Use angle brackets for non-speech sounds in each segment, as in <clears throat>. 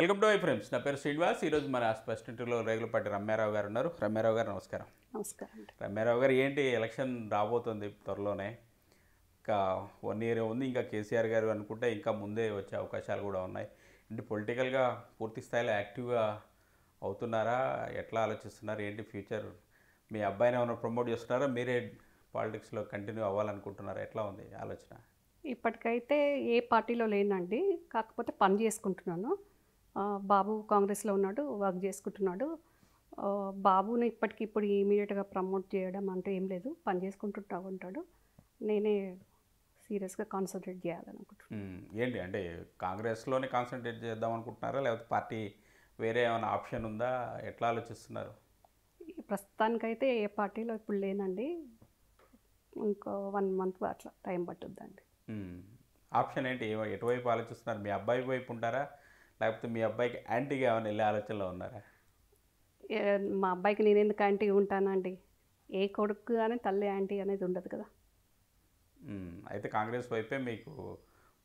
Welcome to my friends నా పేరు శ్రీనివాస్ ఈరోజు మన స్పష్టంటిలో రేగులపాటి రమ్యారావు గారు ఉన్నారు రమ్యారావు గారు నమస్కారం నమస్కారం రమ్యారావు గారు ఏంటి ఎలక్షన్ రాబోతుంది త్వరలోనే ఇంకా వన్ ఇయర్ ఉంది ఇంకా కేసీఆర్ గారు అనుకుంటే ఇంకా ముందే వచ్చే అవకాశాలు కూడా ఉన్నాయి ఏంటి పొలిటికల్గా పూర్తి స్థాయిలో యాక్టివ్గా అవుతున్నారా ఎట్లా ఆలోచిస్తున్నారు ఏంటి ఫ్యూచర్ మీ అబ్బాయిని ఏమైనా ప్రమోట్ చేస్తున్నారా మీరే పాలిటిక్స్లో కంటిన్యూ అవ్వాలనుకుంటున్నారా ఎట్లా ఉంది ఆలోచన ఇప్పటికైతే ఏ పార్టీలో లేనండి కాకపోతే పని చేసుకుంటున్నాను బాబు కాంగ్రెస్లో ఉన్నాడు వర్క్ చేసుకుంటున్నాడు బాబుని ఇప్పటికి ఇప్పుడు ఇమీడియట్గా ప్రమోట్ చేయడం అంటూ ఏం లేదు పని చేసుకుంటుంటా ఉంటాడు నేనే సీరియస్గా కాన్సన్ట్రేట్ చేయాలనుకుంటున్నాను ఏంటి అంటే కాంగ్రెస్లోనే కాన్సన్ట్రేట్ చేద్దాం అనుకుంటున్నారా లేకపోతే పార్టీ వేరే ఏమైనా ఆప్షన్ ఉందా ఎట్లా ఆలోచిస్తున్నారు ప్రస్తుతానికైతే ఏ పార్టీలో ఇప్పుడు లేనండి ఇంకో వన్ మంత్ అట్లా టైం పట్టుద్దండి ఆప్షన్ ఏంటి ఎటువైపు ఆలోచిస్తున్నారు మీ అబ్బాయి వైపు ఉంటారా లేకపోతే మీ అబ్బాయికి యాంటీగా ఏమైనా వెళ్ళే ఆలోచనలో ఉన్నారా మా అబ్బాయికి నేను ఎందుకు యాంటీగా ఉంటానండి ఏ కొడుకు కానీ తల్లి యాంటీ అనేది ఉండదు కదా అయితే కాంగ్రెస్ వైపే మీకు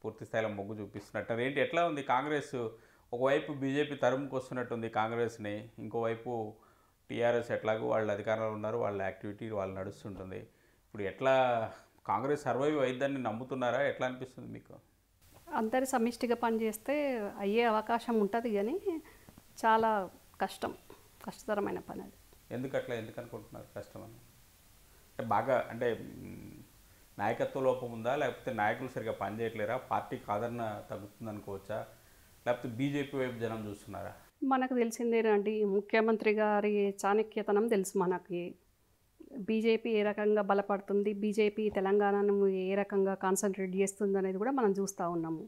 పూర్తి స్థాయిలో మొగ్గు చూపిస్తున్నట్టు ఏంటి ఎట్లా ఉంది కాంగ్రెస్ ఒకవైపు బీజేపీ తరుముకు వస్తున్నట్టుంది కాంగ్రెస్ని ఇంకోవైపు టీఆర్ఎస్ ఎట్లాగో వాళ్ళు అధికారంలో ఉన్నారు వాళ్ళ యాక్టివిటీ వాళ్ళు నడుస్తుంటుంది ఇప్పుడు ఎట్లా కాంగ్రెస్ సర్వైవ్ అయిద్దని నమ్ముతున్నారా ఎట్లా అనిపిస్తుంది మీకు అందరి సమిష్టిగా పనిచేస్తే అయ్యే అవకాశం ఉంటుంది కానీ చాలా కష్టం కష్టతరమైన పని అది ఎందుకు అట్లా ఎందుకు అనుకుంటున్నారు కష్టం అని అంటే బాగా అంటే నాయకత్వ లోపం ఉందా లేకపోతే నాయకులు సరిగా పనిచేయట్లేరా పార్టీకి ఆదరణ తగ్గుతుంది అనుకోవచ్చా లేకపోతే బీజేపీ వైపు జనం చూస్తున్నారా మనకు తెలిసిందేనండి ముఖ్యమంత్రి గారి చాణక్యతనం తెలుసు మనకి బీజేపీ ఏ రకంగా బలపడుతుంది బీజేపీ తెలంగాణను ఏ రకంగా కాన్సన్ట్రేట్ చేస్తుంది అనేది కూడా మనం చూస్తూ ఉన్నాము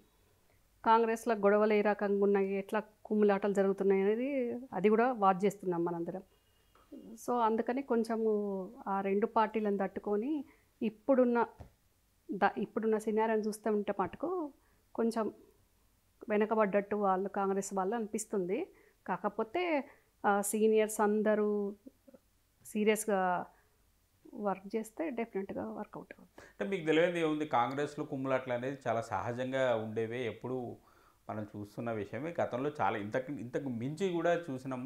కాంగ్రెస్లో గొడవలు ఏ రకంగా ఉన్నాయి ఎట్లా కుమ్ములాటలు జరుగుతున్నాయి అనేది అది కూడా వాచ్ చేస్తున్నాం మనందరం సో అందుకని కొంచెము ఆ రెండు పార్టీలను తట్టుకొని ఇప్పుడున్న ద ఇప్పుడున్న చూస్తూ ఉంటే మటుకు కొంచెం వెనకబడ్డట్టు వాళ్ళు కాంగ్రెస్ వాళ్ళు అనిపిస్తుంది కాకపోతే సీనియర్స్ అందరూ సీరియస్గా వర్క్ చేస్తే డెఫినెట్గా వర్కౌట్ అవుతుంది అంటే మీకు తెలియదు ఏముంది కాంగ్రెస్లో కుమ్ములాట్లు అనేది చాలా సహజంగా ఉండేవే ఎప్పుడు మనం చూస్తున్న విషయమే గతంలో చాలా ఇంతకు ఇంతకు మించి కూడా చూసినాం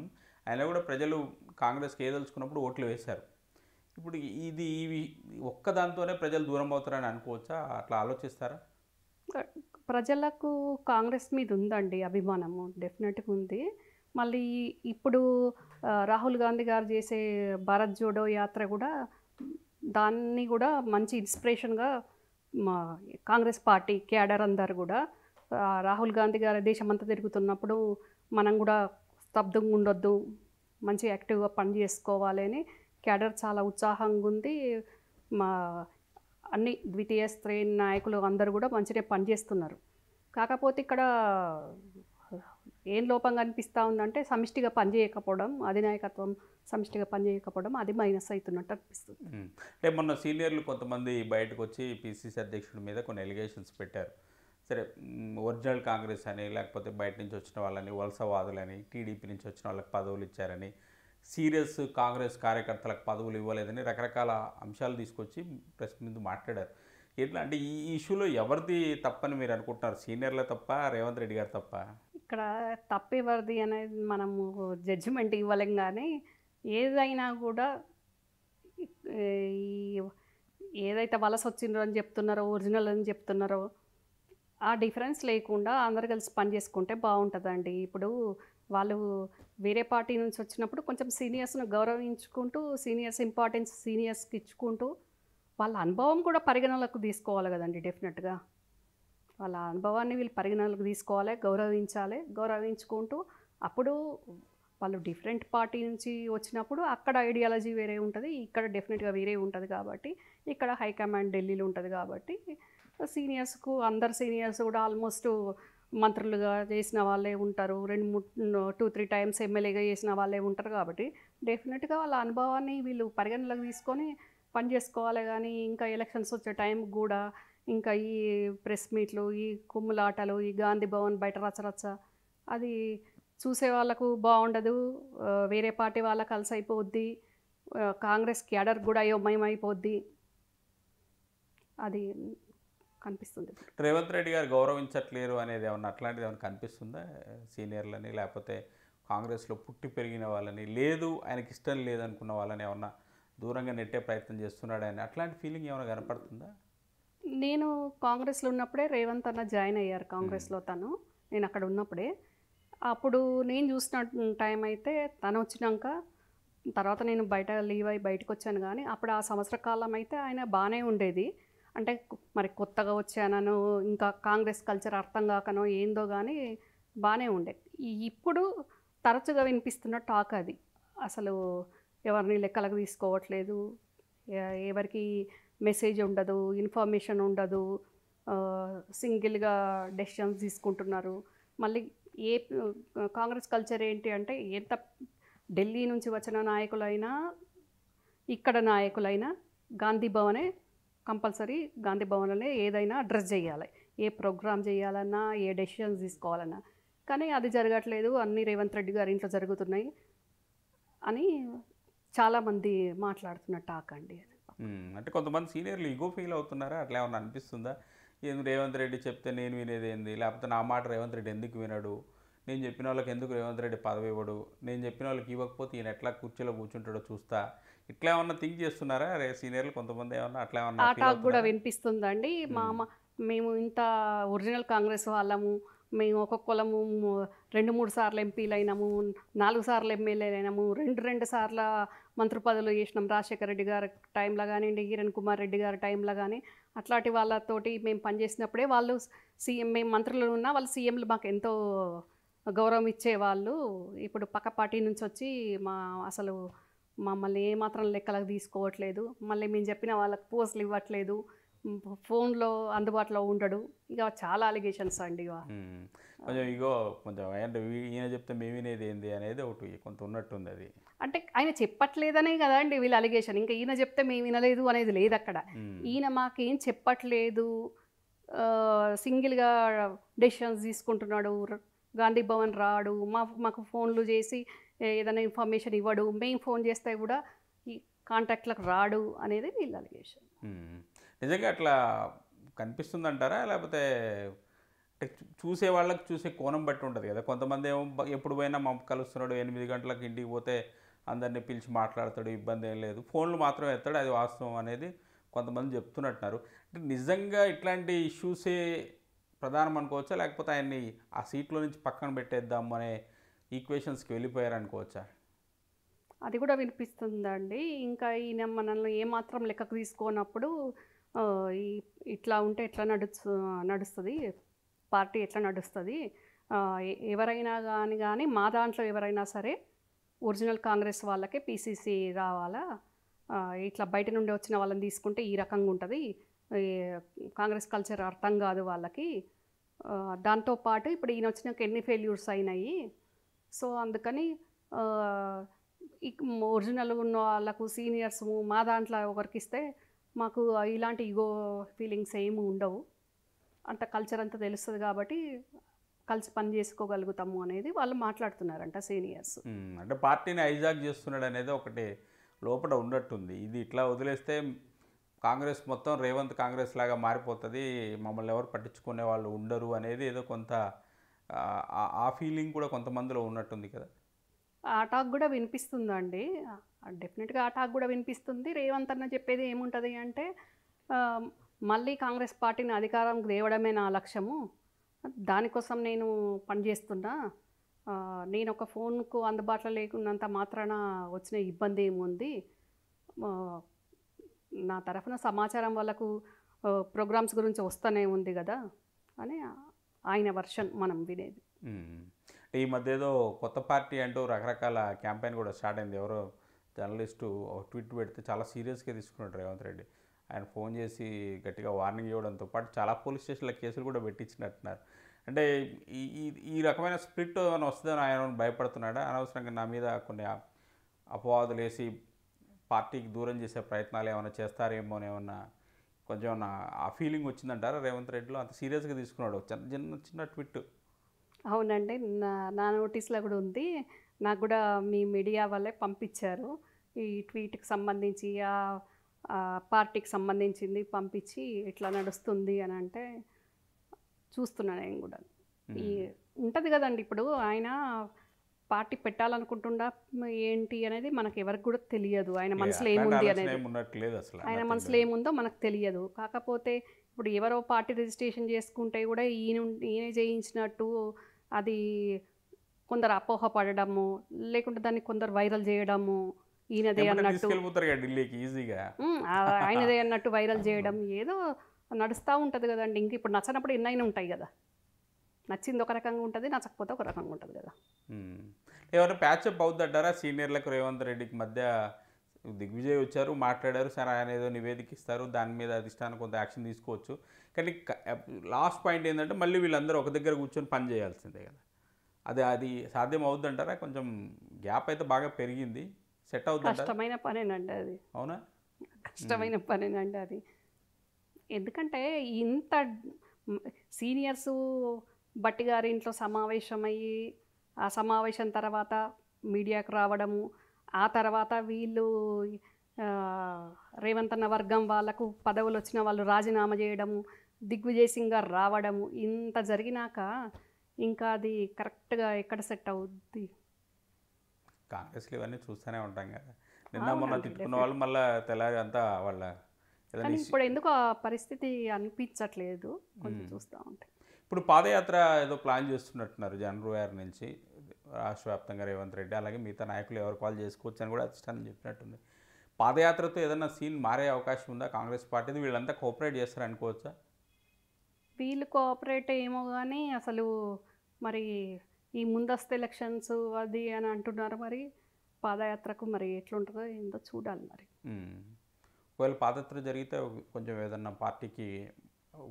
అయినా కూడా ప్రజలు కాంగ్రెస్కి ఏదలుచుకున్నప్పుడు ఓట్లు వేశారు ఇప్పుడు ఇది ఇవి ఒక్కదాంతోనే ప్రజలు దూరం అవుతారని అనుకోవచ్చా అట్లా ఆలోచిస్తారా ప్రజలకు కాంగ్రెస్ మీద ఉందండి అభిమానము డెఫినెట్గా ఉంది మళ్ళీ ఇప్పుడు రాహుల్ గాంధీ గారు చేసే భారత్ జోడో యాత్ర కూడా దాన్ని కూడా మంచి ఇన్స్పిరేషన్గా మా కాంగ్రెస్ పార్టీ క్యాడర్ అందరు కూడా రాహుల్ గాంధీ గారు దేశమంతా తిరుగుతున్నప్పుడు మనం కూడా స్తబ్దంగా ఉండొద్దు మంచి యాక్టివ్గా పని చేసుకోవాలి అని క్యాడర్ చాలా ఉత్సాహంగా ఉంది మా అన్ని ద్వితీయ స్త్రీ నాయకులు అందరూ కూడా మంచిగా పనిచేస్తున్నారు కాకపోతే ఇక్కడ ఏం లోపం కనిపిస్తూ ఉందంటే సమిష్టిగా పనిచేయకపోవడం అధినాయకత్వం సమిష్టిగా పనిచేయకపోవడం అది మైనస్ అవుతున్నట్టు అనిపిస్తుంది అంటే మొన్న సీనియర్లు కొంతమంది బయటకు వచ్చి పిసిసి అధ్యక్షుడి మీద కొన్ని ఎలిగేషన్స్ పెట్టారు సరే ఒరిజినల్ కాంగ్రెస్ అని లేకపోతే బయట నుంచి వచ్చిన వాళ్ళని వలసవాదులని టీడీపీ నుంచి వచ్చిన వాళ్ళకి పదవులు ఇచ్చారని సీరియస్ కాంగ్రెస్ కార్యకర్తలకు పదవులు ఇవ్వలేదని రకరకాల అంశాలు తీసుకొచ్చి ప్రెస్ ముందు మాట్లాడారు ఎట్లా అంటే ఈ ఇష్యూలో ఎవరిది తప్పని మీరు అనుకుంటున్నారు సీనియర్ల తప్ప రేవంత్ రెడ్డి గారు తప్ప ఇక్కడ తప్పెవరిది అనేది మనము జడ్జిమెంట్ ఇవ్వలేం కానీ ఏదైనా కూడా ఈ ఏదైతే వలస వచ్చిండ్రో అని చెప్తున్నారో ఒరిజినల్ అని చెప్తున్నారో ఆ డిఫరెన్స్ లేకుండా అందరు కలిసి పని చేసుకుంటే బాగుంటుందండి ఇప్పుడు వాళ్ళు వేరే పార్టీ నుంచి వచ్చినప్పుడు కొంచెం సీనియర్స్ను గౌరవించుకుంటూ సీనియర్స్ ఇంపార్టెన్స్ సీనియర్స్కి ఇచ్చుకుంటూ వాళ్ళ అనుభవం కూడా పరిగణలకు తీసుకోవాలి కదండి డెఫినెట్గా వాళ్ళ అనుభవాన్ని వీళ్ళు పరిగణలోకి తీసుకోవాలి గౌరవించాలి గౌరవించుకుంటూ అప్పుడు వాళ్ళు డిఫరెంట్ పార్టీ నుంచి వచ్చినప్పుడు అక్కడ ఐడియాలజీ వేరే ఉంటుంది ఇక్కడ డెఫినెట్గా వేరే ఉంటుంది కాబట్టి ఇక్కడ హైకమాండ్ ఢిల్లీలో ఉంటుంది కాబట్టి సీనియర్స్కు అందరు సీనియర్స్ కూడా ఆల్మోస్ట్ మంత్రులుగా చేసిన వాళ్ళే ఉంటారు రెండు మూడు టూ త్రీ టైమ్స్ ఎమ్మెల్యేగా చేసిన వాళ్ళే ఉంటారు కాబట్టి డెఫినెట్గా వాళ్ళ అనుభవాన్ని వీళ్ళు పరిగణలోకి తీసుకొని పని చేసుకోవాలి కానీ ఇంకా ఎలక్షన్స్ వచ్చే టైం కూడా ఇంకా ఈ ప్రెస్ మీట్లు ఈ కుమ్ములాటలు ఈ గాంధీ భవన్ బయట రచరచ్చ అది చూసే వాళ్ళకు బాగుండదు వేరే పార్టీ వాళ్ళ కలిసి అయిపోద్ది కాంగ్రెస్ క్యాడర్ కూడా అయోమయమైపోద్ది అది కనిపిస్తుంది రేవంత్ రెడ్డి గారు గౌరవించట్లేరు అనేది ఏమన్నా అట్లాంటిది ఏమైనా కనిపిస్తుందా సీనియర్లని లేకపోతే కాంగ్రెస్లో పుట్టి పెరిగిన వాళ్ళని లేదు ఆయనకి ఇష్టం లేదనుకున్న వాళ్ళని ఏమన్నా దూరంగా నెట్టే ప్రయత్నం చేస్తున్నాడు అని అట్లాంటి ఫీలింగ్ ఏమైనా కనపడుతుందా నేను కాంగ్రెస్లో ఉన్నప్పుడే రేవంత్ అన్న జాయిన్ అయ్యారు కాంగ్రెస్లో తను నేను అక్కడ ఉన్నప్పుడే అప్పుడు నేను చూసిన టైం అయితే తను వచ్చినాక తర్వాత నేను బయట లీవ్ అయ్యి బయటకు వచ్చాను కానీ అప్పుడు ఆ సంవత్సర కాలం అయితే ఆయన బాగానే ఉండేది అంటే మరి కొత్తగా వచ్చానను ఇంకా కాంగ్రెస్ కల్చర్ అర్థం కాకనో ఏందో కానీ బాగానే ఉండే ఇప్పుడు తరచుగా వినిపిస్తున్న టాక్ అది అసలు ఎవరిని లెక్కలకు తీసుకోవట్లేదు ఎవరికి మెసేజ్ ఉండదు ఇన్ఫర్మేషన్ ఉండదు సింగిల్గా డెసిషన్స్ తీసుకుంటున్నారు మళ్ళీ ఏ కాంగ్రెస్ కల్చర్ ఏంటి అంటే ఎంత ఢిల్లీ నుంచి వచ్చిన నాయకులైనా ఇక్కడ నాయకులైనా గాంధీ భవనే కంపల్సరీ గాంధీ భవన్లోనే ఏదైనా అడ్రస్ చేయాలి ఏ ప్రోగ్రామ్ చేయాలన్నా ఏ డెసిషన్స్ తీసుకోవాలన్నా కానీ అది జరగట్లేదు అన్ని రేవంత్ రెడ్డి గారి ఇంట్లో జరుగుతున్నాయి అని చాలామంది మాట్లాడుతున్న టాక్ అండి అంటే కొంతమంది సీనియర్లు ఇగో ఫీల్ అవుతున్నారా అట్లా ఏమన్నా అనిపిస్తుందా ఎందుకు రేవంత్ రెడ్డి చెప్తే నేను వినేది ఏంది లేకపోతే నా మాట రేవంత్ రెడ్డి ఎందుకు వినడు నేను చెప్పిన వాళ్ళకి ఎందుకు రేవంత్ రెడ్డి పదవి ఇవ్వడు నేను చెప్పిన వాళ్ళకి ఇవ్వకపోతే ఈయన ఎట్లా కూర్చోలో కూర్చుంటాడో చూస్తా ఇట్లా ఏమన్నా థింక్ చేస్తున్నారా రే సీనియర్లు కొంతమంది ఏమన్నా అట్లా ఏమన్నా కూడా వినిపిస్తుందండి మా మేము ఇంత ఒరిజినల్ కాంగ్రెస్ వాళ్ళము మేము ఒక కులము రెండు మూడు సార్లు ఎంపీలు అయినాము నాలుగు సార్లు ఎమ్మెల్యేలు అయినాము రెండు రెండు సార్ల మంత్రి పదవులు చేసినాం రాజశేఖర రెడ్డి గారి టైంలో కానివ్వండి కిరణ్ కుమార్ రెడ్డి గారి టైంలో కానీ అట్లాంటి వాళ్ళతోటి మేము పనిచేసినప్పుడే వాళ్ళు సీఎం మేము మంత్రులు ఉన్నా వాళ్ళు సీఎంలు మాకు ఎంతో గౌరవం ఇచ్చేవాళ్ళు ఇప్పుడు పక్క పార్టీ నుంచి వచ్చి మా అసలు మమ్మల్ని ఏమాత్రం లెక్కలకు తీసుకోవట్లేదు మళ్ళీ మేము చెప్పిన వాళ్ళకి పోస్ట్లు ఇవ్వట్లేదు ఫోన్లో అందుబాటులో ఉండడు ఇక చాలా అలిగేషన్స్ అండి కొంచెం ఇగో కొంచెం ఈయన చెప్తే మేము వినేది ఏంది అనేది ఒకటి కొంత ఉన్నట్టుంది అది అంటే ఆయన చెప్పట్లేదనే కదా అండి వీళ్ళ అలిగేషన్ ఇంకా ఈయన చెప్తే మేము వినలేదు అనేది లేదు అక్కడ ఈయన మాకేం చెప్పట్లేదు సింగిల్గా డెసిషన్స్ తీసుకుంటున్నాడు గాంధీ భవన్ రాడు మా మాకు ఫోన్లు చేసి ఏదైనా ఇన్ఫర్మేషన్ ఇవ్వడు మేము ఫోన్ చేస్తే కూడా ఈ కాంటాక్ట్లకు రాడు అనేది వీళ్ళు అలిగేషన్ నిజంగా అట్లా కనిపిస్తుందంటారా లేకపోతే అంటే చూసే వాళ్ళకి చూసే కోణం బట్టి ఉంటుంది కదా కొంతమంది ఏమో ఎప్పుడు పోయినా మా కలుస్తున్నాడు ఎనిమిది గంటలకు ఇంటికి పోతే అందరినీ పిలిచి మాట్లాడతాడు ఇబ్బంది ఏం లేదు ఫోన్లు మాత్రం ఎత్తాడు అది వాస్తవం అనేది కొంతమంది చెప్తున్నట్టున్నారు అంటే నిజంగా ఇట్లాంటి ఇష్యూసే ప్రధానం అనుకోవచ్చా లేకపోతే ఆయన్ని ఆ సీట్లో నుంచి పక్కన పెట్టేద్దాము అనే ఈక్వేషన్స్కి వెళ్ళిపోయారు అనుకోవచ్చా అది కూడా వినిపిస్తుందండి ఇంకా ఈయన మనల్ని ఏమాత్రం లెక్కకు తీసుకోనప్పుడు ఇట్లా ఉంటే ఎట్లా నడుచు నడుస్తుంది పార్టీ ఎట్లా నడుస్తుంది ఎవరైనా కానీ కానీ మా దాంట్లో ఎవరైనా సరే ఒరిజినల్ కాంగ్రెస్ వాళ్ళకే పీసీసీ రావాలా ఇట్లా బయట నుండి వచ్చిన వాళ్ళని తీసుకుంటే ఈ రకంగా ఉంటుంది కాంగ్రెస్ కల్చర్ అర్థం కాదు వాళ్ళకి దాంతోపాటు ఇప్పుడు ఈయన వచ్చినాక ఎన్ని ఫెయిల్యూర్స్ అయినాయి సో అందుకని ఒరిజినల్ ఉన్న వాళ్ళకు సీనియర్స్ మా దాంట్లో ఒకరికి ఇస్తే మాకు ఇలాంటి ఈగో ఫీలింగ్స్ ఏమి ఉండవు అంత కల్చర్ అంతా తెలుస్తుంది కాబట్టి కలిసి పని చేసుకోగలుగుతాము అనేది వాళ్ళు మాట్లాడుతున్నారంట సీనియర్స్ అంటే పార్టీని హైజాక్ చేస్తున్నాడు అనేది ఒకటి లోపల ఉన్నట్టుంది ఇది ఇట్లా వదిలేస్తే కాంగ్రెస్ మొత్తం రేవంత్ కాంగ్రెస్ లాగా మారిపోతుంది మమ్మల్ని ఎవరు పట్టించుకునే వాళ్ళు ఉండరు అనేది ఏదో కొంత ఆ ఫీలింగ్ కూడా కొంతమందిలో ఉన్నట్టుంది కదా ఆ టాక్ కూడా వినిపిస్తుందండి డెఫినెట్గా అటాక్ కూడా వినిపిస్తుంది రేవంత్ అన్న చెప్పేది ఏముంటుంది అంటే మళ్ళీ కాంగ్రెస్ పార్టీని అధికారం తేవడమే నా లక్ష్యము దానికోసం నేను పనిచేస్తున్నా నేను ఒక ఫోన్కు అందుబాటులో లేకున్నంత మాత్రాన వచ్చిన ఇబ్బంది ఏముంది నా తరఫున సమాచారం వాళ్ళకు ప్రోగ్రామ్స్ గురించి వస్తూనే ఉంది కదా అని ఆయన వర్షన్ మనం వినేది ఈ మధ్య ఏదో కొత్త పార్టీ అంటూ రకరకాల క్యాంపెయిన్ కూడా స్టార్ట్ అయింది ఎవరో జర్నలిస్టు ఒక ట్వీట్ పెడితే చాలా సీరియస్గా తీసుకున్నాడు రేవంత్ రెడ్డి ఆయన ఫోన్ చేసి గట్టిగా వార్నింగ్ ఇవ్వడంతో పాటు చాలా పోలీస్ స్టేషన్ల కేసులు కూడా పెట్టించినట్టున్నారు అంటే ఈ ఈ రకమైన స్ప్లిట్ ఏమైనా వస్తుందని ఆయన భయపడుతున్నాడు అనవసరంగా నా మీద కొన్ని అపవాదులు వేసి పార్టీకి దూరం చేసే ప్రయత్నాలు ఏమైనా చేస్తారేమో ఏమన్నా కొంచెం ఆ ఫీలింగ్ వచ్చిందంటారా రేవంత్ రెడ్డిలో అంత సీరియస్గా తీసుకున్నాడు చిన్న చిన్న చిన్న ట్విట్ అవునండి నా నా నోటీస్లో కూడా ఉంది నాకు కూడా మీ మీడియా వాళ్ళే పంపించారు ఈ ట్వీట్కి సంబంధించి ఆ పార్టీకి సంబంధించింది పంపించి ఎట్లా నడుస్తుంది అని అంటే చూస్తున్నాను నేను కూడా ఈ ఉంటుంది కదండి ఇప్పుడు ఆయన పార్టీ పెట్టాలనుకుంటుండా ఏంటి అనేది మనకు ఎవరికి కూడా తెలియదు ఆయన మనసులో ఏముంది అనేది ఆయన మనసులో ఏముందో మనకు తెలియదు కాకపోతే ఇప్పుడు ఎవరో పార్టీ రిజిస్ట్రేషన్ చేసుకుంటే కూడా ఈయన ఈయన చేయించినట్టు అది కొందరు అపోహ పడడము లేకుంటే దాన్ని కొందరు వైరల్ చేయడము ఈయనదే అన్నట్టు ఢిల్లీకి ఈజీగా ఆయనదే అన్నట్టు వైరల్ చేయడం ఏదో నడుస్తూ ఉంటుంది కదండి ఇంక ఇప్పుడు నచ్చనప్పుడు ఎన్నైనా ఉంటాయి కదా నచ్చింది ఒక రకంగా ఉంటుంది నచ్చకపోతే ఒక రకంగా ఉంటుంది కదా ఎవరు ప్యాచప్ అవుతుందంటారా సీనియర్లకు రేవంత్ రెడ్డికి మధ్య దిగ్విజయ్ వచ్చారు మాట్లాడారు సరే ఆయన ఏదో నివేదిక ఇస్తారు దాని మీద అధిష్టానం కొంత యాక్షన్ తీసుకోవచ్చు కానీ లాస్ట్ పాయింట్ ఏంటంటే మళ్ళీ వీళ్ళందరూ ఒక దగ్గర కూర్చొని పని చేయాల్సిందే కదా అది అది సాధ్యం అవుద్ది అంటారా కొంచెం గ్యాప్ అయితే బాగా పెరిగింది సెట్ అవుతుంది కష్టమైన పనేనండి అది అవునా కష్టమైన పనేనండి అది ఎందుకంటే ఇంత సీనియర్స్ బట్టి గారి ఇంట్లో సమావేశమయ్యి ఆ సమావేశం తర్వాత మీడియాకు రావడము ఆ తర్వాత వీళ్ళు రేవంత్ అన్న వర్గం వాళ్ళకు పదవులు వచ్చిన వాళ్ళు రాజీనామా చేయడము దిగ్విజయ్ సింగ్ గారు రావడము ఇంత జరిగినాక ఇంకా అది కరెక్ట్గా ఎక్కడ సెట్ అవుద్ది కాంగ్రెస్లు ఇవన్నీ చూస్తూనే ఉంటాం కదా నిన్న మొన్న తిట్టుకున్న వాళ్ళు మళ్ళీ తెల్లగా అంతా వాళ్ళ కానీ ఇప్పుడు ఎందుకు ఆ పరిస్థితి అనిపించట్లేదు కొంచెం చూస్తూ ఉంటాయి ఇప్పుడు పాదయాత్ర ఏదో ప్లాన్ చేస్తున్నట్టున్నారు జనవరి నుంచి రాష్ట్ర వ్యాప్తంగా రేవంత్ రెడ్డి అలాగే మిగతా నాయకులు ఎవరు కాల్ చేసుకోవచ్చు అని కూడా అధిష్టానం చెప్పినట్టుంది పాదయాత్రతో ఏదైనా సీన్ మారే అవకాశం ఉందా కాంగ్రెస్ పార్టీది వీళ్ళంతా కోఆపరేట్ చేస్తారనుకోవచ్చా వీళ్ళు కోఆపరేట్ ఏమో కానీ అసలు మరి ఈ ముందస్తు ఎలక్షన్స్ అది అని అంటున్నారు మరి పాదయాత్రకు మరి ఎట్లుంటుందో ఏందో చూడాలి మరి ఒకవేళ పాదయాత్ర జరిగితే కొంచెం ఏదన్నా పార్టీకి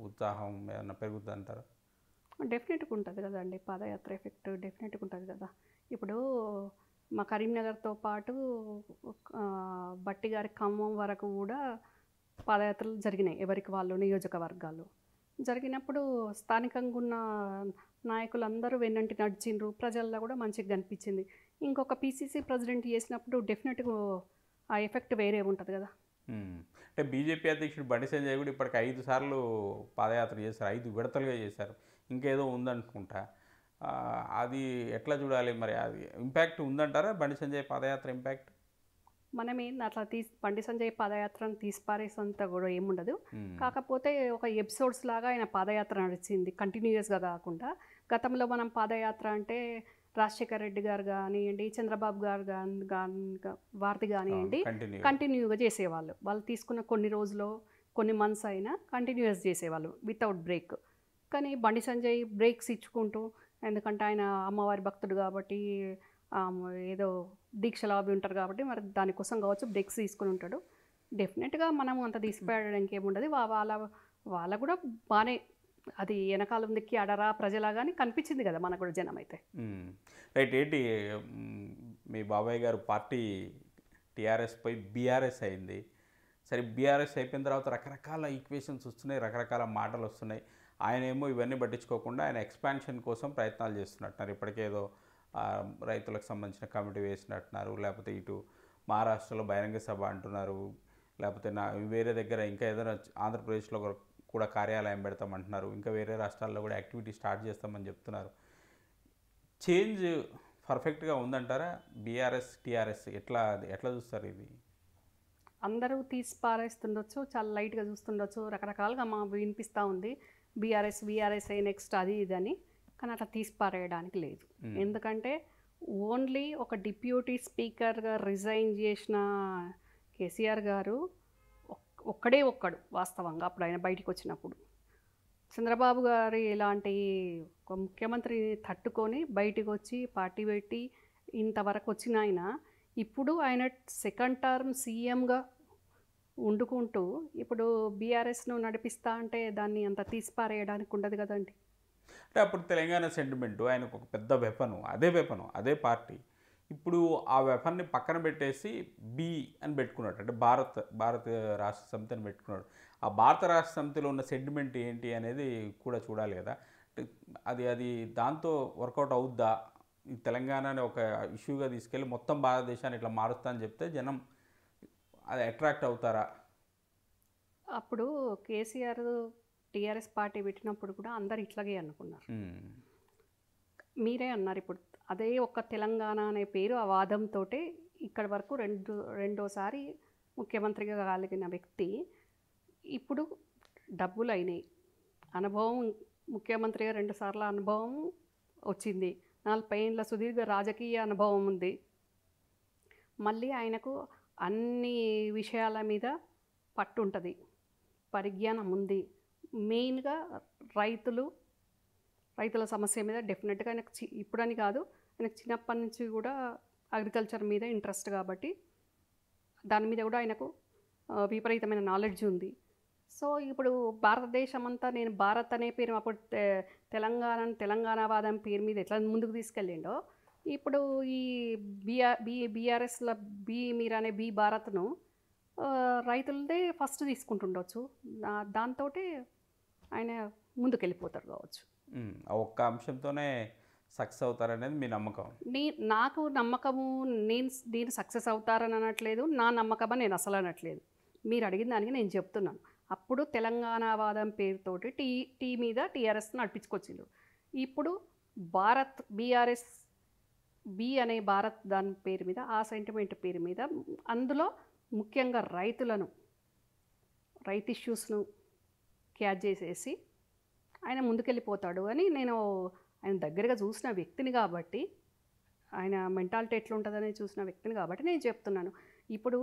ఉత్సాహం ఏదన్నా పెరుగుతుంది అంటారు డెఫినెట్గా ఉంటుంది కదండి పాదయాత్ర ఎఫెక్ట్ డెఫినెట్గా ఉంటుంది కదా ఇప్పుడు మా కరీంనగర్తో పాటు బట్టి గారి ఖమ్మం వరకు కూడా పాదయాత్రలు జరిగినాయి ఎవరికి వాళ్ళు నియోజకవర్గాలు జరిగినప్పుడు స్థానికంగా ఉన్న నాయకులందరూ వెన్నంటి నడిచిండ్రు ప్రజల్లో కూడా మంచిగా కనిపించింది ఇంకొక పీసీసీ ప్రెసిడెంట్ చేసినప్పుడు డెఫినెట్గా ఆ ఎఫెక్ట్ వేరే ఉంటుంది కదా అంటే బీజేపీ అధ్యక్షుడు బండి సంజయ్ కూడా ఇప్పటికి ఐదు సార్లు పాదయాత్ర చేశారు ఐదు విడతలుగా చేశారు ఇంకేదో ఉందనుకుంటా అది ఎట్లా చూడాలి మరి అది ఇంపాక్ట్ ఉందంటారా బండి సంజయ్ పాదయాత్ర ఇంపాక్ట్ మనం అట్లా తీసి బండి సంజయ్ పాదయాత్రను తీసిపారేసేంత కూడా ఏముండదు కాకపోతే ఒక ఎపిసోడ్స్ లాగా ఆయన పాదయాత్ర నడిచింది కంటిన్యూస్గా కాకుండా గతంలో మనం పాదయాత్ర అంటే రాజశేఖర రెడ్డి గారు కానివ్వండి చంద్రబాబు గారు కానీ వారిది కానివ్వండి కంటిన్యూగా చేసేవాళ్ళు వాళ్ళు తీసుకున్న కొన్ని రోజులు కొన్ని మంత్స్ అయినా కంటిన్యూస్ చేసేవాళ్ళు వితౌట్ బ్రేక్ కానీ బండి సంజయ్ బ్రేక్స్ ఇచ్చుకుంటూ ఎందుకంటే ఆయన అమ్మవారి భక్తుడు కాబట్టి ఏదో దీక్ష లాభి ఉంటారు కాబట్టి మరి దానికోసం కావచ్చు బ్రేక్స్ తీసుకుని ఉంటాడు డెఫినెట్గా మనం అంత తీసిపోయడానికి ఏముండదు వాళ్ళ వాళ్ళ కూడా బాగానే అది వెనకాల దిక్కి అడరా ప్రజలా కానీ కనిపించింది కదా మనకు కూడా జనం అయితే రైట్ ఏంటి మీ బాబాయ్ గారు పార్టీ టీఆర్ఎస్ పోయి బీఆర్ఎస్ అయింది సరే బీఆర్ఎస్ అయిపోయిన తర్వాత రకరకాల ఈక్వేషన్స్ వస్తున్నాయి రకరకాల మాటలు వస్తున్నాయి ఆయన ఏమో ఇవన్నీ పట్టించుకోకుండా ఆయన ఎక్స్పాన్షన్ కోసం ప్రయత్నాలు చేస్తున్నట్టున్నారు ఇప్పటికేదో రైతులకు సంబంధించిన కమిటీ వేసినట్టున్నారు లేకపోతే ఇటు మహారాష్ట్రలో బహిరంగ సభ అంటున్నారు లేకపోతే నా వేరే దగ్గర ఇంకా ఏదైనా ఆంధ్రప్రదేశ్లో కూడా కార్యాలయం పెడతామంటున్నారు ఇంకా వేరే రాష్ట్రాల్లో కూడా యాక్టివిటీ స్టార్ట్ చేస్తామని చెప్తున్నారు చేంజ్ పర్ఫెక్ట్గా ఉందంటారా బీఆర్ఎస్ టీఆర్ఎస్ ఎట్లా ఎట్లా చూస్తారు ఇది అందరూ తీసి పారేస్తుండొచ్చు చాలా లైట్గా చూస్తుండొచ్చు రకరకాలుగా మా వినిపిస్తూ ఉంది బీఆర్ఎస్ వీఆర్ఎస్ నెక్స్ట్ అది ఇది అని కానీ అట్లా తీసి పారేయడానికి లేదు ఎందుకంటే ఓన్లీ ఒక డిప్యూటీ స్పీకర్గా రిజైన్ చేసిన కేసీఆర్ గారు ఒక్కడే ఒక్కడు వాస్తవంగా అప్పుడు ఆయన బయటకు వచ్చినప్పుడు చంద్రబాబు గారు ఇలాంటి ఒక ముఖ్యమంత్రి తట్టుకొని బయటకు వచ్చి పార్టీ పెట్టి ఇంతవరకు వచ్చిన ఆయన ఇప్పుడు ఆయన సెకండ్ టర్మ్ సీఎంగా వండుకుంటూ ఇప్పుడు బీఆర్ఎస్ను నడిపిస్తా అంటే దాన్ని అంత తీసిపారేయడానికి ఉండదు కదండి అంటే అప్పుడు తెలంగాణ సెంటిమెంటు ఆయనకు ఒక పెద్ద వెపను అదే వెపను అదే పార్టీ ఇప్పుడు ఆ వెపన్ని పక్కన పెట్టేసి బి అని పెట్టుకున్నాడు అంటే భారత్ భారత రాష్ట్ర సమితి అని పెట్టుకున్నాడు ఆ భారత రాష్ట్ర సమితిలో ఉన్న సెంటిమెంట్ ఏంటి అనేది కూడా చూడాలి కదా అది అది దాంతో వర్కౌట్ అవుద్దా ఈ తెలంగాణని ఒక ఇష్యూగా తీసుకెళ్ళి మొత్తం భారతదేశాన్ని ఇట్లా మారుస్తా అని చెప్తే జనం అది అట్రాక్ట్ అవుతారా అప్పుడు కేసీఆర్ టీఆర్ఎస్ పార్టీ పెట్టినప్పుడు కూడా అందరు ఇట్లాగే అనుకున్నారు మీరే అన్నారు ఇప్పుడు అదే ఒక్క తెలంగాణ అనే పేరు ఆ వాదంతో ఇక్కడి వరకు రెండు రెండోసారి ముఖ్యమంత్రిగా కాలిగిన వ్యక్తి ఇప్పుడు డబ్బులు అయినాయి అనుభవం ముఖ్యమంత్రిగా రెండుసార్లు అనుభవం వచ్చింది నలభై ఏళ్ళ సుదీర్ఘ రాజకీయ అనుభవం ఉంది మళ్ళీ ఆయనకు అన్ని విషయాల మీద పట్టుంటుంది పరిజ్ఞానం ఉంది మెయిన్గా రైతులు రైతుల సమస్య మీద డెఫినెట్గా ఆయనకు చి ఇప్పుడని కాదు ఆయనకు చిన్నప్పటి నుంచి కూడా అగ్రికల్చర్ మీద ఇంట్రెస్ట్ కాబట్టి దాని మీద కూడా ఆయనకు విపరీతమైన నాలెడ్జ్ ఉంది సో ఇప్పుడు భారతదేశం అంతా నేను భారత్ అనే పేరు అప్పుడు తెలంగాణ తెలంగాణవాదం పేరు మీద ఎట్లా ముందుకు తీసుకెళ్ళిండో ఇప్పుడు ఈ బిఆర్ బి బీఆర్ఎస్ల బీ మీరు అనే బీ భారత్ను రైతులదే ఫస్ట్ తీసుకుంటుండొచ్చు దాంతో ఆయన ముందుకెళ్ళిపోతారు కావచ్చు ఒక్క అంశంతోనే సక్సెస్ అవుతారనేది మీ నమ్మకం నీ నాకు నమ్మకము నేను నేను సక్సెస్ అవుతారని అనట్లేదు నా నమ్మకమని నేను అసలు అనట్లేదు మీరు అడిగిన దానికి నేను చెప్తున్నాను అప్పుడు తెలంగాణ వాదం పేరుతోటి టీ టీ మీద టీఆర్ఎస్ నడిపించుకొచ్చిండు ఇప్పుడు భారత్ బీఆర్ఎస్ బి అనే భారత్ దాని పేరు మీద ఆ సెంటిమెంట్ పేరు మీద అందులో ముఖ్యంగా రైతులను రైతు ఇష్యూస్ను క్యాచ్ చేసేసి ఆయన ముందుకెళ్ళిపోతాడు అని నేను ఆయన దగ్గరగా చూసిన వ్యక్తిని కాబట్టి ఆయన మెంటాలిటీ ఎట్లుంటుందని చూసిన వ్యక్తిని కాబట్టి నేను చెప్తున్నాను ఇప్పుడు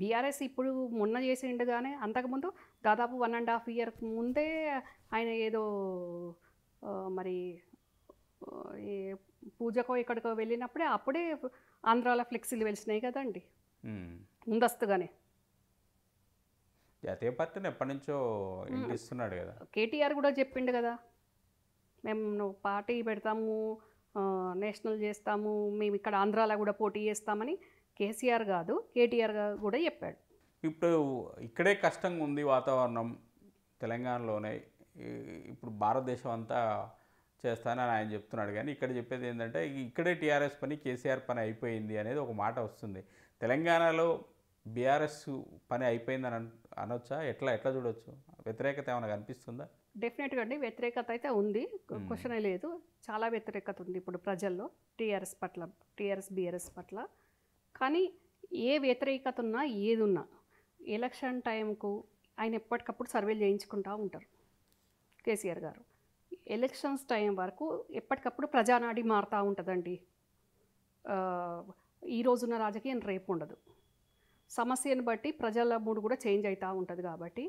బీఆర్ఎస్ ఇప్పుడు మొన్న చేసిండుగానే అంతకుముందు దాదాపు వన్ అండ్ హాఫ్ ఇయర్ ముందే ఆయన ఏదో మరి పూజకో ఎక్కడికో వెళ్ళినప్పుడే అప్పుడే ఆంధ్రాలో ఫ్లెక్సీలు వెలిసినాయి కదండి ముందస్తుగానే జాతీయ పార్టీని ఎప్పటి నుంచో ఇస్తున్నాడు కదా కేటీఆర్ కూడా చెప్పిండు కదా మేము పార్టీ పెడతాము నేషనల్ చేస్తాము మేము ఇక్కడ ఆంధ్రాలో కూడా పోటీ చేస్తామని కేసీఆర్ కాదు కేటీఆర్ కూడా చెప్పాడు ఇప్పుడు ఇక్కడే కష్టంగా ఉంది వాతావరణం తెలంగాణలోనే ఇప్పుడు భారతదేశం అంతా చేస్తానని ఆయన చెప్తున్నాడు కానీ ఇక్కడ చెప్పేది ఏంటంటే ఇక్కడే టీఆర్ఎస్ పని కేసీఆర్ పని అయిపోయింది అనేది ఒక మాట వస్తుంది తెలంగాణలో బీఆర్ఎస్ పని అయిపోయిందని అనొచ్చా ఎట్లా ఎట్లా చూడొచ్చు వ్యతిరేకత ఏమైనా కనిపిస్తుందా డెఫినెట్గా అండి వ్యతిరేకత అయితే ఉంది ఏ లేదు చాలా వ్యతిరేకత ఉంది ఇప్పుడు ప్రజల్లో టీఆర్ఎస్ పట్ల టీఆర్ఎస్ బీఆర్ఎస్ పట్ల కానీ ఏ వ్యతిరేకత ఉన్నా ఏది ఉన్నా ఎలక్షన్ టైంకు ఆయన ఎప్పటికప్పుడు సర్వేలు చేయించుకుంటూ ఉంటారు కేసీఆర్ గారు ఎలక్షన్స్ టైం వరకు ఎప్పటికప్పుడు ప్రజానాడి మారుతూ ఉంటుందండి ఈరోజున్న రాజకీయం రేపు ఉండదు సమస్యను బట్టి ప్రజల మూడు కూడా చేంజ్ అవుతూ ఉంటుంది కాబట్టి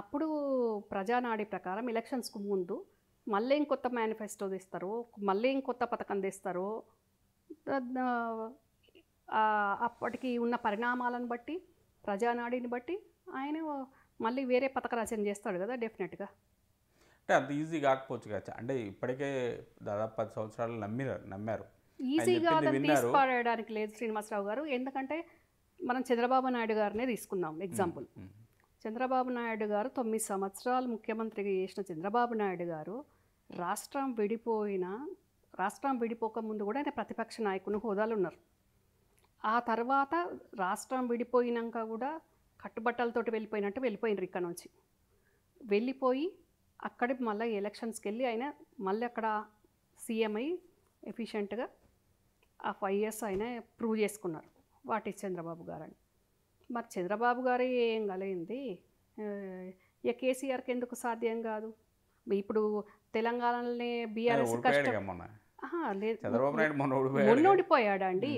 అప్పుడు ప్రజానాడి ప్రకారం ఎలక్షన్స్కు ముందు మళ్ళీ ఇంకొత్త మేనిఫెస్టో తీస్తారు మళ్ళీ ఇంకొత్త పథకం తీస్తారు అప్పటికి ఉన్న పరిణామాలను బట్టి ప్రజానాడిని బట్టి ఆయన మళ్ళీ వేరే పథక రచన చేస్తాడు కదా డెఫినెట్గా అంటే అంత ఈజీ కాకపోవచ్చు కదా అంటే ఇప్పటికే దాదాపు పది సంవత్సరాలు నమ్మినారు నమ్మారు ఈజీగా తీసి పాడడానికి లేదు శ్రీనివాసరావు గారు ఎందుకంటే మనం చంద్రబాబు నాయుడు గారినే తీసుకుందాం ఎగ్జాంపుల్ చంద్రబాబు నాయుడు గారు తొమ్మిది సంవత్సరాలు ముఖ్యమంత్రిగా చేసిన చంద్రబాబు నాయుడు గారు రాష్ట్రం విడిపోయిన రాష్ట్రం విడిపోక ముందు కూడా ఆయన ప్రతిపక్ష నాయకుని హోదాలు ఉన్నారు ఆ తర్వాత రాష్ట్రం విడిపోయినాక కూడా కట్టుబట్టలతోటి వెళ్ళిపోయినట్టు వెళ్ళిపోయినారు ఇక్కడ నుంచి వెళ్ళిపోయి అక్కడ మళ్ళీ ఎలక్షన్స్కి వెళ్ళి ఆయన మళ్ళీ అక్కడ సీఎం అయి ఎఫిషియెంట్గా ఆ ఫైవ్ ఇయర్స్ ఆయన ప్రూవ్ చేసుకున్నారు వాటి చంద్రబాబు గారని మరి చంద్రబాబు గారు ఏం కలిగింది ఇక కేసీఆర్కి ఎందుకు సాధ్యం కాదు ఇప్పుడు తెలంగాణలోనే బీఆర్ఎస్ కష్టం లేదు ఓడిపోయాడు అండి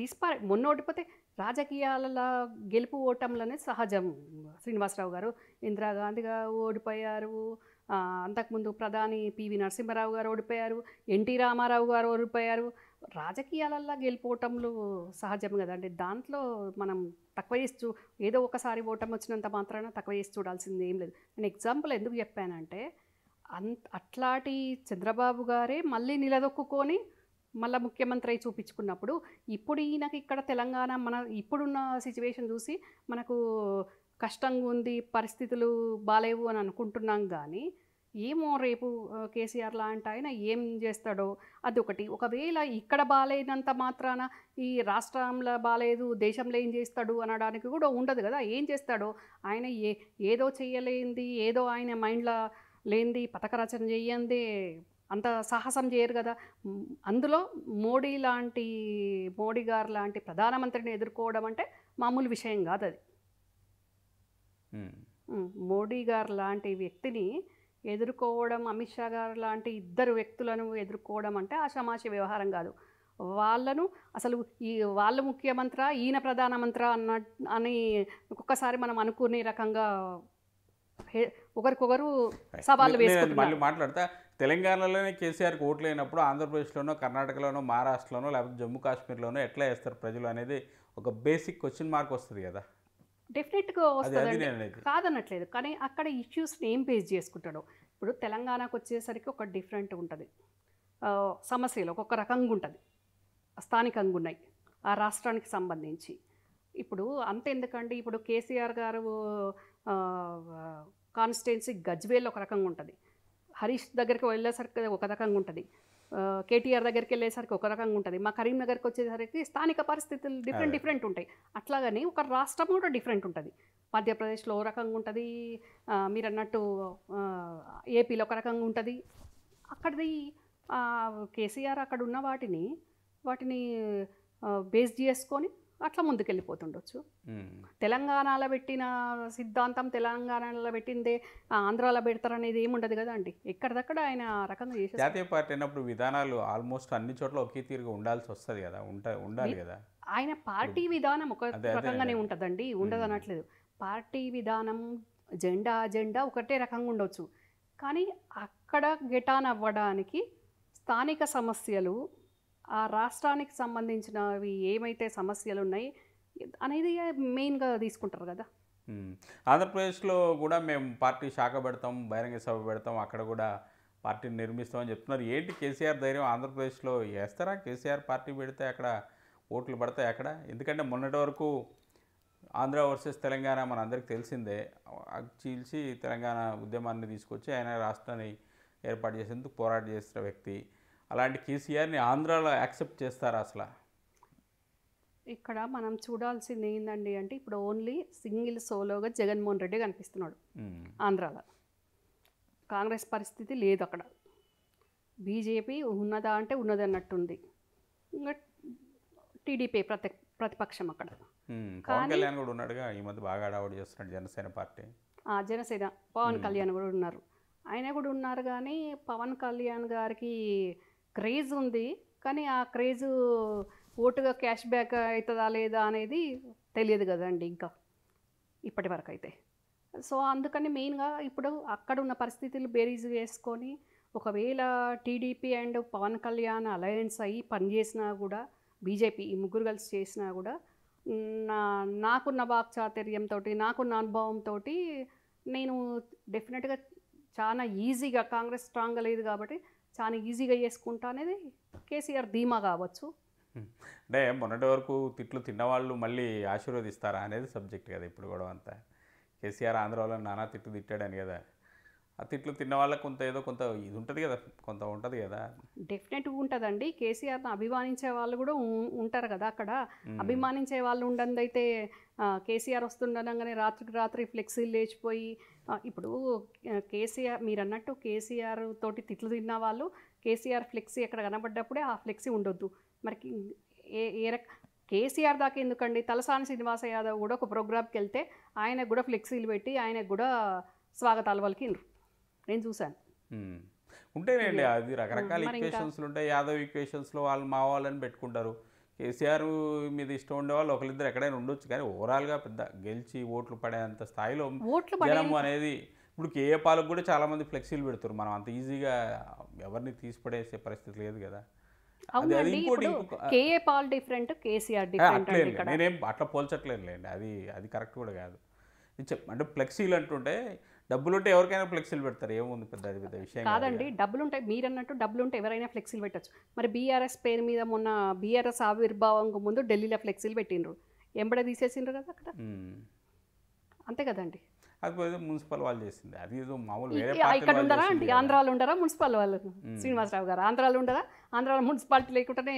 తీసిపారే మొన్న ఓడిపోతే రాజకీయాలలో గెలుపు ఓటంలోనే సహజం శ్రీనివాసరావు గారు ఇందిరాగాంధీ గారు ఓడిపోయారు అంతకుముందు ప్రధాని పివి నరసింహారావు గారు ఓడిపోయారు ఎన్టీ రామారావు గారు ఓడిపోయారు రాజకీయాలల్లో గెలిపోవటంలో సహజం కదండి దాంట్లో మనం తక్కువ చేస్తూ ఏదో ఒకసారి ఓటం వచ్చినంత మాత్రాన తక్కువ చేసి చూడాల్సింది ఏం లేదు నేను ఎగ్జాంపుల్ ఎందుకు చెప్పానంటే అంత అట్లాంటి చంద్రబాబు గారే మళ్ళీ నిలదొక్కుని మళ్ళీ ముఖ్యమంత్రి అయి చూపించుకున్నప్పుడు ఇప్పుడు ఈయనకి ఇక్కడ తెలంగాణ మన ఇప్పుడున్న సిచ్యువేషన్ చూసి మనకు కష్టంగా ఉంది పరిస్థితులు బాలేవు అని అనుకుంటున్నాం కానీ ఏమో రేపు కేసీఆర్ లాంటి ఆయన ఏం చేస్తాడో అదొకటి ఒకవేళ ఇక్కడ బాగాలేనంత మాత్రాన ఈ రాష్ట్రంలో బాగాలేదు దేశంలో ఏం చేస్తాడు అనడానికి కూడా ఉండదు కదా ఏం చేస్తాడో ఆయన ఏ ఏదో చేయలేంది ఏదో ఆయన మైండ్లో లేనిది పథక రచన చేయంది అంత సాహసం చేయరు కదా అందులో మోడీ లాంటి మోడీ గారు లాంటి ప్రధానమంత్రిని ఎదుర్కోవడం అంటే మామూలు విషయం కాదు అది మోడీ గారు లాంటి వ్యక్తిని ఎదుర్కోవడం అమిత్ షా గారు లాంటి ఇద్దరు వ్యక్తులను ఎదుర్కోవడం అంటే ఆషామాషి వ్యవహారం కాదు వాళ్ళను అసలు ఈ వాళ్ళ ముఖ్యమంత్ర ఈయన ప్రధానమంత్ర అన్న అని ఒక్కొక్కసారి మనం అనుకునే రకంగా ఒకరికొకరు సవాళ్ళు వేసుకుంటారు మళ్ళీ మాట్లాడతా తెలంగాణలోనే కేసీఆర్కి ఓట్లు లేనప్పుడు ఆంధ్రప్రదేశ్లోనో కర్ణాటకలోనో మహారాష్ట్రలోనో లేకపోతే జమ్మూ కాశ్మీర్లోనో ఎట్లా వేస్తారు ప్రజలు అనేది ఒక బేసిక్ క్వశ్చన్ మార్క్ వస్తుంది కదా డెఫినెట్గా వస్తుందండి కాదనట్లేదు కానీ అక్కడ ఇష్యూస్ని ఏం ఫేస్ చేసుకుంటాడు ఇప్పుడు తెలంగాణకు వచ్చేసరికి ఒక డిఫరెంట్ ఉంటుంది సమస్యలు ఒక్కొక్క రకంగా ఉంటుంది స్థానికంగా ఉన్నాయి ఆ రాష్ట్రానికి సంబంధించి ఇప్పుడు అంత ఎందుకండి ఇప్పుడు కేసీఆర్ గారు కాన్స్టిట్యున్సీ గజ్వేల్ ఒక రకంగా ఉంటుంది హరీష్ దగ్గరికి వెళ్ళేసరికి ఒక రకంగా ఉంటుంది కేటీఆర్ దగ్గరికి వెళ్ళేసరికి ఒక రకంగా ఉంటుంది మా కరీంనగర్కి వచ్చేసరికి స్థానిక పరిస్థితులు డిఫరెంట్ డిఫరెంట్ ఉంటాయి అట్లాగని ఒక రాష్ట్రం కూడా డిఫరెంట్ ఉంటుంది మధ్యప్రదేశ్లో ఓ రకంగా ఉంటుంది మీరు అన్నట్టు ఏపీలో ఒక రకంగా ఉంటుంది అక్కడిది కేసీఆర్ అక్కడ ఉన్న వాటిని వాటిని బేస్ చేసుకొని అట్లా ముందుకెళ్ళిపోతుండొచ్చు తెలంగాణలో పెట్టిన సిద్ధాంతం తెలంగాణలో పెట్టిందే ఆంధ్రాలో పెడతారనేది ఏముండదు కదా అండి ఎక్కడిదక్కడ ఆయన రకంగా చేసే జాతీయ పార్టీ అయినప్పుడు విధానాలు ఆల్మోస్ట్ అన్ని చోట్ల ఒకే తీరుగా ఉండాల్సి వస్తుంది కదా ఉండాలి కదా ఆయన పార్టీ విధానం ఒక రకంగానే ఉంటుందండి ఉండదు అనట్లేదు పార్టీ విధానం జెండా అజెండా ఒకటే రకంగా ఉండొచ్చు కానీ అక్కడ గెటాన్ అవ్వడానికి స్థానిక సమస్యలు ఆ రాష్ట్రానికి సంబంధించినవి ఏమైతే సమస్యలు ఉన్నాయి అనేది మెయిన్గా తీసుకుంటారు కదా ఆంధ్రప్రదేశ్లో కూడా మేము పార్టీ శాఖ పెడతాం బహిరంగ సభ పెడతాం అక్కడ కూడా పార్టీని నిర్మిస్తామని చెప్తున్నారు ఏంటి కేసీఆర్ ధైర్యం ఆంధ్రప్రదేశ్లో వేస్తారా కేసీఆర్ పార్టీ పెడితే అక్కడ ఓట్లు పడతాయి అక్కడ ఎందుకంటే మొన్నటి వరకు ఆంధ్ర వర్సెస్ తెలంగాణ మన అందరికి తెలిసిందే చీల్చి తెలంగాణ ఉద్యమాన్ని తీసుకొచ్చి ఆయన రాష్ట్రాన్ని ఏర్పాటు చేసేందుకు పోరాటం చేసిన వ్యక్తి అలాంటి కేసీఆర్ని ఆంధ్రాలో యాక్సెప్ట్ చేస్తారా అసలు ఇక్కడ మనం చూడాల్సింది ఏంటండి అంటే ఇప్పుడు ఓన్లీ సింగిల్ సోలోగా జగన్మోహన్ రెడ్డి కనిపిస్తున్నాడు ఆంధ్రాలో కాంగ్రెస్ పరిస్థితి లేదు అక్కడ బీజేపీ ఉన్నదా అంటే ఉన్నది అన్నట్టుంది ఇంకా టీడీపీ ప్రతి ప్రతిపక్షం అక్కడ పవన్ కళ్యాణ్ కూడా ఉన్నాడుగా ఈ మధ్య బాగా అడావుడు చేస్తున్నాడు జనసేన పార్టీ ఆ జనసేన పవన్ కళ్యాణ్ కూడా ఉన్నారు ఆయన కూడా ఉన్నారు కానీ పవన్ కళ్యాణ్ గారికి క్రేజ్ ఉంది కానీ ఆ క్రేజ్ ఓటుగా క్యాష్ బ్యాక్ అవుతుందా లేదా అనేది తెలియదు కదండి ఇంకా ఇప్పటి వరకు అయితే సో అందుకని మెయిన్గా ఇప్పుడు అక్కడ ఉన్న పరిస్థితులు బేరీజ్ వేసుకొని ఒకవేళ TDP and Pawan Kalyan alliance అయ్యి పనిచేసినా కూడా బీజేపీ ఈ ముగ్గురు కలిసి చేసినా కూడా నా నాకున్న వాక్చాతుర్యంతో నాకున్న అనుభవంతో నేను డెఫినెట్గా చాలా ఈజీగా కాంగ్రెస్ స్ట్రాంగ్ లేదు కాబట్టి చాలా ఈజీగా చేసుకుంటా అనేది కేసీఆర్ ధీమా కావచ్చు అంటే మొన్నటి వరకు తిట్లు తిన్నవాళ్ళు మళ్ళీ ఆశీర్వదిస్తారా అనేది సబ్జెక్ట్ కదా ఇప్పుడు కూడా అంతా కేసీఆర్ ఆంధ్రాలో నానా తిట్లు తిట్టాడని కదా ఆ తిట్లు తిన్న వాళ్ళకి కొంత ఏదో కొంత ఇది ఉంటుంది కదా కొంత ఉంటుంది కదా డెఫినెట్గా ఉంటుందండి కేసీఆర్ని అభిమానించే వాళ్ళు కూడా ఉంటారు కదా అక్కడ అభిమానించే వాళ్ళు ఉండదైతే కేసీఆర్ వస్తుండగానే రాత్రికి రాత్రి ఫ్లెక్సీలు లేచిపోయి ఇప్పుడు కేసీఆర్ మీరు అన్నట్టు కేసీఆర్ తోటి తిట్లు తిన్న వాళ్ళు కేసీఆర్ ఫ్లెక్సీ అక్కడ కనబడ్డప్పుడే ఆ ఫ్లెక్సీ ఉండొద్దు మరి ఏ ఏ రక కేసీఆర్ దాకా ఎందుకండి తలసాని శ్రీనివాస యాదవ్ కూడా ఒక ప్రోగ్రామ్కి వెళ్తే ఆయన కూడా ఫ్లెక్సీలు పెట్టి ఆయన కూడా స్వాగతాలు పలికినరు నేను చూశాను ఉంటేనండి అది రకరకాల ఈక్వేషన్స్లు ఉంటాయి యాదవ్ ఈక్వేషన్స్లో వాళ్ళు మా వాళ్ళని పెట్టుకుంటారు కేసీఆర్ మీద ఇష్టం ఉండేవాళ్ళు ఒకరిద్దరు ఎక్కడైనా ఉండొచ్చు కానీ ఓవరాల్గా పెద్ద గెలిచి ఓట్లు పడేంత స్థాయిలో ఓట్లు జనం అనేది ఇప్పుడు కేఏ పాలకు కూడా చాలామంది ఫ్లెక్సీలు పెడతారు మనం అంత ఈజీగా ఎవరిని తీసిపడేసే పరిస్థితి లేదు కదా డిఫరెంట్ కేసీఆర్ నేనేం అట్లా పోల్చట్లేదు లేండి అది అది కరెక్ట్ కూడా కాదు అంటే ఫ్లెక్సీలు అంటుంటే ఉంటే ఎవరికైనా ఫ్లెక్సీలు పెడతారు ఏముంది పెద్ద పెద్ద విషయం కాదండి డబ్బులుంటాయి మీరు అన్నట్టు డబ్బులుంటే ఎవరైనా ఫ్లెక్సీలు పెట్టచ్చు మరి బీఆర్ఎస్ పేరు మీద మొన్న బీఆర్ఎస్ ఆవిర్భావం ముందు ఢిల్లీలో ఫ్లెక్సీలు పెట్టిండ్రు ఎంబడ తీసేసిండ్రు కదా అక్కడ అంతే కదండి అది మున్సిపల్ వాళ్ళు చేసింది అది ఏదో మామూలు ఇక్కడ ఉండరా అండి ఆంధ్రాలో ఉండరా మున్సిపల్ వాళ్ళు శ్రీనివాసరావు గారు ఆంధ్రాలో ఉండరా ఆంధ్రాలో మున్సిపాలిటీ లేకుండానే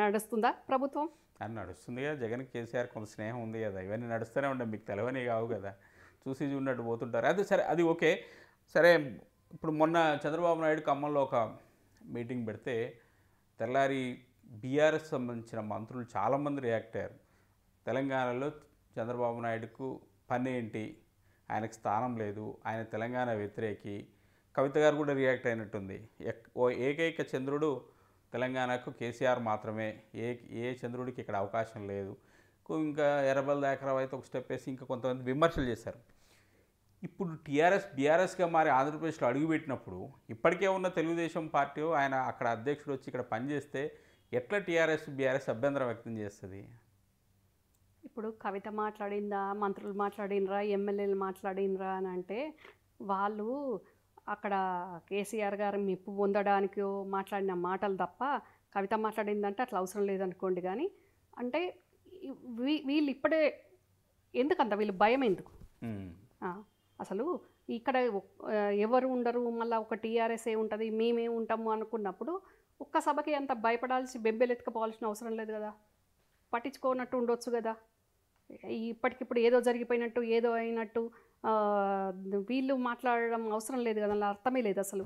నడుస్తుందా ప్రభుత్వం అది నడుస్తుంది కదా జగన్ కేసీఆర్ కొంత స్నేహం ఉంది కదా ఇవన్నీ నడుస్తూనే ఉండే మీకు తెలవని కావు కదా చూసి ఉన్నట్టు పోతుంటారు అది సరే అది ఓకే సరే ఇప్పుడు మొన్న చంద్రబాబు నాయుడు ఖమ్మంలో ఒక మీటింగ్ పెడితే తెల్లారి బీఆర్ఎస్ సంబంధించిన మంత్రులు చాలామంది రియాక్ట్ అయ్యారు తెలంగాణలో చంద్రబాబు నాయుడుకు పని ఏంటి ఆయనకు స్థానం లేదు ఆయన తెలంగాణ వ్యతిరేకి కవిత గారు కూడా రియాక్ట్ అయినట్టుంది ఓ ఏకైక చంద్రుడు తెలంగాణకు కేసీఆర్ మాత్రమే ఏ ఏ చంద్రుడికి ఇక్కడ అవకాశం లేదు ఇంకా ఎర్రబల్ దాకరావు అయితే ఒక స్టెప్ వేసి ఇంకా కొంతమంది విమర్శలు చేశారు ఇప్పుడు టీఆర్ఎస్ బీఆర్ఎస్గా మారి ఆంధ్రప్రదేశ్లో అడుగుపెట్టినప్పుడు ఇప్పటికే ఉన్న తెలుగుదేశం పార్టీ ఆయన అక్కడ అధ్యక్షుడు వచ్చి ఇక్కడ పనిచేస్తే ఎట్లా టీఆర్ఎస్ బీఆర్ఎస్ అభ్యంతరం వ్యక్తం చేస్తుంది ఇప్పుడు కవిత మాట్లాడిందా మంత్రులు మాట్లాడినరా ఎమ్మెల్యేలు మాట్లాడినరా అని అంటే వాళ్ళు అక్కడ కేసీఆర్ గారు మెప్పు పొందడానికి మాట్లాడిన మాటలు తప్ప కవిత మాట్లాడిందంటే అట్లా అవసరం లేదనుకోండి కానీ అంటే వీళ్ళు ఇప్పుడే ఎందుకంత వీళ్ళు భయం ఎందుకు అసలు ఇక్కడ ఎవరు ఉండరు మళ్ళీ ఒక టీఆర్ఎస్ ఏ ఉంటుంది మేమే ఉంటాము అనుకున్నప్పుడు ఒక్క సభకి అంత భయపడాల్సి బెంబెలెత్తుకపోవాల్సిన అవసరం లేదు కదా పట్టించుకోనట్టు ఉండొచ్చు కదా ఇప్పటికిప్పుడు ఏదో జరిగిపోయినట్టు ఏదో అయినట్టు వీళ్ళు మాట్లాడడం అవసరం లేదు కదా అర్థమే లేదు అసలు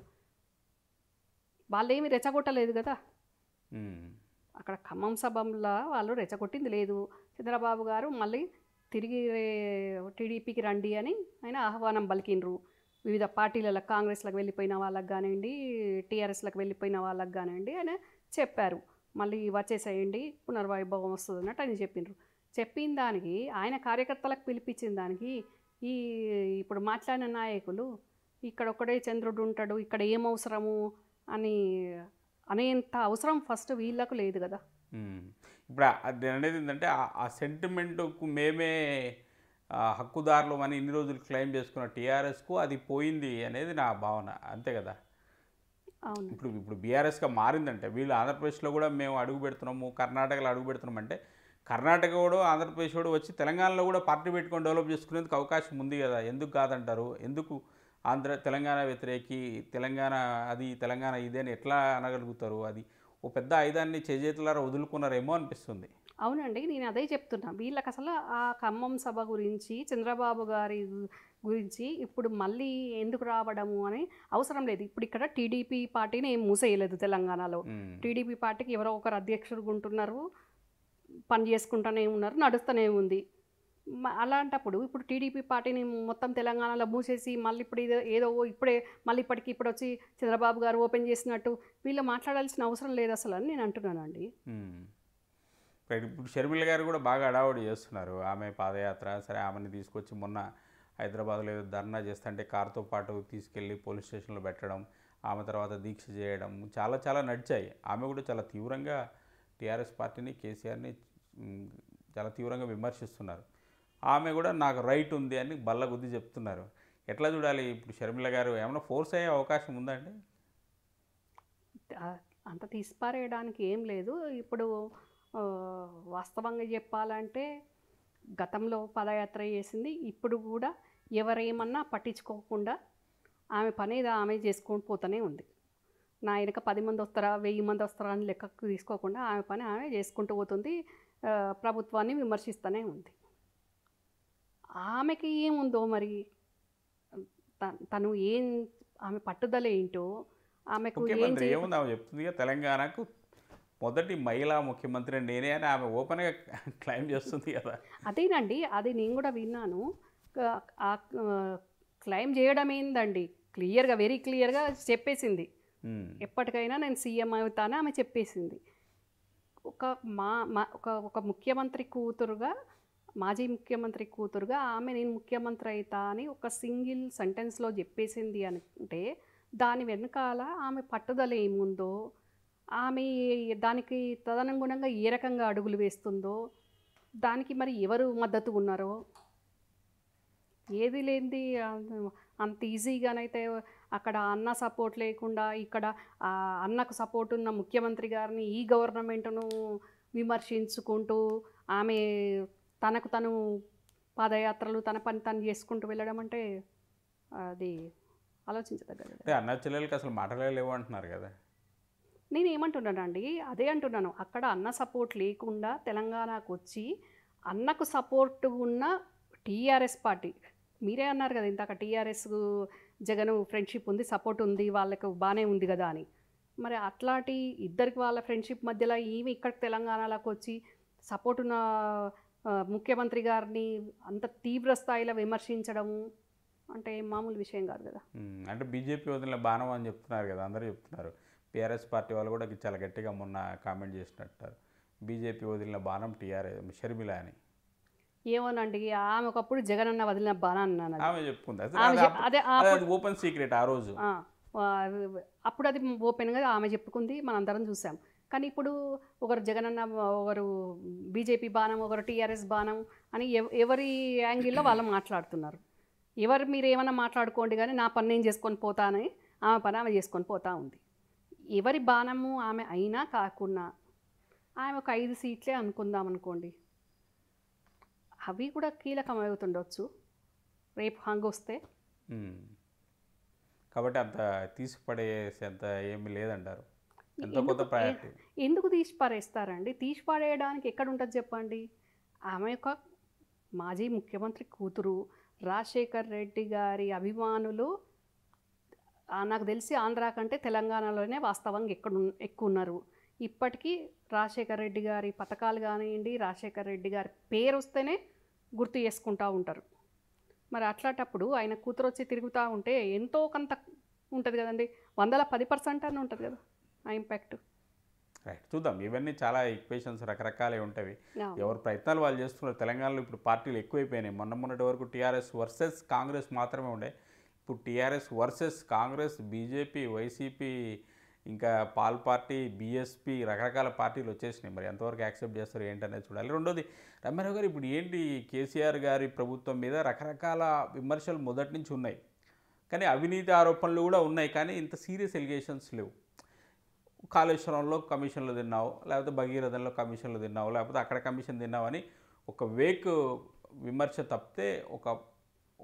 వాళ్ళేమి రెచ్చగొట్టలేదు కదా అక్కడ ఖమ్మం సభంలో వాళ్ళు రెచ్చగొట్టింది లేదు చంద్రబాబు గారు మళ్ళీ తిరిగి టీడీపీకి రండి అని ఆయన ఆహ్వానం పలికినరు వివిధ పార్టీలలో కాంగ్రెస్లకు వెళ్ళిపోయిన వాళ్ళకి కానివ్వండి టీఆర్ఎస్లకు వెళ్ళిపోయిన వాళ్ళకి కానివ్వండి ఆయన చెప్పారు మళ్ళీ వచ్చేసేయండి పునర్వైభవం వస్తుంది అన్నట్టు ఆయన చెప్పినారు చెప్పిన దానికి ఆయన కార్యకర్తలకు పిలిపించిన దానికి ఈ ఇప్పుడు మాట్లాడిన నాయకులు ఇక్కడ ఒకడే చంద్రుడు ఉంటాడు ఇక్కడ ఏం అవసరము అని అనేంత అవసరం ఫస్ట్ వీళ్ళకు లేదు కదా ఇప్పుడు అది అనేది ఏంటంటే ఆ సెంటిమెంట్కు మేమే హక్కుదారులు అని ఇన్ని రోజులు క్లెయిమ్ చేసుకున్న టీఆర్ఎస్కు అది పోయింది అనేది నా భావన అంతే కదా ఇప్పుడు ఇప్పుడు బీఆర్ఎస్గా మారిందంటే వీళ్ళు ఆంధ్రప్రదేశ్లో కూడా మేము అడుగు పెడుతున్నాము కర్ణాటకలో అడుగు పెడుతున్నామంటే అంటే కర్ణాటక కూడా ఆంధ్రప్రదేశ్ కూడా వచ్చి తెలంగాణలో కూడా పార్టీ పెట్టుకొని డెవలప్ చేసుకునేందుకు అవకాశం ఉంది కదా ఎందుకు కాదంటారు ఎందుకు ఆంధ్ర తెలంగాణ వ్యతిరేకి తెలంగాణ అది తెలంగాణ ఇది అని ఎట్లా అనగలుగుతారు అది ఓ పెద్ద ఆయుధాన్ని చేజేతులారా వదులుకున్నారేమో అనిపిస్తుంది అవునండి నేను అదే చెప్తున్నా వీళ్ళకి అసలు ఆ ఖమ్మం సభ గురించి చంద్రబాబు గారి గురించి ఇప్పుడు మళ్ళీ ఎందుకు రావడము అని అవసరం లేదు ఇప్పుడు ఇక్కడ టీడీపీ పార్టీని ఏం మూసేయలేదు తెలంగాణలో టీడీపీ పార్టీకి ఎవరో ఒకరు అధ్యక్షుడుగా ఉంటున్నారు పని చేసుకుంటూనే ఉన్నారు నడుస్తూనే ఉంది అలాంటప్పుడు ఇప్పుడు టీడీపీ పార్టీని మొత్తం తెలంగాణలో మూసేసి మళ్ళీ ఇప్పుడు ఏదో ఏదో ఇప్పుడే మళ్ళీ ఇప్పటికి ఇప్పుడు వచ్చి చంద్రబాబు గారు ఓపెన్ చేసినట్టు వీళ్ళు మాట్లాడాల్సిన అవసరం లేదు అసలు అని నేను అంటున్నానండి ఇప్పుడు షర్మిల గారు కూడా బాగా అడావుడి చేస్తున్నారు ఆమె పాదయాత్ర సరే ఆమెని తీసుకొచ్చి మొన్న హైదరాబాద్లో ఏదో ధర్నా చేస్తుంటే కారుతో పాటు తీసుకెళ్ళి పోలీస్ స్టేషన్లో పెట్టడం ఆమె తర్వాత దీక్ష చేయడం చాలా చాలా నడిచాయి ఆమె కూడా చాలా తీవ్రంగా టీఆర్ఎస్ పార్టీని కేసీఆర్ని చాలా తీవ్రంగా విమర్శిస్తున్నారు ఆమె కూడా నాకు రైట్ ఉంది అని బల్ల గుద్ది చెప్తున్నారు ఎట్లా చూడాలి ఇప్పుడు షర్మిల గారు ఏమైనా ఫోర్స్ అయ్యే అవకాశం ఉందండి అంత తీసిపారేయడానికి ఏం లేదు ఇప్పుడు వాస్తవంగా చెప్పాలంటే గతంలో పదయాత్ర చేసింది ఇప్పుడు కూడా ఎవరేమన్నా పట్టించుకోకుండా ఆమె పనేది ఆమె చేసుకొని పోతూనే ఉంది నా వెనక పది మంది వస్తారా వెయ్యి మంది వస్తారా అని లెక్కకు తీసుకోకుండా ఆమె పని ఆమె చేసుకుంటూ పోతుంది ప్రభుత్వాన్ని విమర్శిస్తూనే ఉంది ఆమెకి ఏముందో మరి తను ఏం ఆమె పట్టుదల ఏంటో ఆమెకు ఏముంది ఆమె చెప్తుంది తెలంగాణకు మొదటి మహిళా ముఖ్యమంత్రి నేనే అని ఆమె ఓపెన్గా క్లైమ్ చేస్తుంది కదా అదేనండి అది నేను కూడా విన్నాను ఆ క్లైమ్ చేయడం ఏందండి క్లియర్గా వెరీ క్లియర్గా చెప్పేసింది ఎప్పటికైనా నేను సీఎం అవుతానని ఆమె చెప్పేసింది ఒక మా ఒక ఒక ముఖ్యమంత్రి కూతురుగా మాజీ ముఖ్యమంత్రి కూతురుగా ఆమె నేను ముఖ్యమంత్రి అవుతా అని ఒక సింగిల్ సెంటెన్స్లో చెప్పేసింది అంటే దాని వెనకాల ఆమె పట్టుదల ఏముందో ఆమె దానికి తదనుగుణంగా ఏ రకంగా అడుగులు వేస్తుందో దానికి మరి ఎవరు మద్దతు ఉన్నారో ఏది లేనిది అంత ఈజీగానైతే అక్కడ అన్న సపోర్ట్ లేకుండా ఇక్కడ అన్నకు సపోర్ట్ ఉన్న ముఖ్యమంత్రి గారిని ఈ గవర్నమెంట్ను విమర్శించుకుంటూ ఆమె తనకు తను పాదయాత్రలు తన పని తను చేసుకుంటూ వెళ్ళడం అంటే అది ఆలోచించదగ్గర అన్న చెల్లెలకి అసలు మాట్లాడలేవు అంటున్నారు కదా నేను ఏమంటున్నానండి అదే అంటున్నాను అక్కడ అన్న సపోర్ట్ లేకుండా తెలంగాణకు వచ్చి అన్నకు సపోర్ట్ ఉన్న టీఆర్ఎస్ పార్టీ మీరే అన్నారు కదా ఇంతక టీఆర్ఎస్ జగన్ ఫ్రెండ్షిప్ ఉంది సపోర్ట్ ఉంది వాళ్ళకు బాగానే ఉంది కదా అని మరి అట్లాంటి ఇద్దరికి వాళ్ళ ఫ్రెండ్షిప్ మధ్యలో ఏమి ఇక్కడ తెలంగాణలోకి వచ్చి సపోర్ట్ ఉన్న ముఖ్యమంత్రి గారిని అంత తీవ్ర స్థాయిలో విమర్శించడము అంటే మామూలు విషయం కాదు కదా అంటే బీజేపీ వదిలిన బాణం అని చెప్తున్నారు కదా అందరూ చెప్తున్నారు టీఆర్ఎస్ పార్టీ వాళ్ళు కూడా చాలా గట్టిగా మొన్న కామెంట్ చేసినట్టారు బీజేపీ వదిలిన బాణం టీఆర్ఎస్ షర్మిల అని ఏమోనండి ఆమె ఒకప్పుడు జగన్ అన్న వదిలిన బాణం చెప్పుకుంది ఓపెన్ సీక్రెట్ ఆ రోజు అప్పుడు అది ఓపెన్గా ఆమె చెప్పుకుంది మనందరం చూసాం కానీ ఇప్పుడు ఒకరు జగనన్న ఒకరు బీజేపీ బాణం ఒకరు టీఆర్ఎస్ బాణం అని ఎవరి యాంగిల్లో <clears throat> వాళ్ళు మాట్లాడుతున్నారు ఎవరు మీరు ఏమైనా మాట్లాడుకోండి కానీ నా పని నేను చేసుకొని పోతానని ఆమె పని ఆమె చేసుకొని పోతా ఉంది ఎవరి బాణము ఆమె అయినా కాకుండా ఆమె ఒక ఐదు సీట్లే అనుకుందాం అనుకోండి అవి కూడా అవుతుండొచ్చు రేపు హంగ్ వస్తే కాబట్టి అంత అంత ఏమి లేదంటారు ఎందుకు తీసి పారేస్తారండి తీసి పారేయడానికి ఎక్కడ ఉంటుంది చెప్పండి ఆమె యొక్క మాజీ ముఖ్యమంత్రి కూతురు రాజశేఖర్ రెడ్డి గారి అభిమానులు నాకు తెలిసి ఆంధ్ర కంటే తెలంగాణలోనే వాస్తవంగా ఎక్కడ ఎక్కువ ఉన్నారు ఇప్పటికీ రాజశేఖర్ రెడ్డి గారి పథకాలు కానివ్వండి రాజశేఖర్ రెడ్డి గారి పేరు వస్తేనే గుర్తు చేసుకుంటూ ఉంటారు మరి అట్లాంటప్పుడు ఆయన కూతురు వచ్చి తిరుగుతూ ఉంటే ఎంతో కొంత ఉంటుంది కదండి వందల పది పర్సెంట్ అని ఉంటుంది కదా ఆ ఇంపాక్ట్ రైట్ చూద్దాం ఇవన్నీ చాలా ఈక్వేషన్స్ రకరకాలే ఉంటాయి ఎవరు ప్రయత్నాలు వాళ్ళు చేస్తున్నారు తెలంగాణలో ఇప్పుడు పార్టీలు ఎక్కువైపోయినాయి మొన్న మొన్నటి వరకు టీఆర్ఎస్ వర్సెస్ కాంగ్రెస్ మాత్రమే ఉండే ఇప్పుడు TRS versus Congress BJP YCP ఇంకా పాల్ పార్టీ బీఎస్పీ రకరకాల పార్టీలు వచ్చేసినాయి మరి ఎంతవరకు యాక్సెప్ట్ చేస్తారు ఏంటనేది చూడాలి రెండోది రమ్యారావు గారు ఇప్పుడు ఏంటి కేసీఆర్ గారి ప్రభుత్వం మీద రకరకాల విమర్శలు మొదటి నుంచి ఉన్నాయి కానీ అవినీతి ఆరోపణలు కూడా ఉన్నాయి కానీ ఇంత సీరియస్ ఎలిగేషన్స్ లేవు కాళేశ్వరంలో కమిషన్లు తిన్నావు లేకపోతే భగీరథంలో కమిషన్లు తిన్నావు లేకపోతే అక్కడ కమిషన్ తిన్నావని ఒక వేక్ విమర్శ తప్పితే ఒక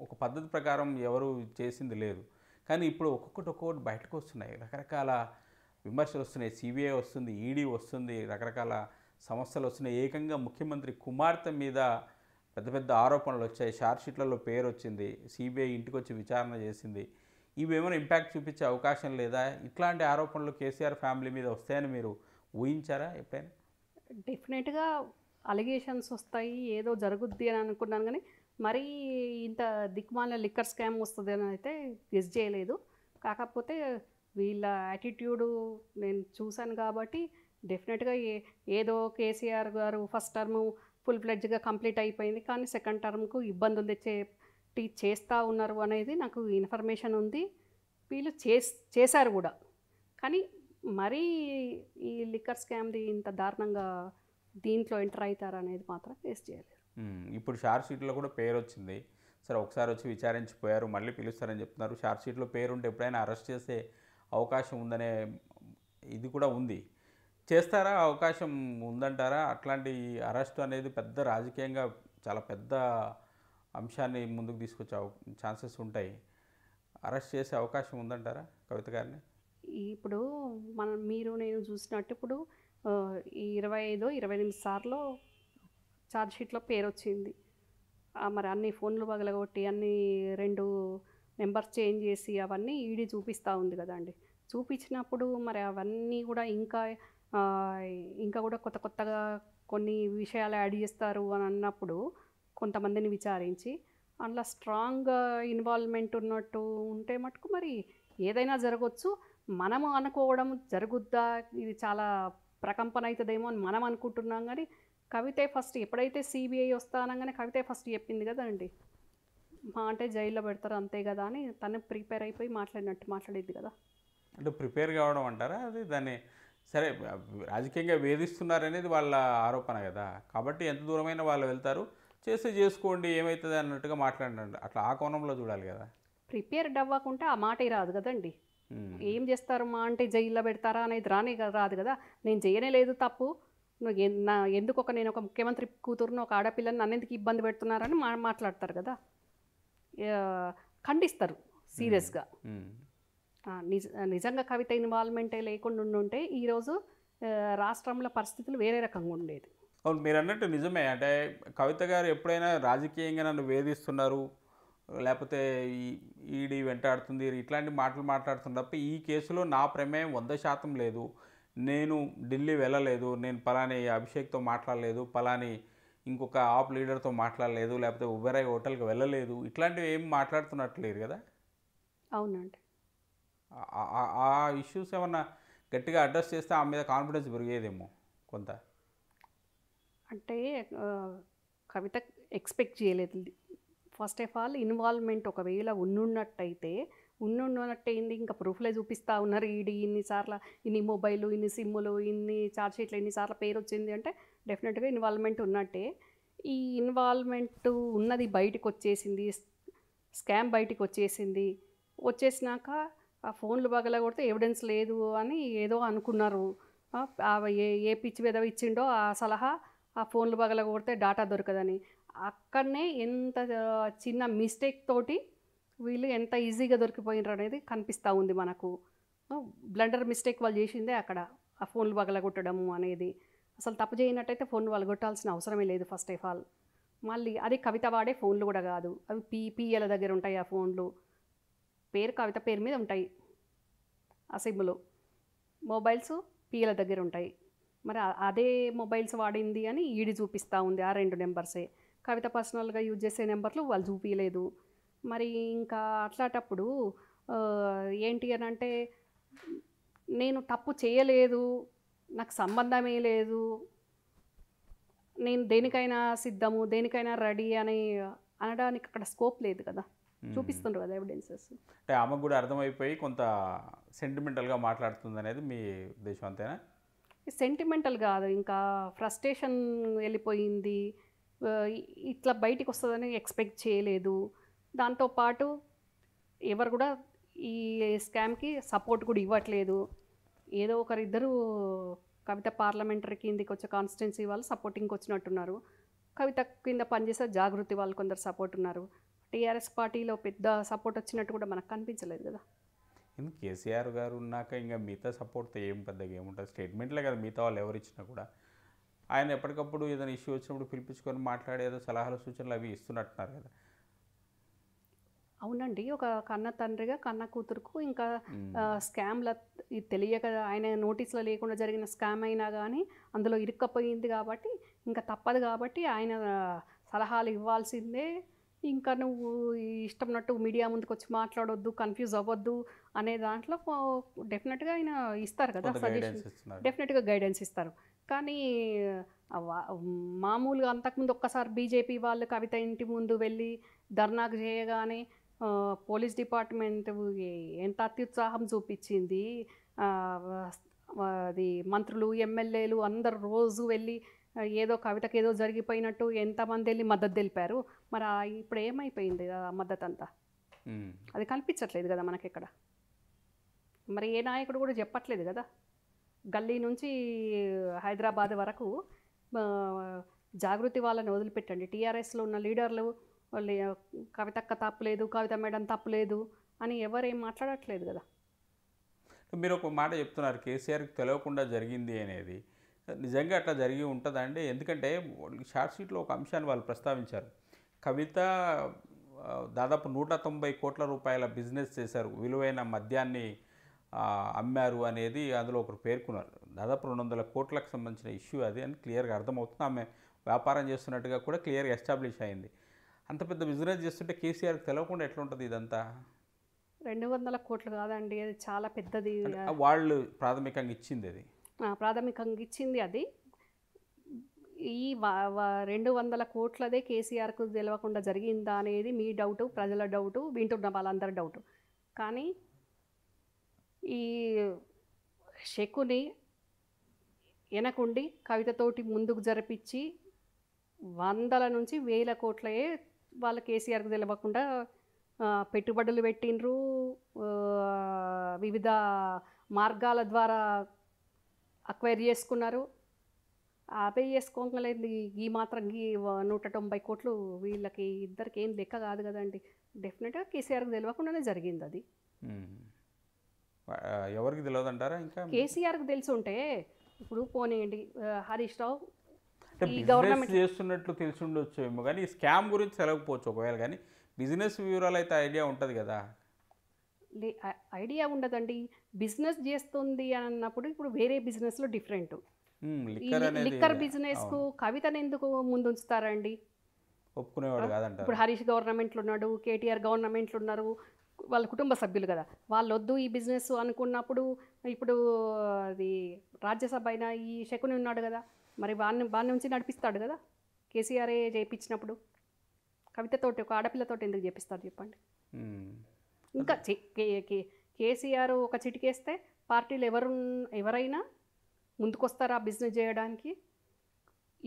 ఒక పద్ధతి ప్రకారం ఎవరు చేసింది లేదు కానీ ఇప్పుడు ఒక్కొక్కటి ఒక్కొక్కటి బయటకు వస్తున్నాయి రకరకాల విమర్శలు వస్తున్నాయి సిబిఐ వస్తుంది ఈడీ వస్తుంది రకరకాల సమస్యలు వస్తున్నాయి ఏకంగా ముఖ్యమంత్రి కుమార్తె మీద పెద్ద పెద్ద ఆరోపణలు వచ్చాయి షార్ట్షీట్లలో పేరు వచ్చింది సిబిఐ ఇంటికి వచ్చి విచారణ చేసింది ఇవేమైనా ఇంపాక్ట్ చూపించే అవకాశం లేదా ఇట్లాంటి ఆరోపణలు కేసీఆర్ ఫ్యామిలీ మీద వస్తాయని మీరు ఊహించారా ఎప్పుడైనా డెఫినెట్గా అలిగేషన్స్ వస్తాయి ఏదో జరుగుద్ది అని అనుకున్నాను కానీ మరీ ఇంత దిక్మాల లిక్కర్ స్కామ్ వస్తుంది అని అయితే గెస్ చేయలేదు కాకపోతే వీళ్ళ యాటిట్యూడు నేను చూశాను కాబట్టి డెఫినెట్గా ఏ ఏదో కేసీఆర్ గారు ఫస్ట్ టర్మ్ ఫుల్ ఫ్లెడ్జ్గా కంప్లీట్ అయిపోయింది కానీ సెకండ్ టర్మ్కు ఇబ్బందులు తెచ్చే టీచ్ చేస్తూ ఉన్నారు అనేది నాకు ఇన్ఫర్మేషన్ ఉంది వీళ్ళు చేస్ చేశారు కూడా కానీ మరీ ఈ లిక్కర్ స్కామ్ది ఇంత దారుణంగా దీంట్లో ఎంటర్ అవుతారు అనేది మాత్రం ఫేస్ చేయలేదు ఇప్పుడు షార్ట్ షీట్లో కూడా పేరు వచ్చింది సరే ఒకసారి వచ్చి విచారించిపోయారు మళ్ళీ పిలుస్తారని చెప్తున్నారు షార్ట్ షీట్లో పేరుంటే ఎప్పుడైనా అరెస్ట్ చేసే అవకాశం ఉందనే ఇది కూడా ఉంది చేస్తారా అవకాశం ఉందంటారా అట్లాంటి అరెస్ట్ అనేది పెద్ద రాజకీయంగా చాలా పెద్ద అంశాన్ని ముందుకు తీసుకొచ్చే ఛాన్సెస్ ఉంటాయి అరెస్ట్ చేసే అవకాశం ఉందంటారా కవిత గారిని ఇప్పుడు మనం మీరు నేను చూసినట్టు ఇప్పుడు ఇరవై ఐదో ఇరవై ఎనిమిది సార్లు ఛార్జ్షీట్లో పేరు వచ్చింది మరి అన్ని ఫోన్లు పగలగొట్టి అన్ని రెండు నెంబర్స్ చేంజ్ చేసి అవన్నీ ఈడీ చూపిస్తూ ఉంది కదండి చూపించినప్పుడు మరి అవన్నీ కూడా ఇంకా ఇంకా కూడా కొత్త కొత్తగా కొన్ని విషయాలు యాడ్ చేస్తారు అని అన్నప్పుడు కొంతమందిని విచారించి అందులో స్ట్రాంగ్ ఇన్వాల్వ్మెంట్ ఉన్నట్టు ఉంటే మటుకు మరి ఏదైనా జరగవచ్చు మనము అనుకోవడం జరుగుద్దా ఇది చాలా ప్రకంపన అవుతుందేమో అని మనం అనుకుంటున్నాం కానీ కవితే ఫస్ట్ ఎప్పుడైతే సిబిఐ వస్తానంగానే కవితే ఫస్ట్ చెప్పింది కదండి మా అంటే జైల్లో పెడతారు అంతే కదా అని తను ప్రిపేర్ అయిపోయి మాట్లాడినట్టు మాట్లాడేది కదా అంటే ప్రిపేర్ కావడం అంటారా అది దాన్ని సరే రాజకీయంగా వేధిస్తున్నారనేది వాళ్ళ ఆరోపణ కదా కాబట్టి ఎంత దూరమైన వాళ్ళు వెళ్తారు చేసి చేసుకోండి ఏమవుతుంది అన్నట్టుగా మాట్లాడండి అట్లా ఆ కోణంలో చూడాలి కదా ప్రిపేర్డ్ అవ్వకుంటే ఆ మాటే రాదు కదండి ఏం చేస్తారు మా అంటే జైల్లో పెడతారా అనేది రానే రాదు కదా నేను చేయనే లేదు తప్పు నా ఎందుకు ఒక నేను ఒక ముఖ్యమంత్రి కూతురును ఒక ఆడపిల్లని నన్నెందుకు ఇబ్బంది పెడుతున్నారని మా మాట్లాడతారు కదా ఖండిస్తారు సీరియస్గా నిజ నిజంగా కవిత ఇన్వాల్వ్మెంటే లేకుండా ఉండుంటే ఈరోజు రాష్ట్రంలో పరిస్థితులు వేరే రకంగా ఉండేది అవును మీరు అన్నట్టు నిజమే అంటే కవిత గారు ఎప్పుడైనా రాజకీయంగా నన్ను వేధిస్తున్నారు లేకపోతే ఈడీ వెంటాడుతుంది ఇట్లాంటి మాటలు మాట్లాడుతున్నప్పుడు ఈ కేసులో నా ప్రమేయం వంద శాతం లేదు నేను ఢిల్లీ వెళ్ళలేదు నేను పలాని అభిషేక్తో మాట్లాడలేదు పలాని ఇంకొక ఆప్ లీడర్తో మాట్లాడలేదు లేకపోతే ఉబెరాయ్ హోటల్కి వెళ్ళలేదు ఇట్లాంటివి ఏం మాట్లాడుతున్నట్లేరు కదా అవునండి ఆ ఇష్యూస్ ఏమన్నా గట్టిగా అడ్రస్ చేస్తే ఆ మీద కాన్ఫిడెన్స్ పెరిగేదేమో కొంత అంటే కవిత ఎక్స్పెక్ట్ చేయలేదు ఫస్ట్ ఆఫ్ ఆల్ ఇన్వాల్వ్మెంట్ ఒకవేళ ఉన్నున్నట్టయితే ఉన్నట్టు అయింది ఇంకా ప్రూఫ్లే చూపిస్తూ ఉన్నారు ఈడి ఇన్నిసార్లు ఇన్ని మొబైల్ ఇన్ని సిమ్ములు ఇన్ని ఛార్జ్ షీట్లు ఇన్నిసార్లు పేరు వచ్చింది అంటే డెఫినెట్గా ఇన్వాల్వ్మెంట్ ఉన్నట్టే ఈ ఇన్వాల్వ్మెంట్ ఉన్నది బయటకు వచ్చేసింది స్కామ్ బయటకు వచ్చేసింది వచ్చేసినాక ఆ ఫోన్లు కొడితే ఎవిడెన్స్ లేదు అని ఏదో అనుకున్నారు ఏ ఏ పిచ్చి విధవ ఇచ్చిండో ఆ సలహా ఆ ఫోన్లు పగల కొడితే డాటా దొరకదని అక్కడనే ఎంత చిన్న మిస్టేక్ తోటి వీళ్ళు ఎంత ఈజీగా దొరికిపోయినారు అనేది కనిపిస్తూ ఉంది మనకు బ్లండర్ మిస్టేక్ వాళ్ళు చేసిందే అక్కడ ఆ ఫోన్లు పగలగొట్టడము అనేది అసలు తప్పు చేయనట్టయితే ఫోన్లు కొట్టాల్సిన అవసరమే లేదు ఫస్ట్ ఆఫ్ ఆల్ మళ్ళీ అది కవిత వాడే ఫోన్లు కూడా కాదు అవి పీపీఎల దగ్గర ఉంటాయి ఆ ఫోన్లు పేరు కవిత పేరు మీద ఉంటాయి ఆ సిమ్లు మొబైల్స్ పీఎల దగ్గర ఉంటాయి మరి అదే మొబైల్స్ వాడింది అని ఈడి చూపిస్తూ ఉంది ఆ రెండు నెంబర్సే కవిత పర్సనల్గా యూజ్ చేసే నెంబర్లు వాళ్ళు చూపించలేదు మరి ఇంకా అట్లాంటప్పుడు ఏంటి అని అంటే నేను తప్పు చేయలేదు నాకు సంబంధమే లేదు నేను దేనికైనా సిద్ధము దేనికైనా రెడీ అని అనడానికి అక్కడ స్కోప్ లేదు కదా చూపిస్తుండ్రు కదా ఎవిడెన్సెస్ అంటే ఆమెకు కూడా అర్థమైపోయి కొంత సెంటిమెంటల్గా మాట్లాడుతుంది అనేది మీ ఉద్దేశం అంతేనా సెంటిమెంటల్ కాదు ఇంకా ఫ్రస్ట్రేషన్ వెళ్ళిపోయింది ఇట్లా బయటికి వస్తుందని ఎక్స్పెక్ట్ చేయలేదు దాంతోపాటు ఎవరు కూడా ఈ స్కామ్కి సపోర్ట్ కూడా ఇవ్వట్లేదు ఏదో ఒకరిద్దరు కవిత పార్లమెంటరీ కిందకి వచ్చే కాన్స్టిట్యున్సీ వాళ్ళు సపోర్టింగ్కి వచ్చినట్టున్నారు కవిత కింద పనిచేసే జాగృతి వాళ్ళు కొందరు సపోర్ట్ ఉన్నారు టీఆర్ఎస్ పార్టీలో పెద్ద సపోర్ట్ వచ్చినట్టు కూడా మనకు కనిపించలేదు కదా ఎందుకు కేసీఆర్ గారు ఉన్నాక ఇంకా మిగతా సపోర్ట్ ఏం పెద్దగా ఏముంటుంది స్టేట్మెంట్లే కదా మిగతా వాళ్ళు ఎవరు ఇచ్చినా కూడా ఆయన ఎప్పటికప్పుడు ఏదైనా ఇష్యూ వచ్చినప్పుడు పిలిపించుకొని మాట్లాడే ఏదో సలహాలు సూచనలు అవి ఇస్తున్నట్టున్నారు కదా అవునండి ఒక కన్న తండ్రిగా కన్న కూతురుకు ఇంకా స్కామ్ల తెలియక ఆయన నోటీసులో లేకుండా జరిగిన స్కామ్ అయినా కానీ అందులో ఇరుక్కపోయింది కాబట్టి ఇంకా తప్పదు కాబట్టి ఆయన సలహాలు ఇవ్వాల్సిందే ఇంకా నువ్వు ఇష్టం మీడియా ముందుకు వచ్చి మాట్లాడొద్దు కన్ఫ్యూజ్ అవ్వద్దు అనే దాంట్లో డెఫినెట్గా ఆయన ఇస్తారు కదా సజెషన్ డెఫినెట్గా గైడెన్స్ ఇస్తారు కానీ మామూలుగా అంతకుముందు ఒక్కసారి బీజేపీ వాళ్ళు కవిత ఇంటి ముందు వెళ్ళి ధర్నాకు చేయగానే పోలీస్ డిపార్ట్మెంట్ ఎంత అత్యుత్సాహం చూపించింది అది మంత్రులు ఎమ్మెల్యేలు అందరు రోజు వెళ్ళి ఏదో కవితకి ఏదో జరిగిపోయినట్టు ఎంతమంది వెళ్ళి మద్దతు తెలిపారు మరి ఇప్పుడు ఏమైపోయింది ఆ మద్దతు అంతా అది కల్పించట్లేదు కదా మనకి ఇక్కడ మరి ఏ నాయకుడు కూడా చెప్పట్లేదు కదా గల్లీ నుంచి హైదరాబాద్ వరకు జాగృతి వాళ్ళని వదిలిపెట్టండి టీఆర్ఎస్లో ఉన్న లీడర్లు కవితక్క తప్పులేదు కవిత మేడం తప్పులేదు అని ఎవరేం మాట్లాడట్లేదు కదా మీరు ఒక మాట చెప్తున్నారు కేసీఆర్కి తెలియకుండా జరిగింది అనేది నిజంగా అట్లా జరిగి ఉంటుందండి ఎందుకంటే షార్ట్ షీట్లో ఒక అంశాన్ని వాళ్ళు ప్రస్తావించారు కవిత దాదాపు నూట తొంభై కోట్ల రూపాయల బిజినెస్ చేశారు విలువైన మద్యాన్ని అమ్మారు అనేది అందులో ఒకరు పేర్కొన్నారు దాదాపు రెండు వందల కోట్లకు సంబంధించిన ఇష్యూ అది అని క్లియర్గా అర్థమవుతుంది ఆమె వ్యాపారం చేస్తున్నట్టుగా కూడా క్లియర్గా ఎస్టాబ్లిష్ అయింది అంత పెద్ద బిజినెస్ చేస్తుంటే కేసీఆర్కి తెలవకుండా ఎట్లుంటుంది ఇదంతా రెండు వందల కోట్లు కాదండి అది చాలా పెద్దది వాళ్ళు ప్రాథమికంగా ఇచ్చింది అది ప్రాథమికంగా ఇచ్చింది అది ఈ రెండు వందల కోట్లదే కేసీఆర్కు తెలవకుండా జరిగిందా అనేది మీ డౌటు ప్రజల డౌటు వింటున్న వాళ్ళందరి డౌటు కానీ ఈ శకుని వెనకుండి కవితతోటి ముందుకు జరిపించి వందల నుంచి వేల కోట్లయే వాళ్ళ కేసీఆర్కి తెలియకుండా పెట్టుబడులు పెట్టినరు వివిధ మార్గాల ద్వారా అక్వైర్ చేసుకున్నారు ఆపే చేసుకోగలేదు ఈ మాత్రం ఈ నూట తొంభై కోట్లు వీళ్ళకి ఇద్దరికి ఏం లెక్క కాదు కదండి డెఫినెట్గా కేసీఆర్కి తెలియకుండానే జరిగింది అది ఎవరికి తెలియదు అంటారా ఇంకా కి తెలిసి ఉంటే ఇప్పుడు పోనీయండి హరీష్ రావు గవర్నమెంట్ చేస్తున్నట్లు తెలిసి ఉండొచ్చు ఏమో కానీ ఈ స్కామ్ గురించి తెలియకపోవచ్చు ఒకవేళ కానీ బిజినెస్ వివరాలు అయితే ఐడియా ఉంటుంది కదా ఐడియా ఉండదండి బిజినెస్ చేస్తుంది అని అన్నప్పుడు ఇప్పుడు వేరే బిజినెస్లో డిఫరెంట్ లిక్కర్ బిజినెస్కు కవితను ఎందుకు ముందుంచుతారండి ఒప్పుకునేవాడు కాదంట ఇప్పుడు హరీష్ గవర్నమెంట్లు ఉన్నాడు కేటీఆర్ గవర్నమెంట్లు ఉన్నారు వాళ్ళ కుటుంబ సభ్యులు కదా వాళ్ళు వద్దు ఈ బిజినెస్ అనుకున్నప్పుడు ఇప్పుడు అది రాజ్యసభ అయినా ఈ శకుని ఉన్నాడు కదా మరి వాడిని వాడిని ఉంచి నడిపిస్తాడు కదా కేసీఆరే చేయించినప్పుడు కవితతోటి ఒక ఆడపిల్లతోటి ఎందుకు చేపిస్తారు చెప్పండి ఇంకా కేసీఆర్ ఒక చిటికేస్తే పార్టీలు ఎవరు ఎవరైనా ముందుకొస్తారా బిజినెస్ చేయడానికి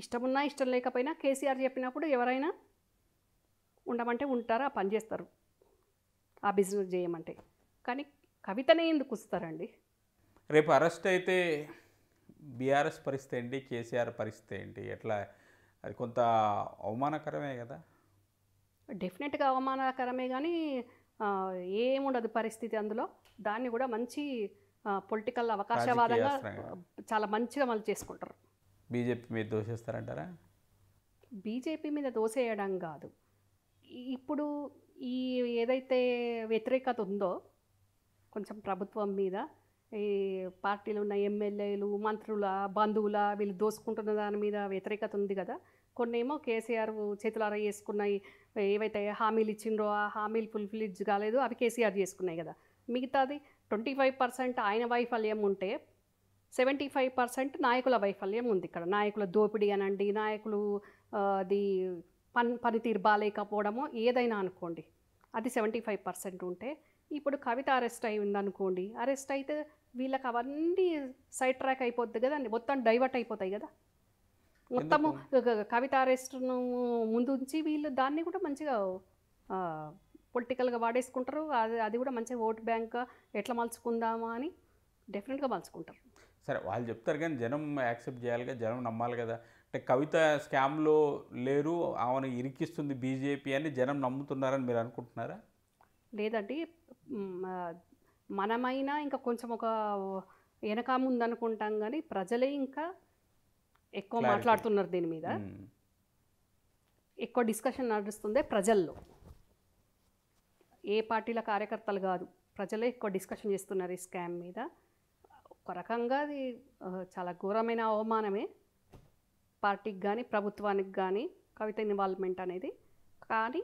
ఇష్టమున్నా ఇష్టం లేకపోయినా కేసీఆర్ చెప్పినప్పుడు ఎవరైనా ఉండమంటే ఉంటారా పనిచేస్తారు ఆ బిజినెస్ చేయమంటే కానీ కవితనే ఎందుకు వస్తారండి రేపు అరెస్ట్ అయితే బీఆర్ఎస్ పరిస్థితి ఏంటి కేసీఆర్ పరిస్థితి ఏంటి ఎట్లా అది కొంత అవమానకరమే కదా డెఫినెట్గా అవమానకరమే కానీ ఏముండదు పరిస్థితి అందులో దాన్ని కూడా మంచి పొలిటికల్ అవకాశవాదంగా చాలా మంచిగా మళ్ళీ చేసుకుంటారు బీజేపీ మీద దోషేస్తారంటారా బీజేపీ మీద దోసేయడం కాదు ఇప్పుడు ఈ ఏదైతే వ్యతిరేకత ఉందో కొంచెం ప్రభుత్వం మీద ఈ పార్టీలు ఉన్న ఎమ్మెల్యేలు మంత్రుల బంధువుల వీళ్ళు దోసుకుంటున్న దాని మీద వ్యతిరేకత ఉంది కదా కొన్ని ఏమో కేసీఆర్ చేతులారా చేసుకున్నాయి ఏవైతే హామీలు ఇచ్చిండ్రో ఆ హామీలు ఫుల్ఫిల్ కాలేదు అవి కేసీఆర్ చేసుకున్నాయి కదా మిగతాది ట్వంటీ ఫైవ్ పర్సెంట్ ఆయన వైఫల్యం ఉంటే సెవెంటీ ఫైవ్ పర్సెంట్ నాయకుల వైఫల్యం ఉంది ఇక్కడ నాయకుల దోపిడీ అనండి నాయకులు అది పని పనితీరు బాగాలేకపోవడము ఏదైనా అనుకోండి అది సెవెంటీ ఫైవ్ పర్సెంట్ ఉంటే ఇప్పుడు కవిత అరెస్ట్ అయి ఉందనుకోండి అరెస్ట్ అయితే వీళ్ళకి అవన్నీ సైడ్ ట్రాక్ అయిపోద్ది కదా మొత్తం డైవర్ట్ అయిపోతాయి కదా మొత్తము కవిత అరెస్ట్ను ముందుంచి వీళ్ళు దాన్ని కూడా మంచిగా పొలిటికల్గా వాడేసుకుంటారు అది అది కూడా మంచిగా ఓట్ బ్యాంక్ ఎట్లా మలుచుకుందామా అని డెఫినెట్గా మలుచుకుంటారు సరే వాళ్ళు చెప్తారు కానీ జనం యాక్సెప్ట్ చేయాలి కదా జనం నమ్మాలి కదా అంటే కవిత స్కామ్లో లేరు ఆమెను ఇరికిస్తుంది బీజేపీ అని జనం నమ్ముతున్నారని మీరు అనుకుంటున్నారా లేదండి మనమైనా ఇంకా కొంచెం ఒక వెనక కానీ ప్రజలే ఇంకా ఎక్కువ మాట్లాడుతున్నారు దీని మీద ఎక్కువ డిస్కషన్ నడుస్తుంది ప్రజల్లో ఏ పార్టీల కార్యకర్తలు కాదు ప్రజలే ఎక్కువ డిస్కషన్ చేస్తున్నారు ఈ స్కామ్ మీద ఒక రకంగా అది చాలా ఘోరమైన అవమానమే పార్టీకి కానీ ప్రభుత్వానికి కానీ కవిత ఇన్వాల్వ్మెంట్ అనేది కానీ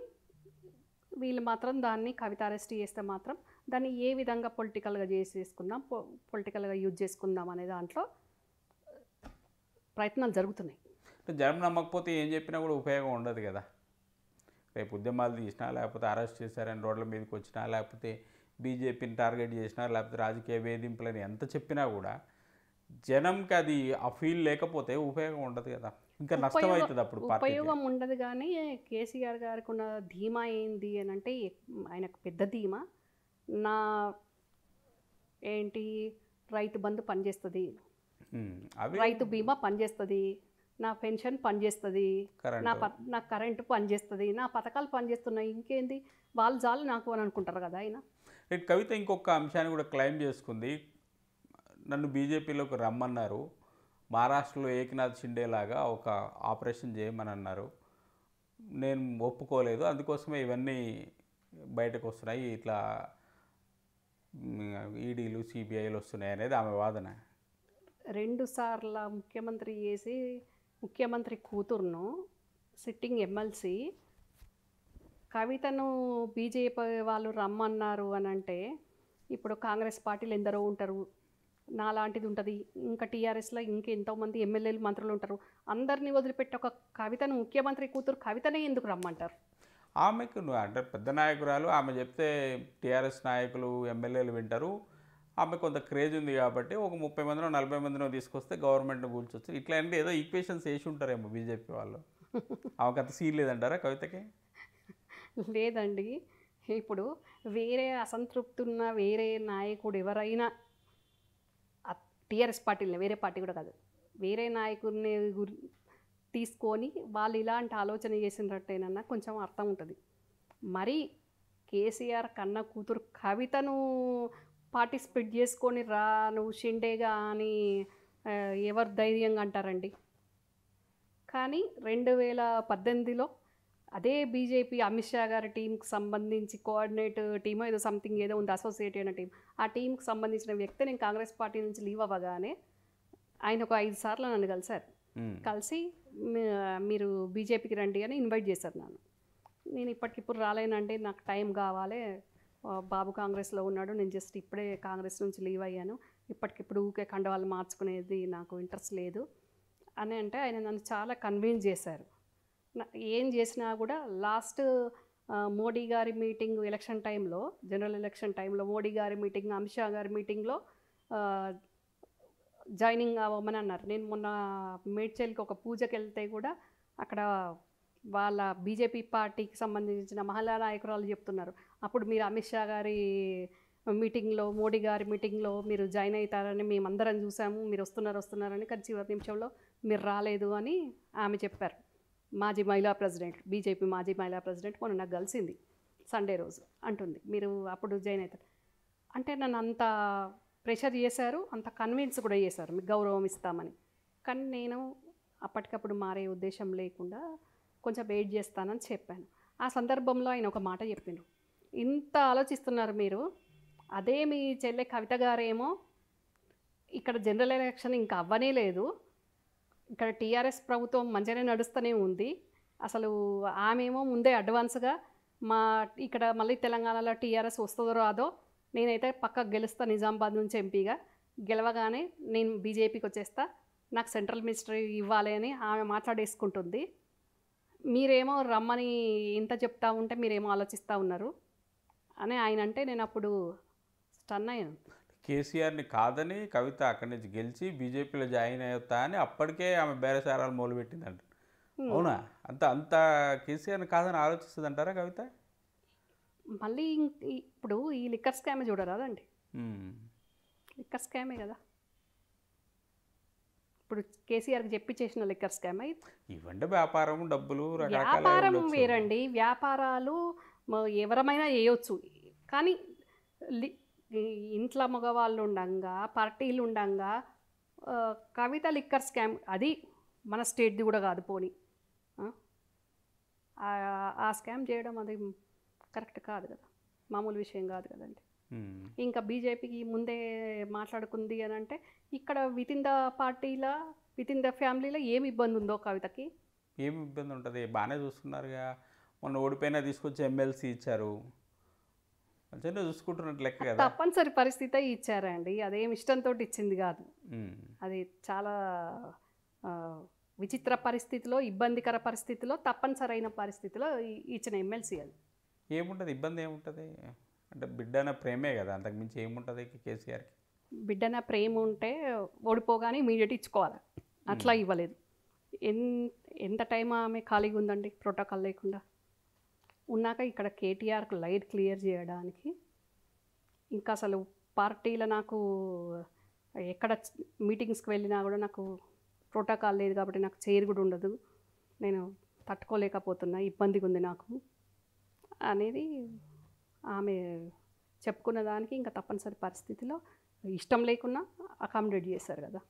వీళ్ళు మాత్రం దాన్ని కవిత అరెస్ట్ చేస్తే మాత్రం దాన్ని ఏ విధంగా పొలిటికల్గా చేసేసుకుందాం పొలిటికల్గా యూజ్ చేసుకుందాం అనే దాంట్లో ప్రయత్నాలు జరుగుతున్నాయి జనం నమ్మకపోతే ఏం చెప్పినా కూడా ఉపయోగం ఉండదు కదా రేపు ఉద్యమాలు తీసినా లేకపోతే అరెస్ట్ చేశారని రోడ్ల మీదకి వచ్చినా లేకపోతే బీజేపీని టార్గెట్ చేసినా లేకపోతే రాజకీయ వేధింపులని ఎంత చెప్పినా కూడా జనంకి అది ఆ ఫీల్ లేకపోతే ఉపయోగం ఉండదు కదా ఇంకా నష్టం అవుతుంది అప్పుడు ఉపయోగం ఉండదు కానీ కేసీఆర్ గారికి ఉన్న ధీమా ఏంది అని అంటే ఆయన పెద్ద ధీమా నా ఏంటి రైతు బంధు పనిచేస్తుంది రైతు బీమా పనిచేస్తుంది నా పెన్షన్ పనిచేస్తుంది నా నా కరెంటు పనిచేస్తుంది నా పథకాలు పనిచేస్తున్నాయి ఇంకేంది వాళ్ళు చాలు నాకు అని అనుకుంటారు కదా ఆయన కవిత ఇంకొక అంశాన్ని కూడా క్లైమ్ చేసుకుంది నన్ను బీజేపీలోకి రమ్మన్నారు మహారాష్ట్రలో ఏకనాథ్ షిండేలాగా ఒక ఆపరేషన్ చేయమని అన్నారు నేను ఒప్పుకోలేదు అందుకోసమే ఇవన్నీ బయటకు వస్తున్నాయి ఇట్లా ఈడీలు సిబిఐలు వస్తున్నాయి అనేది ఆమె వాదన రెండు సార్ల ముఖ్యమంత్రి చేసి ముఖ్యమంత్రి కూతురును సిట్టింగ్ ఎమ్మెల్సీ కవితను బీజేపీ వాళ్ళు రమ్మన్నారు అని అంటే ఇప్పుడు కాంగ్రెస్ పార్టీలు ఎందరో ఉంటారు నా లాంటిది ఉంటుంది ఇంకా టీఆర్ఎస్లో ఇంకెంతోమంది ఎమ్మెల్యేలు మంత్రులు ఉంటారు అందరినీ వదిలిపెట్టి ఒక కవితను ముఖ్యమంత్రి కూతురు కవితనే ఎందుకు రమ్మంటారు ఆమెకు అంటే పెద్ద నాయకురాలు ఆమె చెప్తే టీఆర్ఎస్ నాయకులు ఎమ్మెల్యేలు వింటారు ఆమె కొంత క్రేజ్ ఉంది కాబట్టి ఒక ముప్పై మందినో నలభై మందినో తీసుకొస్తే గవర్నమెంట్ని కూల్చొచ్చు ఇట్లా అంటే ఏదో ఈక్వేషన్స్ వేసి ఉంటారేమో బీజేపీ వాళ్ళు ఆమెకు అంత సీన్ లేదంటారా కవితకి లేదండి ఇప్పుడు వేరే అసంతృప్తి ఉన్న వేరే నాయకుడు ఎవరైనా టీఆర్ఎస్ పార్టీ వేరే పార్టీ కూడా కాదు వేరే నాయకుడిని గురి తీసుకొని వాళ్ళు ఇలాంటి ఆలోచన చేసినట్టేనన్నా కొంచెం అర్థం ఉంటుంది మరి కేసీఆర్ కన్న కూతురు కవితను పార్టిసిపేట్ చేసుకొని రా నువ్వు షిండేగా అని ఎవరు ధైర్యంగా అంటారండి కానీ రెండు వేల పద్దెనిమిదిలో అదే బీజేపీ అమిత్ షా గారి టీంకి సంబంధించి కోఆర్డినేట్ టీమో ఏదో సంథింగ్ ఏదో ఉంది అసోసియేట్ అయిన టీం ఆ టీంకి సంబంధించిన వ్యక్తి నేను కాంగ్రెస్ పార్టీ నుంచి లీవ్ అవ్వగానే ఆయన ఒక ఐదు సార్లు నన్ను కలిశారు కలిసి మీరు బీజేపీకి రండి అని ఇన్వైట్ చేశారు నన్ను నేను ఇప్పటికిప్పుడు రాలేనండి నాకు టైం కావాలి బాబు కాంగ్రెస్లో ఉన్నాడు నేను జస్ట్ ఇప్పుడే కాంగ్రెస్ నుంచి లీవ్ అయ్యాను ఇప్పటికిప్పుడు ఊకే కండవాళ్ళు మార్చుకునేది నాకు ఇంట్రెస్ట్ లేదు అని అంటే ఆయన నన్ను చాలా కన్విన్స్ చేశారు ఏం చేసినా కూడా లాస్ట్ మోడీ గారి మీటింగ్ ఎలక్షన్ టైంలో జనరల్ ఎలక్షన్ టైంలో మోడీ గారి మీటింగ్ అమిత్ షా గారి మీటింగ్లో జాయినింగ్ అవ్వమని అన్నారు నేను మొన్న మేడ్చల్కి ఒక పూజకి వెళ్తే కూడా అక్కడ వాళ్ళ బీజేపీ పార్టీకి సంబంధించిన మహిళా నాయకురాలు చెప్తున్నారు అప్పుడు మీరు అమిత్ షా గారి మీటింగ్లో మోడీ గారి మీటింగ్లో మీరు జాయిన్ అవుతారని మేమందరం చూసాము మీరు వస్తున్నారు వస్తున్నారని కానీ చివరి నిమిషంలో మీరు రాలేదు అని ఆమె చెప్పారు మాజీ మహిళా ప్రెసిడెంట్ బీజేపీ మాజీ మహిళా ప్రెసిడెంట్ మొన్న నాకు కలిసింది సండే రోజు అంటుంది మీరు అప్పుడు జాయిన్ అవుతారు అంటే నన్ను అంత ప్రెషర్ చేశారు అంత కన్విన్స్ కూడా చేశారు మీకు గౌరవం ఇస్తామని కానీ నేను అప్పటికప్పుడు మారే ఉద్దేశం లేకుండా కొంచెం వెయిట్ చేస్తానని చెప్పాను ఆ సందర్భంలో ఆయన ఒక మాట చెప్పిండ్రు ఇంత ఆలోచిస్తున్నారు మీరు అదే మీ చెల్లె కవిత గారేమో ఇక్కడ జనరల్ ఎలక్షన్ ఇంకా అవ్వనే లేదు ఇక్కడ టీఆర్ఎస్ ప్రభుత్వం మంచిగానే నడుస్తూనే ఉంది అసలు ఆమెమో ముందే అడ్వాన్స్గా మా ఇక్కడ మళ్ళీ తెలంగాణలో టీఆర్ఎస్ వస్తుందో రాదో నేనైతే పక్క గెలుస్తా నిజామాబాద్ నుంచి ఎంపీగా గెలవగానే నేను బీజేపీకి వచ్చేస్తా నాకు సెంట్రల్ మినిస్టర్ ఇవ్వాలి అని ఆమె మాట్లాడేసుకుంటుంది మీరేమో రమ్మని ఇంత చెప్తా ఉంటే మీరేమో ఆలోచిస్తూ ఉన్నారు అని ఆయన అంటే నేను అప్పుడు స్టన్ అయ్యాను కేసీఆర్ని కాదని కవిత అక్కడి నుంచి గెలిచి బీజేపీలో జాయిన్ అవుతా అని అప్పటికే ఆమె బేరసారాలు మొదలుపెట్టిందంట అవునా అంత అంత కేసీఆర్ని కాదని ఆలోచిస్తుంది అంటారా కవిత మళ్ళీ ఇప్పుడు ఈ లిక్కర్ స్కామే చూడరాదండి లిక్కర్ స్కామే కదా ఇప్పుడు కేసీఆర్కి చెప్పి చేసిన లిక్కర్ స్కామ్ ఇవ్వండి వ్యాపారం డబ్బులు వ్యాపారం వేరండి వ్యాపారాలు ఎవరమైనా చేయొచ్చు కానీ ఇంట్లో మగవాళ్ళు ఉండంగా పార్టీలు ఉండంగా కవిత లిక్కర్ స్కామ్ అది మన స్టేట్ది కూడా కాదు పోని ఆ స్కామ్ చేయడం అది కరెక్ట్ కాదు కదా మామూలు విషయం కాదు కదండి ఇంకా బీజేపీకి ముందే మాట్లాడుకుంది అని అంటే ఇక్కడ విత్ ఇన్ ద పార్టీలో విత్ ఇన్ ద ఫ్యామిలీలో ఏమి ఇబ్బంది ఉందో కవితకి ఏమి ఇబ్బంది ఉంటుంది బాగానే చూస్తున్నారుగా మొన్న ఓడిపోయినా తీసుకొచ్చి ఎమ్మెల్సీ ఇచ్చారు మంచిగా చూసుకుంటున్నట్టు లెక్క కదా తప్పనిసరి పరిస్థితి ఇచ్చారా అండి అదేం ఇష్టంతో ఇచ్చింది కాదు అది చాలా విచిత్ర పరిస్థితిలో ఇబ్బందికర పరిస్థితిలో తప్పనిసరి అయిన పరిస్థితిలో ఇచ్చిన ఎమ్మెల్సీ అది ఏముంటుంది ఇబ్బంది ఏముంటుంది అంటే బిడ్డన ప్రేమే కదా అంతకుమించి ఏముంటుంది కేసీఆర్కి బిడ్డన ప్రేమ ఉంటే ఓడిపోగానే ఇమీడియట్ ఇచ్చుకోవాలి అట్లా ఇవ్వలేదు ఎంత టైం ఆమె ఖాళీగా ఉందండి ప్రోటోకాల్ లేకుండా ఉన్నాక ఇక్కడ కేటీఆర్కు లైట్ క్లియర్ చేయడానికి ఇంకా అసలు పార్టీల నాకు ఎక్కడ మీటింగ్స్కి వెళ్ళినా కూడా నాకు ప్రోటోకాల్ లేదు కాబట్టి నాకు చైర్ కూడా ఉండదు నేను తట్టుకోలేకపోతున్నా ఇబ్బందిగా ఉంది నాకు అనేది ఆమె చెప్పుకున్న దానికి ఇంకా తప్పనిసరి పరిస్థితిలో ఇష్టం లేకున్నా అకామిడేట్ చేశారు కదా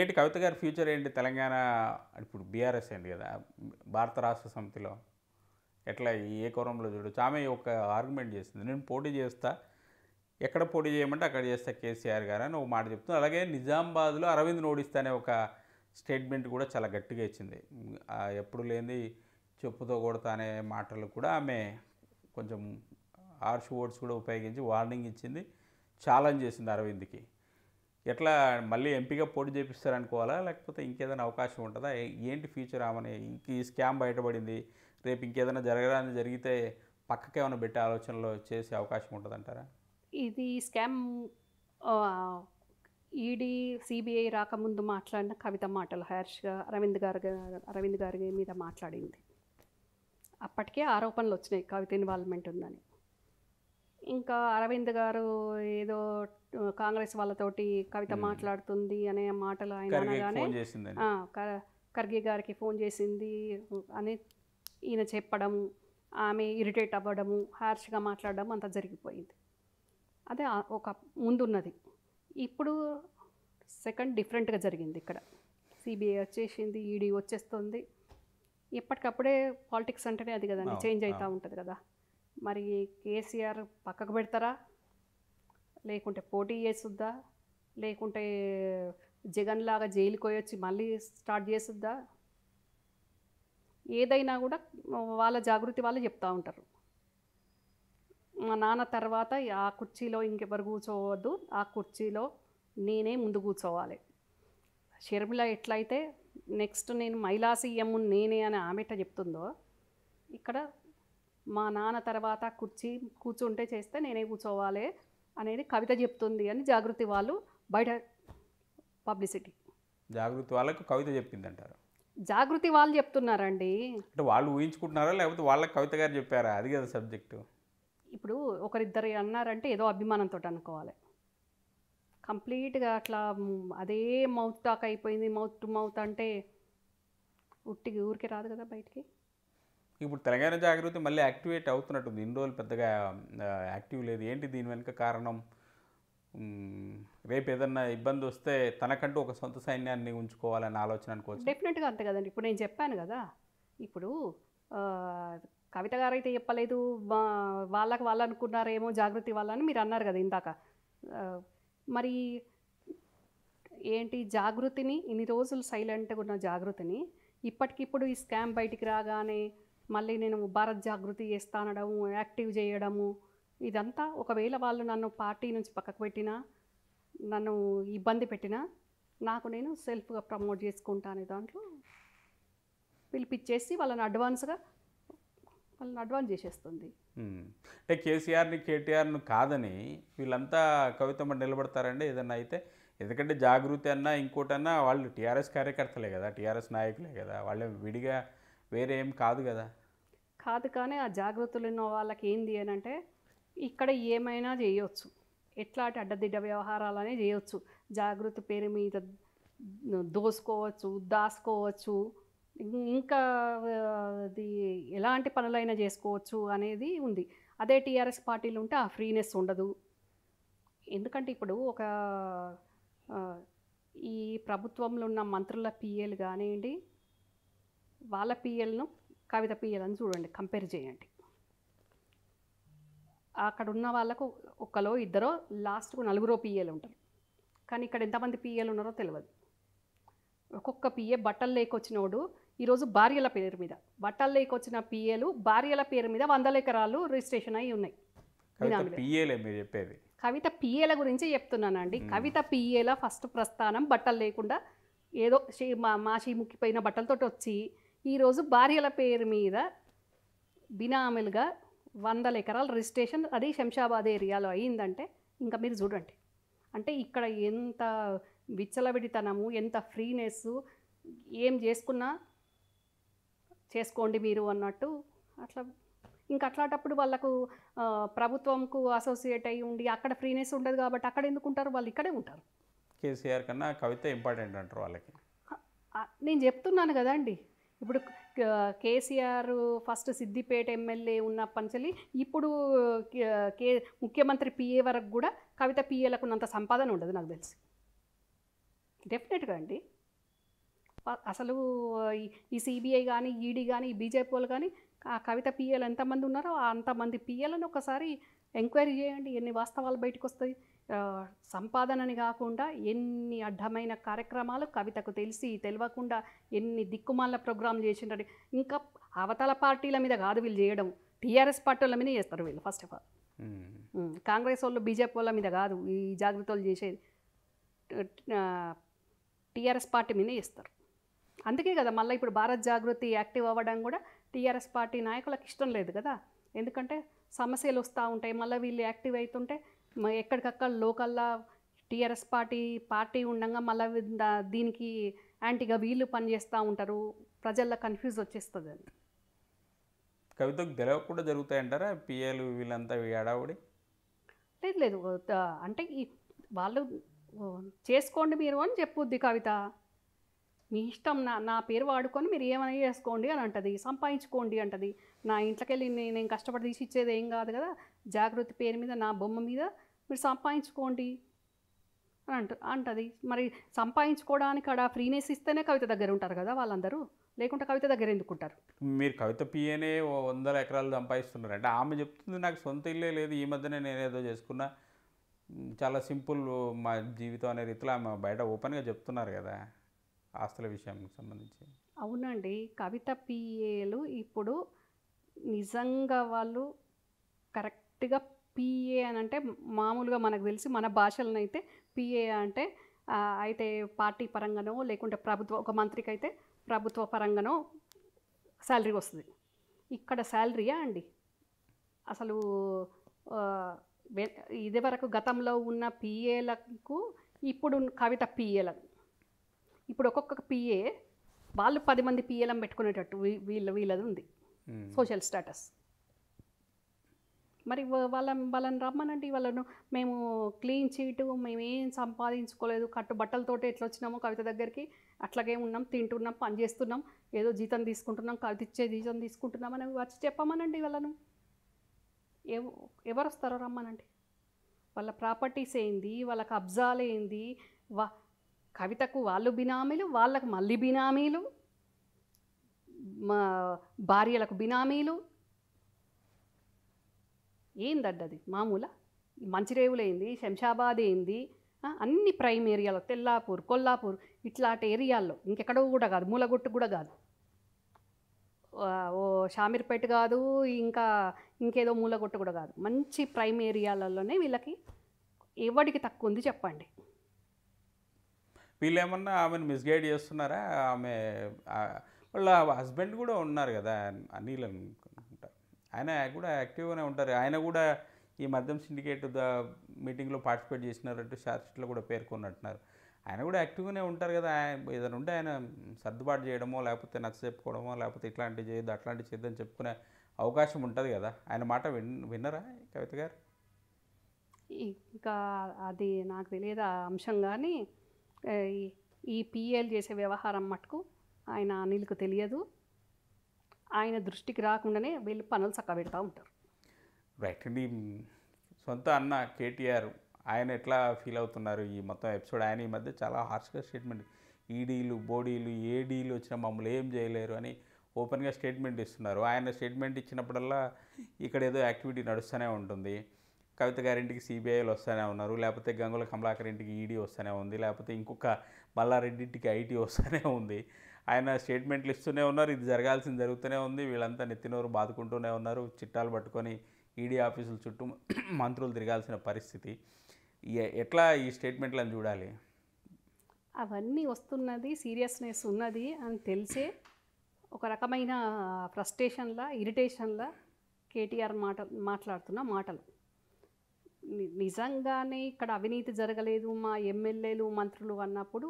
ఏంటి కవిత గారి ఫ్యూచర్ ఏంటి తెలంగాణ ఇప్పుడు బీఆర్ఎస్ ఏంటి కదా భారత రాష్ట్ర సమితిలో ఎట్లా ఏ కోరంలో చూడు ఆమె ఒక ఆర్గ్యుమెంట్ చేసింది నేను పోటీ చేస్తా ఎక్కడ పోటీ చేయమంటే అక్కడ చేస్తా కేసీఆర్ గారు అని ఒక మాట చెప్తుంది అలాగే నిజామాబాద్లో అరవింద్ నోడిస్తా అనే ఒక స్టేట్మెంట్ కూడా చాలా గట్టిగా ఇచ్చింది ఎప్పుడు లేని చెప్పుతో కొడతా అనే మాటలు కూడా ఆమె కొంచెం హార్ష్ వర్డ్స్ కూడా ఉపయోగించి వార్నింగ్ ఇచ్చింది ఛాలెంజ్ చేసింది అరవింద్కి ఎట్లా మళ్ళీ ఎంపీగా పోటీ చేపిస్తారనుకోవాలా లేకపోతే ఇంకేదైనా అవకాశం ఉంటుందా ఏంటి ఫ్యూచర్ ఆమెని ఈ స్కామ్ బయటపడింది రేపు ఇంకేదైనా జరగడానికి జరిగితే పక్కకే ఏమైనా పెట్టే ఆలోచనలో చేసే అవకాశం ఉంటుందంటారా ఇది స్కామ్ ఈడీ సిబిఐ రాకముందు మాట్లాడిన కవిత మాటలు హర్ష్ అరవింద్ గారు అరవింద్ గారి మీద మాట్లాడింది అప్పటికే ఆరోపణలు వచ్చినాయి కవిత ఇన్వాల్వ్మెంట్ ఉందని ఇంకా అరవింద్ గారు ఏదో కాంగ్రెస్ వాళ్ళతోటి కవిత మాట్లాడుతుంది అనే మాటలు ఆయన అనగానే ఖర్గే గారికి ఫోన్ చేసింది అని ఈయన చెప్పడం ఆమె ఇరిటేట్ అవ్వడము హార్ష్గా మాట్లాడడం అంతా జరిగిపోయింది అదే ఒక ముందున్నది ఇప్పుడు సెకండ్ డిఫరెంట్గా జరిగింది ఇక్కడ సిబిఐ వచ్చేసింది ఈడీ వచ్చేస్తుంది ఎప్పటికప్పుడే పాలిటిక్స్ అంటేనే అది కదండి చేంజ్ అవుతూ ఉంటుంది కదా మరి కేసీఆర్ పక్కకు పెడతారా లేకుంటే పోటీ చేస్తుందా లేకుంటే జగన్ లాగా జైలుకి వచ్చి మళ్ళీ స్టార్ట్ చేస్తుందా ఏదైనా కూడా వాళ్ళ జాగృతి వాళ్ళు చెప్తూ ఉంటారు మా నాన్న తర్వాత ఆ కుర్చీలో ఇంకెవరు కూర్చోవద్దు ఆ కుర్చీలో నేనే ముందు కూర్చోవాలి షర్మిల ఎట్లయితే నెక్స్ట్ నేను మహిళా సీఎం నేనే అని ఆమెట చెప్తుందో ఇక్కడ మా నాన్న తర్వాత కుర్చీ కూర్చుంటే చేస్తే నేనే కూర్చోవాలి అనేది కవిత చెప్తుంది అని జాగృతి వాళ్ళు బయట పబ్లిసిటీ జాగృతి వాళ్ళకు కవిత చెప్పింది అంటారు జాగృతి వాళ్ళు చెప్తున్నారండి అంటే వాళ్ళు ఊహించుకుంటున్నారా లేకపోతే వాళ్ళకి కవిత గారు చెప్పారా అది కదా సబ్జెక్టు ఇప్పుడు ఒకరిద్దరు అన్నారంటే ఏదో అభిమానంతో అనుకోవాలి కంప్లీట్గా అట్లా అదే మౌత్ టాక్ అయిపోయింది మౌత్ టు మౌత్ అంటే ఉట్టికి ఊరికే రాదు కదా బయటికి ఇప్పుడు తెలంగాణ జాగృతి మళ్ళీ యాక్టివేట్ అవుతున్నట్టుంది ఇన్ని రోజులు పెద్దగా యాక్టివ్ లేదు ఏంటి దీని వెనుక కారణం రేపు ఏదన్నా ఇబ్బంది వస్తే తనకంటూ ఒక సొంత సైన్యాన్ని ఉంచుకోవాలని ఆలోచన అనుకోవచ్చు డెఫినెట్గా అంతే కదండి ఇప్పుడు నేను చెప్పాను కదా ఇప్పుడు కవిత గారు అయితే చెప్పలేదు వాళ్ళకి వాళ్ళు అనుకున్నారేమో జాగృతి వాళ్ళని మీరు అన్నారు కదా ఇందాక మరి ఏంటి జాగృతిని ఇన్ని రోజులు సైలెంట్గా ఉన్న జాగృతిని ఇప్పటికిప్పుడు ఈ స్కామ్ బయటికి రాగానే మళ్ళీ నేను భారత్ జాగృతి చేస్తానడం యాక్టివ్ చేయడము ఇదంతా ఒకవేళ వాళ్ళు నన్ను పార్టీ నుంచి పక్కకు పెట్టినా నన్ను ఇబ్బంది పెట్టినా నాకు నేను సెల్ఫ్గా ప్రమోట్ చేసుకుంటాను దాంట్లో పిలిపించేసి వాళ్ళని అడ్వాన్స్గా వాళ్ళని అడ్వాన్స్ చేసేస్తుంది అంటే కేసీఆర్ని కేటీఆర్ను కాదని వీళ్ళంతా కవిత నిలబడతారండి ఏదన్నా అయితే ఎందుకంటే జాగృతి అన్నా ఇంకోటన్నా వాళ్ళు టీఆర్ఎస్ కార్యకర్తలే కదా టీఆర్ఎస్ నాయకులే కదా వాళ్ళే విడిగా వేరే ఏం కాదు కదా కాదు కానీ ఆ జాగ్రత్తలు ఉన్న వాళ్ళకి ఏంది అని అంటే ఇక్కడ ఏమైనా చేయవచ్చు ఎట్లాంటి అడ్డదిడ్డ వ్యవహారాలు అనేవి చేయవచ్చు జాగ్రత్త పేరు మీద దోసుకోవచ్చు దాసుకోవచ్చు ఇంకా అది ఎలాంటి పనులైనా చేసుకోవచ్చు అనేది ఉంది అదే టీఆర్ఎస్ పార్టీలు ఉంటే ఆ ఫ్రీనెస్ ఉండదు ఎందుకంటే ఇప్పుడు ఒక ఈ ప్రభుత్వంలో ఉన్న మంత్రుల పిఏలు కానివ్వండి వాళ్ళ పిఎల్ను కవిత పీఎల్ని చూడండి కంపేర్ చేయండి అక్కడ ఉన్న వాళ్ళకు ఒకలో ఇద్దరో లాస్ట్కు నలుగురో పిఎలు ఉంటారు కానీ ఇక్కడ ఎంతమంది పిఎలు ఉన్నారో తెలియదు ఒక్కొక్క పిఏ బట్టలు లేకొచ్చినోడు ఈరోజు భార్యల పేరు మీద బట్టలు లేకొచ్చిన పిఏలు భార్యల పేరు మీద వందల ఎకరాలు రిజిస్ట్రేషన్ అయి ఉన్నాయి కవిత పిఏల గురించి చెప్తున్నానండి కవిత పిఏల ఫస్ట్ ప్రస్థానం బట్టలు లేకుండా ఏదో మా మాషి ముక్కిపోయిన బట్టలతోటి వచ్చి ఈరోజు భార్యల పేరు మీద బినామీలుగా వందల ఎకరాల రిజిస్ట్రేషన్ అది శంషాబాద్ ఏరియాలో అయ్యిందంటే ఇంకా మీరు చూడండి అంటే ఇక్కడ ఎంత విచ్చలవిడితనము ఎంత ఫ్రీనెస్ ఏం చేసుకున్నా చేసుకోండి మీరు అన్నట్టు అట్లా ఇంకా అట్లాంటప్పుడు వాళ్ళకు ప్రభుత్వంకు అసోసియేట్ అయ్యి ఉండి అక్కడ ఫ్రీనెస్ ఉండదు కాబట్టి అక్కడ ఎందుకు ఉంటారు వాళ్ళు ఇక్కడే ఉంటారు కేసీఆర్ కన్నా కవిత ఇంపార్టెంట్ అంటారు వాళ్ళకి నేను చెప్తున్నాను కదండి ఇప్పుడు కేసీఆర్ ఫస్ట్ సిద్దిపేట ఎమ్మెల్యే ఉన్న పంచలి ఇప్పుడు కే ముఖ్యమంత్రి పిఏ వరకు కూడా కవిత పిఏలకు ఉన్నంత సంపాదన ఉండదు నాకు తెలిసి డెఫినెట్గా అండి అసలు ఈ సిబిఐ కానీ ఈడీ కానీ బీజేపీ వాళ్ళు కానీ ఆ కవిత పిఏలు ఎంతమంది ఉన్నారో అంతమంది పిఏలను ఒకసారి ఎంక్వైరీ చేయండి ఎన్ని వాస్తవాలు బయటకు వస్తాయి సంపాదనని కాకుండా ఎన్ని అడ్డమైన కార్యక్రమాలు కవితకు తెలిసి తెలియకుండా ఎన్ని దిక్కుమాల ప్రోగ్రాంలు చేసిండీ ఇంకా అవతల పార్టీల మీద కాదు వీళ్ళు చేయడం టీఆర్ఎస్ పార్టీల మీద చేస్తారు వీళ్ళు ఫస్ట్ ఆఫ్ ఆల్ కాంగ్రెస్ వాళ్ళు బీజేపీ వాళ్ళ మీద కాదు ఈ జాగ్రత్తలు చేసేది టీఆర్ఎస్ పార్టీ మీద చేస్తారు అందుకే కదా మళ్ళీ ఇప్పుడు భారత్ జాగృతి యాక్టివ్ అవ్వడం కూడా టీఆర్ఎస్ పార్టీ నాయకులకు ఇష్టం లేదు కదా ఎందుకంటే సమస్యలు వస్తూ ఉంటాయి మళ్ళీ వీళ్ళు యాక్టివ్ అవుతుంటే ఎక్కడికక్కడ లోకల్లా టీఆర్ఎస్ పార్టీ పార్టీ ఉండగా మళ్ళీ దీనికి యాంటీగా వీళ్ళు పనిచేస్తూ ఉంటారు ప్రజల్లో కన్ఫ్యూజ్ వచ్చేస్తుంది అని కవితకు తెలవకుండా జరుగుతాయంటారా పిఎలు వీళ్ళంతా ఏడావుడి లేదు లేదు అంటే వాళ్ళు చేసుకోండి మీరు అని చెప్పుద్ది కవిత మీ ఇష్టం నా నా పేరు వాడుకొని మీరు ఏమైనా చేసుకోండి అని అంటది సంపాదించుకోండి అంటది నా ఇంట్లోకి వెళ్ళి నేను కష్టపడి తీసి ఇచ్చేది ఏం కాదు కదా జాగ్రత్త పేరు మీద నా బొమ్మ మీద మీరు సంపాదించుకోండి అని అంట అంటది మరి సంపాదించుకోవడానికి అక్కడ ఫ్రీనెస్ ఇస్తేనే కవిత దగ్గర ఉంటారు కదా వాళ్ళందరూ లేకుంటే కవిత దగ్గర ఎందుకుంటారు మీరు కవిత పియనే వందల ఎకరాలు సంపాదిస్తున్నారు అంటే ఆమె చెప్తుంది నాకు సొంత ఇల్లే లేదు ఈ మధ్యనే నేనేదో చేసుకున్నా చాలా సింపుల్ మా జీవితం అనే రీతిలో ఆమె బయట ఓపెన్గా చెప్తున్నారు కదా ఆస్తుల విషయానికి సంబంధించి అవునండి కవిత పిఏలు ఇప్పుడు నిజంగా వాళ్ళు కరెక్ట్గా పిఏ అని అంటే మామూలుగా మనకు తెలిసి మన భాషలను అయితే పిఏ అంటే అయితే పార్టీ పరంగానో లేకుంటే ప్రభుత్వ ఒక మంత్రికి అయితే ప్రభుత్వ పరంగానో శాలరీ వస్తుంది ఇక్కడ శాలరీయా అండి అసలు ఇది వరకు గతంలో ఉన్న పిఏలకు ఇప్పుడు కవిత పిఏల ఇప్పుడు ఒక్కొక్క పిఏ వాళ్ళు పది మంది పిఏలం పెట్టుకునేటట్టు వీళ్ళ వీళ్ళది ఉంది సోషల్ స్టేటస్ మరి వాళ్ళ వాళ్ళని రమ్మనండి వాళ్ళను మేము క్లీన్ చీటు మేము ఏం సంపాదించుకోలేదు కట్టు బట్టలతోటి ఎట్లా వచ్చినామో కవిత దగ్గరికి అట్లాగే ఉన్నాం తింటున్నాం పని చేస్తున్నాం ఏదో జీతం తీసుకుంటున్నాం కవిత ఇచ్చే జీతం తీసుకుంటున్నాం అని వచ్చి చెప్పమనండి వాళ్ళను ఎవరు వస్తారో రమ్మనండి వాళ్ళ ప్రాపర్టీస్ ఏంది వాళ్ళకి అబ్జాలు ఏంది వా కవితకు వాళ్ళు బినామీలు వాళ్ళకు మళ్ళీ బినామీలు మా భార్యలకు బినామీలు ఏందడ్డ అది మామూలా మంచిరేవులు ఏంది శంషాబాద్ ఏంది అన్ని ప్రైమ్ ఏరియాలో తెల్లాపూర్ కొల్లాపూర్ ఇట్లాంటి ఏరియాల్లో ఇంకెక్కడో కూడా కాదు మూలగొట్టు కూడా కాదు ఓ షామీర్పేట కాదు ఇంకా ఇంకేదో మూలగొట్టు కూడా కాదు మంచి ప్రైమ్ ఏరియాలలోనే వీళ్ళకి ఎవరికి తక్కువ ఉంది చెప్పండి వీళ్ళు ఏమన్నా ఆమెను మిస్గైడ్ చేస్తున్నారా ఆమె వాళ్ళ హస్బెండ్ కూడా ఉన్నారు కదా అనిల్ ఆయన కూడా యాక్టివ్గానే ఉంటారు ఆయన కూడా ఈ మద్యం సిండికేట్ మీటింగ్లో పార్టిసిపేట్ చేసినారంటూ షార్ట్లో కూడా పేర్కొన్నట్టున్నారు ఆయన కూడా యాక్టివ్గానే ఉంటారు కదా ఏదైనా ఉంటే ఆయన సర్దుబాటు చేయడమో లేకపోతే నచ్చ చెప్పుకోవడమో లేకపోతే ఇట్లాంటివి చేయొద్దు అట్లాంటివి చేయొద్దని చెప్పుకునే అవకాశం ఉంటుంది కదా ఆయన మాట విన్ విన్నరా కవిత గారు ఇంకా అది నాకు తెలియదు ఆ అంశం కానీ ఈ పిఎల్ చేసే వ్యవహారం మటుకు ఆయన అనిల్కు తెలియదు ఆయన దృష్టికి రాకుండానే వీళ్ళు పనులు పెడతా ఉంటారు రైట్ అండి సొంత అన్న కేటీఆర్ ఆయన ఎట్లా ఫీల్ అవుతున్నారు ఈ మొత్తం ఎపిసోడ్ ఆయన ఈ మధ్య చాలా హార్ష్గా స్టేట్మెంట్ ఈడీలు బోడీలు ఏ డీలు వచ్చినా మమ్మల్ని ఏం చేయలేరు అని ఓపెన్గా స్టేట్మెంట్ ఇస్తున్నారు ఆయన స్టేట్మెంట్ ఇచ్చినప్పుడల్లా ఇక్కడ ఏదో యాక్టివిటీ నడుస్తూనే ఉంటుంది కవిత గారింటికి సిబిఐలు వస్తూనే ఉన్నారు లేకపోతే గంగుల కమలాకర్ ఇంటికి ఈడీ వస్తూనే ఉంది లేకపోతే ఇంకొక మల్లారెడ్డింటికి ఐటీ వస్తూనే ఉంది ఆయన స్టేట్మెంట్లు ఇస్తూనే ఉన్నారు ఇది జరగాల్సింది జరుగుతూనే ఉంది వీళ్ళంతా నెత్తినోరు బాదుకుంటూనే ఉన్నారు చిట్టాలు పట్టుకొని ఈడీ ఆఫీసుల చుట్టూ <clears throat> మంత్రులు తిరగాల్సిన పరిస్థితి ఎట్లా ఈ స్టేట్మెంట్లను చూడాలి అవన్నీ వస్తున్నది సీరియస్నెస్ ఉన్నది అని తెలిసే ఒక రకమైన ఫ్రస్ట్రేషన్లా ఇరిటేషన్లా కేటీఆర్ మాట మాట్లాడుతున్న మాటలు నిజంగానే ఇక్కడ అవినీతి జరగలేదు మా ఎమ్మెల్యేలు మంత్రులు అన్నప్పుడు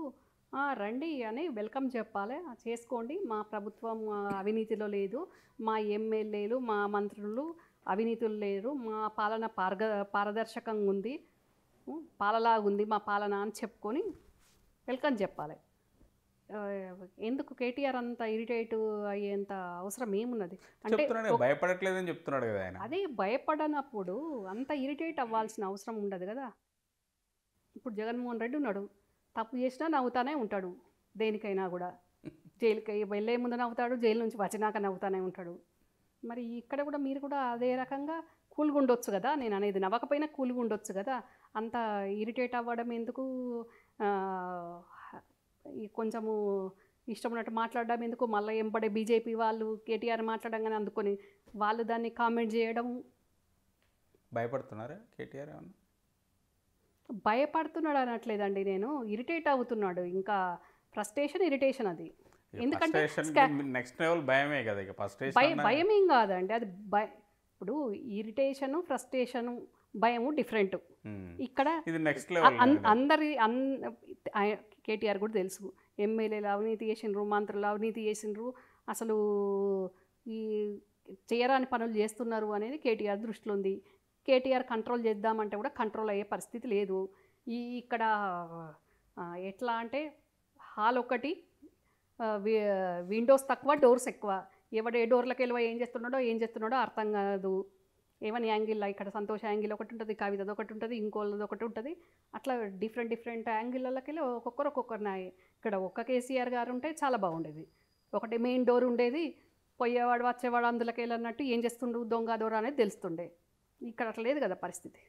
రండి అని వెల్కమ్ చెప్పాలి చేసుకోండి మా ప్రభుత్వం అవినీతిలో లేదు మా ఎమ్మెల్యేలు మా మంత్రులు అవినీతులు లేరు మా పాలన పారగ పారదర్శకంగా ఉంది పాలలాగుంది మా పాలన అని చెప్పుకొని వెల్కమ్ చెప్పాలి ఎందుకు కేటీఆర్ అంత ఇరిటేట్ అయ్యేంత అవసరం ఏమున్నది అంటే చెప్తున్నాడు కదా అదే భయపడనప్పుడు అంత ఇరిటేట్ అవ్వాల్సిన అవసరం ఉండదు కదా ఇప్పుడు జగన్మోహన్ రెడ్డి ఉన్నాడు తప్పు చేసినా నవ్వుతానే ఉంటాడు దేనికైనా కూడా జైలుకి వెళ్ళే ముందు నవ్వుతాడు జైలు నుంచి వచ్చినాక నవ్వుతానే ఉంటాడు మరి ఇక్కడ కూడా మీరు కూడా అదే రకంగా కూల్గా ఉండొచ్చు కదా నేను అనేది నవ్వకపోయినా కూల్గా ఉండొచ్చు కదా అంత ఇరిటేట్ అవ్వడం ఎందుకు కొంచెము ఇష్టం ఉన్నట్టు మాట్లాడడం ఎందుకు మళ్ళీ ఎంబడే బీజేపీ వాళ్ళు కేటీఆర్ మాట్లాడంగానే అందుకొని వాళ్ళు దాన్ని కామెంట్ చేయడం భయపడుతున్నారా కేటీఆర్ ఏమన్నా భయపడుతున్నాడు అనట్లేదండి నేను ఇరిటేట్ అవుతున్నాడు ఇంకా ఫ్రస్ట్రేషన్ ఇరిటేషన్ అది ఎందుకంటే నెక్స్ట్ లెవెల్ భయమే కదా ఇక భయం భయమేం కాదండి అది భయ ఇప్పుడు ఇరిటేషన్ ఫ్రస్ట్రేషన్ భయము డిఫరెంట్ ఇక్కడ అందరి కేటీఆర్ కూడా తెలుసు ఎమ్మెల్యేలు అవినీతి చేసినారు మంత్రులు అవినీతి చేసినారు అసలు ఈ చేయరాని పనులు చేస్తున్నారు అనేది కేటీఆర్ దృష్టిలో ఉంది కేటీఆర్ కంట్రోల్ చేద్దామంటే కూడా కంట్రోల్ అయ్యే పరిస్థితి లేదు ఈ ఇక్కడ ఎట్లా అంటే హాల్ ఒకటి విండోస్ తక్కువ డోర్స్ ఎక్కువ ఎవడ ఏ డోర్లకు వెళ్ళి ఏం చేస్తున్నాడో ఏం చేస్తున్నాడో అర్థం కాదు ఏమని యాంగిల్ ఇక్కడ సంతోష యాంగిల్ ఒకటి ఉంటుంది కవితది ఒకటి ఉంటుంది ఇంకోళ్ళది ఒకటి ఉంటుంది అట్లా డిఫరెంట్ డిఫరెంట్ యాంగిళ్ళకి వెళ్ళి ఒక్కొక్కరు నాయి ఇక్కడ ఒక్క కేసీఆర్ గారు ఉంటే చాలా బాగుండేది ఒకటి మెయిన్ డోర్ ఉండేది పోయేవాడు వచ్చేవాడు అందులోకి వెళ్ళన్నట్టు ఏం చేస్తుండే దొంగ దొర అనేది తెలుస్తుండే ఇక్కడ అట్లా లేదు కదా పరిస్థితి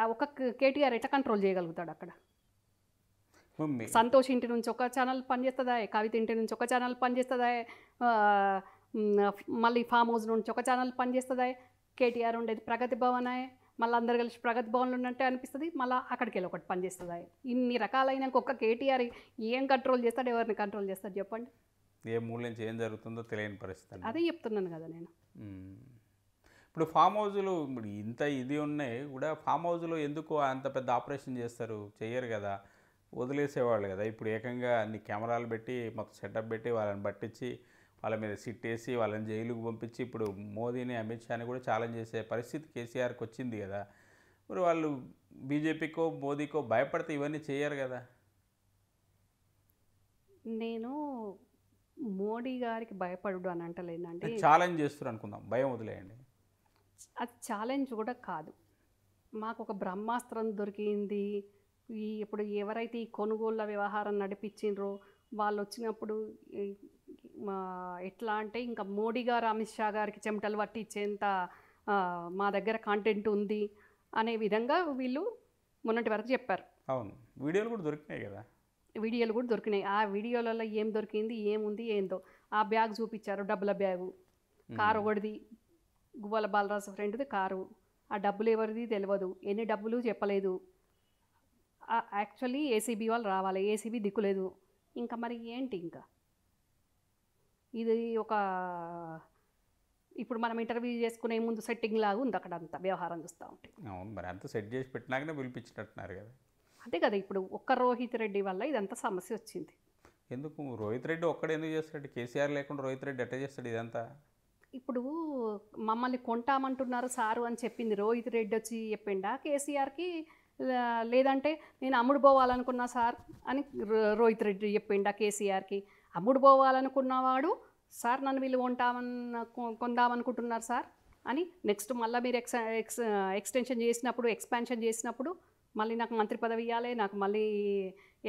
ఆ ఒక కేటీఆర్ ఎట్లా కంట్రోల్ చేయగలుగుతాడు అక్కడ సంతోష్ ఇంటి నుంచి ఒక ఛానల్ పనిచేస్తుందా కవిత ఇంటి నుంచి ఒక ఛానల్ పనిచేస్తుందా మళ్ళీ ఫామ్ హౌస్ నుంచి ఒక ఛానల్ పనిచేస్తుందా కేటీఆర్ ఉండేది ప్రగతి భవన్ మళ్ళీ అందరు కలిసి ప్రగతి భవన్లు ఉన్నట్టే అనిపిస్తుంది మళ్ళీ అక్కడికి వెళ్ళి ఒకటి పనిచేస్తుందా ఇన్ని రకాలైన ఒక్క కేటీఆర్ ఏం కంట్రోల్ చేస్తాడు ఎవరిని కంట్రోల్ చేస్తాడు చెప్పండి ఏ మూల నుంచి ఏం జరుగుతుందో తెలియని పరిస్థితి అదే చెప్తున్నాను కదా నేను ఇప్పుడు ఫామ్ హౌజులు ఇప్పుడు ఇంత ఇది ఉన్నాయి కూడా ఫామ్ హౌజులు ఎందుకు అంత పెద్ద ఆపరేషన్ చేస్తారు చేయరు కదా వదిలేసేవాళ్ళు కదా ఇప్పుడు ఏకంగా అన్ని కెమెరాలు పెట్టి మొత్తం సెటప్ పెట్టి వాళ్ళని పట్టించి వాళ్ళ మీద సిట్టేసి వాళ్ళని జైలుకు పంపించి ఇప్పుడు మోదీని అమిత్ షాని కూడా ఛాలెంజ్ చేసే పరిస్థితి కేసీఆర్కి వచ్చింది కదా మరి వాళ్ళు బీజేపీకో మోదీకో భయపడితే ఇవన్నీ చేయరు కదా నేను మోడీ గారికి భయపడు అని అంటలేదంటే ఛాలెంజ్ చేస్తున్నారు అనుకుందాం భయం వదిలేయండి అది ఛాలెంజ్ కూడా కాదు మాకు ఒక బ్రహ్మాస్త్రం దొరికింది ఈ ఇప్పుడు ఎవరైతే ఈ కొనుగోళ్ళ వ్యవహారం నడిపించిండ్రో వాళ్ళు వచ్చినప్పుడు ఎట్లా అంటే ఇంకా మోడీ గారు అమిత్ షా గారికి చెమటలు పట్టించేంత మా దగ్గర కాంటెంట్ ఉంది అనే విధంగా వీళ్ళు మొన్నటి వరకు చెప్పారు అవును వీడియోలు కూడా దొరికినాయి కదా వీడియోలు కూడా దొరికినాయి ఆ వీడియోలలో ఏం దొరికింది ఏముంది ఏందో ఆ బ్యాగ్ చూపించారు డబ్బుల బ్యాగు కారు ఒకటిది గువ్వల బాలరాజు ఫ్రెండ్ది కారు ఆ డబ్బులు ఎవరిది తెలియదు ఎన్ని డబ్బులు చెప్పలేదు యాక్చువల్లీ ఏసీబీ వాళ్ళు రావాలి ఏసీబీ దిక్కులేదు ఇంకా మరి ఏంటి ఇంకా ఇది ఒక ఇప్పుడు మనం ఇంటర్వ్యూ చేసుకునే ముందు సెట్టింగ్ లాగా ఉంది అక్కడ అంతా వ్యవహారం చూస్తూ ఉంటే మరి అంత సెట్ చేసి పెట్టినాకనే పిలిపించినట్టున్నారు కదా అదే కదా ఇప్పుడు ఒక్క రోహిత్ రెడ్డి వల్ల ఇదంతా సమస్య వచ్చింది ఎందుకు రోహిత్ రెడ్డి ఒక్కడ ఎందుకు చేస్తాడు కేసీఆర్ లేకుండా రోహిత్ రెడ్డి ఎట్లా చేస్తాడు ఇదంతా ఇప్పుడు మమ్మల్ని కొంటామంటున్నారు సారు అని చెప్పింది రోహిత్ రెడ్డి వచ్చి చెప్పిండా కేసీఆర్కి లేదంటే నేను అమ్ముడు పోవాలనుకున్నా సార్ అని రోహిత్ రెడ్డి చెప్పిండా కేసీఆర్కి అమ్ముడు పోవాలనుకున్నవాడు సార్ నన్ను వీళ్ళు కొంటామన్న కొందామనుకుంటున్నారు సార్ అని నెక్స్ట్ మళ్ళీ మీరు ఎక్స్ ఎక్స్ ఎక్స్టెన్షన్ చేసినప్పుడు ఎక్స్పాన్షన్ చేసినప్పుడు మళ్ళీ నాకు మంత్రి పదవి ఇవ్వాలి నాకు మళ్ళీ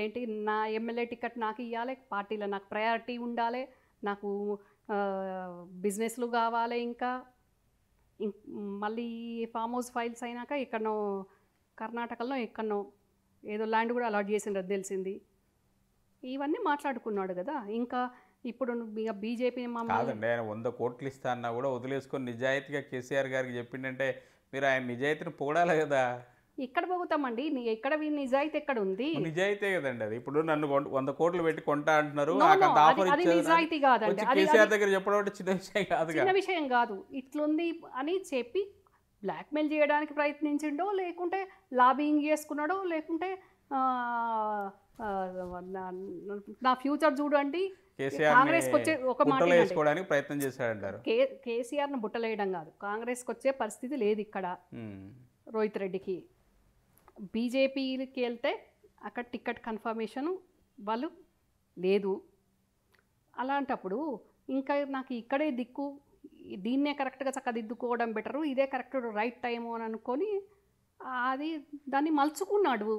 ఏంటి నా ఎమ్మెల్యే టికెట్ నాకు ఇవ్వాలి పార్టీలో నాకు ప్రయారిటీ ఉండాలి నాకు బిజినెస్లు కావాలి ఇంకా మళ్ళీ ఫామ్ హౌస్ ఫైల్స్ అయినాక ఎక్కడనో కర్ణాటకలో ఎక్కడనో ఏదో ల్యాండ్ కూడా అలాట్ చేసిండ్రు తెలిసింది ఇవన్నీ మాట్లాడుకున్నాడు కదా ఇంకా ఇప్పుడు బీజేపీ కాదండి ఆయన వంద కోట్లు ఇస్తా అన్నా కూడా వదిలేసుకొని నిజాయితీగా కేసీఆర్ గారికి చెప్పిండంటే మీరు ఆయన నిజాయితీని పోడాలి కదా ఇక్కడ పోగుతామండి ఇక్కడ నిజాయితీ ఎక్కడ ఉంది నిజాయితీ కదండి అది ఇప్పుడు నన్ను వంద కోట్లు పెట్టి కొంటా అంటున్నారు నిజాయితీ కాదండి కేసీఆర్ దగ్గర చెప్పడం చిన్న విషయం కాదు చిన్న విషయం కాదు ఇట్లుంది అని చెప్పి బ్లాక్మెయిల్ చేయడానికి ప్రయత్నించిండో లేకుంటే లాబింగ్ చేసుకున్నాడో లేకుంటే నా ఫ్యూచర్ చూడండి కాంగ్రెస్కి వచ్చే ఒక మాట ప్రయత్నం చేశాడంటారు కేసీఆర్ను బుట్టలేయడం కాదు కాంగ్రెస్కి వచ్చే పరిస్థితి లేదు ఇక్కడ రోహిత్ రెడ్డికి బీజేపీకి వెళ్తే అక్కడ టికెట్ కన్ఫర్మేషన్ వాళ్ళు లేదు అలాంటప్పుడు ఇంకా నాకు ఇక్కడే దిక్కు దీన్నే కరెక్ట్గా చక్కదిద్దుకోవడం బెటరు ఇదే కరెక్ట్ రైట్ టైము అని అనుకొని అది దాన్ని మలుచుకున్నాడు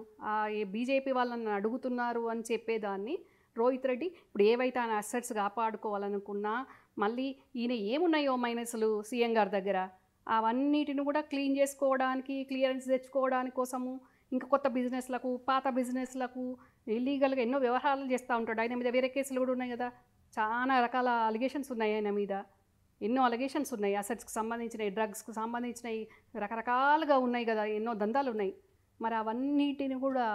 బీజేపీ వాళ్ళని అడుగుతున్నారు అని చెప్పేదాన్ని రోహిత్ రెడ్డి ఇప్పుడు ఏవైతే ఆయన అసెట్స్ కాపాడుకోవాలనుకున్నా మళ్ళీ ఈయన ఏమున్నాయో మైనస్లు సీఎం గారి దగ్గర అవన్నిటిని కూడా క్లీన్ చేసుకోవడానికి క్లియరెన్స్ తెచ్చుకోవడానికి కోసము ఇంకా కొత్త బిజినెస్లకు పాత బిజినెస్లకు ఇల్లీగల్గా ఎన్నో వ్యవహారాలు చేస్తూ ఉంటాడు ఆయన మీద వేరే కేసులు కూడా ఉన్నాయి కదా చాలా రకాల అలిగేషన్స్ ఉన్నాయి ఆయన మీద ఎన్నో అలిగేషన్స్ ఉన్నాయి అసెట్స్కి సంబంధించినవి డ్రగ్స్కి సంబంధించినవి రకరకాలుగా ఉన్నాయి కదా ఎన్నో దందాలు ఉన్నాయి మరి అవన్నిటిని కూడా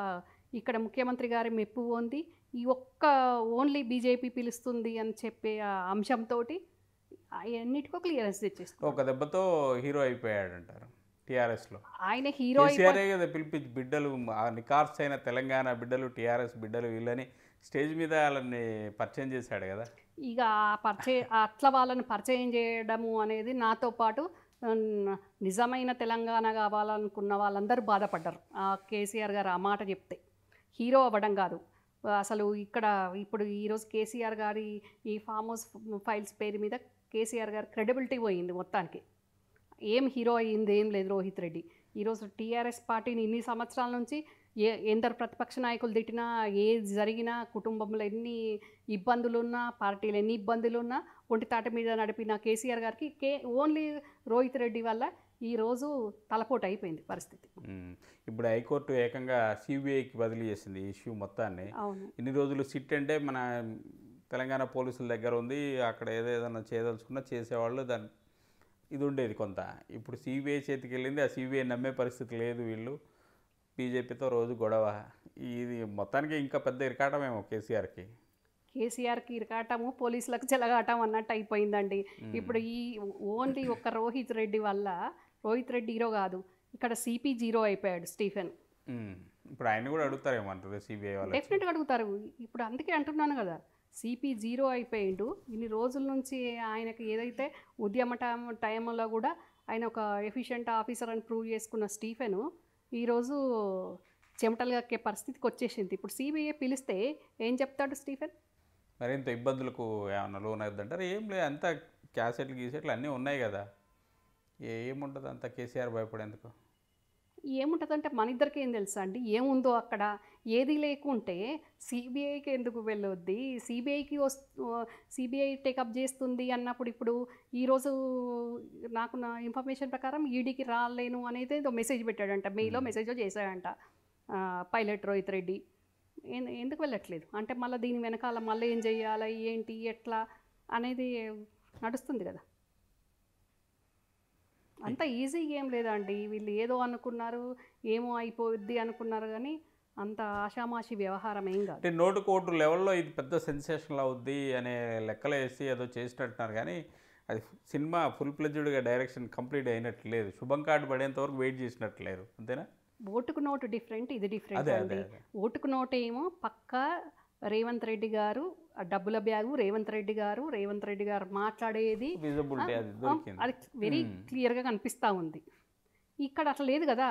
ఇక్కడ ముఖ్యమంత్రి గారి మెప్పు ఉంది ఈ ఒక్క ఓన్లీ బీజేపీ పిలుస్తుంది అని చెప్పే అంశంతో అవన్నిటికో క్లియరెన్స్ తెచ్చేస్తాం ఒక దెబ్బతో హీరో అయిపోయాడు అంటారు టీఆర్ఎస్ లో ఆయన హీరో కదా పిలిపించి బిడ్డలు నికార్స్ అయిన తెలంగాణ బిడ్డలు టీఆర్ఎస్ బిడ్డలు వీళ్ళని స్టేజ్ మీద వాళ్ళని పరిచయం చేశాడు కదా ఇక పరిచయం అట్లా వాళ్ళని పరిచయం చేయడము అనేది నాతో పాటు నిజమైన తెలంగాణ కావాలనుకున్న వాళ్ళందరూ బాధపడ్డారు కేసీఆర్ గారు ఆ మాట చెప్తే హీరో అవ్వడం కాదు అసలు ఇక్కడ ఇప్పుడు ఈరోజు కేసీఆర్ గారి ఈ ఫామ్ హౌస్ ఫైల్స్ పేరు మీద కేసీఆర్ గారి క్రెడిబిలిటీ పోయింది మొత్తానికి ఏం హీరో అయ్యింది ఏం లేదు రోహిత్ రెడ్డి ఈరోజు టీఆర్ఎస్ పార్టీని ఇన్ని సంవత్సరాల నుంచి ఏ ఎందరు ప్రతిపక్ష నాయకులు తిట్టినా ఏ జరిగినా కుటుంబంలో ఎన్ని ఇబ్బందులున్నా పార్టీలు ఎన్ని ఇబ్బందులున్నా తాట మీద నడిపిన కేసీఆర్ గారికి కే ఓన్లీ రోహిత్ రెడ్డి వల్ల ఈరోజు తలపోటు అయిపోయింది పరిస్థితి ఇప్పుడు హైకోర్టు ఏకంగా సిబిఐకి బదిలీ చేసింది ఇష్యూ మొత్తాన్ని ఇన్ని రోజులు సిట్ అంటే మన తెలంగాణ పోలీసుల దగ్గర ఉంది అక్కడ ఏదో ఏదైనా చేయదలుచుకున్నా చేసేవాళ్ళు దాని ఇది ఉండేది కొంత ఇప్పుడు సిబిఐ చేతికి వెళ్ళింది ఆ సిబిఐ నమ్మే పరిస్థితి లేదు వీళ్ళు బీజేపీతో రోజు గొడవ ఇది మొత్తానికి ఇంకా పెద్ద ఇరకాటమేమో కేసీఆర్కి కేసీఆర్కి ఇరకాటము పోలీసులకు చెలగాటం అన్నట్టు అయిపోయిందండి ఇప్పుడు ఈ ఓన్లీ ఒక్క రోహిత్ రెడ్డి వల్ల రోహిత్ రెడ్డి హీరో కాదు ఇక్కడ సిపి జీరో అయిపోయాడు స్టీఫెన్ ఇప్పుడు ఆయన కూడా అడుగుతారేమో అంటారు సిబిఐ వాళ్ళు డెఫినెట్గా అడుగుతారు ఇప్పుడు అందుకే అంటున్నాను కదా సిపి జీరో అయిపోయిండు ఇన్ని రోజుల నుంచి ఆయనకి ఏదైతే ఉద్యమ టైం టైంలో కూడా ఆయన ఒక ఎఫిషియెంట్ ఆఫీసర్ అని ప్రూవ్ చేసుకున్న స్టీఫెను ఈరోజు చెమటలు కక్కే పరిస్థితికి వచ్చేసింది ఇప్పుడు సిబిఐ పిలిస్తే ఏం చెప్తాడు స్టీఫెన్ మరింత ఇబ్బందులకు ఏమైనా లోన్ అవుతుందంటారు ఏం లేదు అంతా క్యాసెట్లు గీసెట్లు అన్నీ ఉన్నాయి కదా ఏముంటుంది అంత కేసీఆర్ భయపడేందుకు అంటే మన ఇద్దరికి ఏం తెలుసా అండి ఏముందో అక్కడ ఏది లేకుంటే సిబిఐకి ఎందుకు వెళ్ళొద్ది సిబిఐకి వస్తు సిబిఐ టేకప్ చేస్తుంది అన్నప్పుడు ఇప్పుడు ఈరోజు నాకు నా ఇన్ఫర్మేషన్ ప్రకారం ఈడీకి రాలేను అనేది ఏదో మెసేజ్ పెట్టాడంట మెయిలో మెసేజ్ చేశాడంట పైలట్ రోహిత్ రెడ్డి ఎందుకు వెళ్ళట్లేదు అంటే మళ్ళీ దీని వెనకాల మళ్ళీ ఏం చేయాలి ఏంటి ఎట్లా అనేది నడుస్తుంది కదా అంత ఈజీ ఏం లేదండి వీళ్ళు ఏదో అనుకున్నారు ఏమో అయిపోద్ది అనుకున్నారు కానీ అంత ఆషామాషి వ్యవహారం ఏం కాదు అంటే నోటు కోటు లెవెల్లో ఇది పెద్ద సెన్సేషనల్ అవుద్ది అనే లెక్కలు వేసి ఏదో చేసినట్టున్నారు కానీ అది సినిమా ఫుల్ ప్లెజ్డ్గా డైరెక్షన్ కంప్లీట్ అయినట్టు లేదు శుభం కార్డు పడేంత వరకు వెయిట్ చేసినట్టు లేదు అంతేనా ఓటుకు నోటు డిఫరెంట్ ఇది డిఫరెంట్ ఓటుకు నోటు ఏమో పక్క రేవంత్ రెడ్డి గారు డబ్బుల బ్యాగు రేవంత్ రెడ్డి గారు రేవంత్ రెడ్డి గారు మాట్లాడేది అది వెరీ క్లియర్గా hmm. కనిపిస్తూ ఉంది ఇక్కడ అట్లా లేదు కదా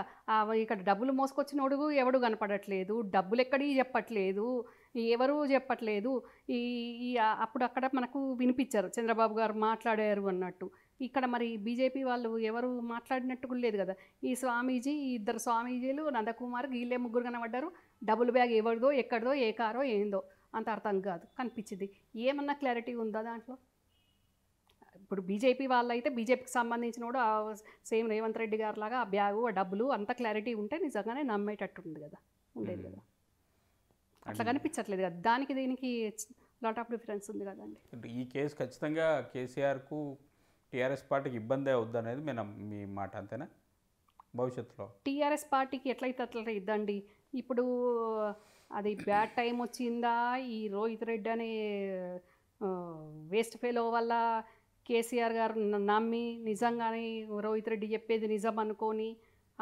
ఇక్కడ డబ్బులు మోసుకొచ్చినోడు ఎవడు కనపడట్లేదు డబ్బులు ఎక్కడి చెప్పట్లేదు ఎవరు చెప్పట్లేదు ఈ అప్పుడు అక్కడ మనకు వినిపించారు చంద్రబాబు గారు మాట్లాడారు అన్నట్టు ఇక్కడ మరి బీజేపీ వాళ్ళు ఎవరు మాట్లాడినట్టు లేదు కదా ఈ స్వామీజీ ఇద్దరు స్వామీజీలు నందకుమార్ వీళ్ళే ముగ్గురు కనబడ్డారు డబుల్ బ్యాగ్ ఎవరిదో ఎక్కడిదో ఏ కారో ఏందో అంత అర్థం కాదు కనిపించింది ఏమన్నా క్లారిటీ ఉందా దాంట్లో ఇప్పుడు బీజేపీ వాళ్ళైతే బీజేపీకి సంబంధించిన కూడా సేమ్ రేవంత్ రెడ్డి గారు లాగా ఆ బ్యాగు ఆ డబ్బులు అంత క్లారిటీ ఉంటే నిజంగానే నమ్మేటట్టు ఉంది కదా ఉండేది కదా hmm. అట్లా కనిపించట్లేదు కదా దానికి దీనికి లాట్ ఆఫ్ డిఫరెన్స్ ఉంది కదండి ఈ కేసు ఖచ్చితంగా కేసీఆర్కు టీఆర్ఎస్ పార్టీకి ఇబ్బంది అవుద్ది అనేది మేము మీ మాట అంతేనా భవిష్యత్తులో టీఆర్ఎస్ పార్టీకి ఎట్లయితే అట్లా ఇద్దండి ఇప్పుడు అది బ్యాడ్ టైం వచ్చిందా ఈ రోహిత్ రెడ్డి అనే వేస్ట్ ఫెలో వల్ల కేసీఆర్ గారు నమ్మి నిజంగానే రోహిత్ రెడ్డి చెప్పేది నిజం అనుకొని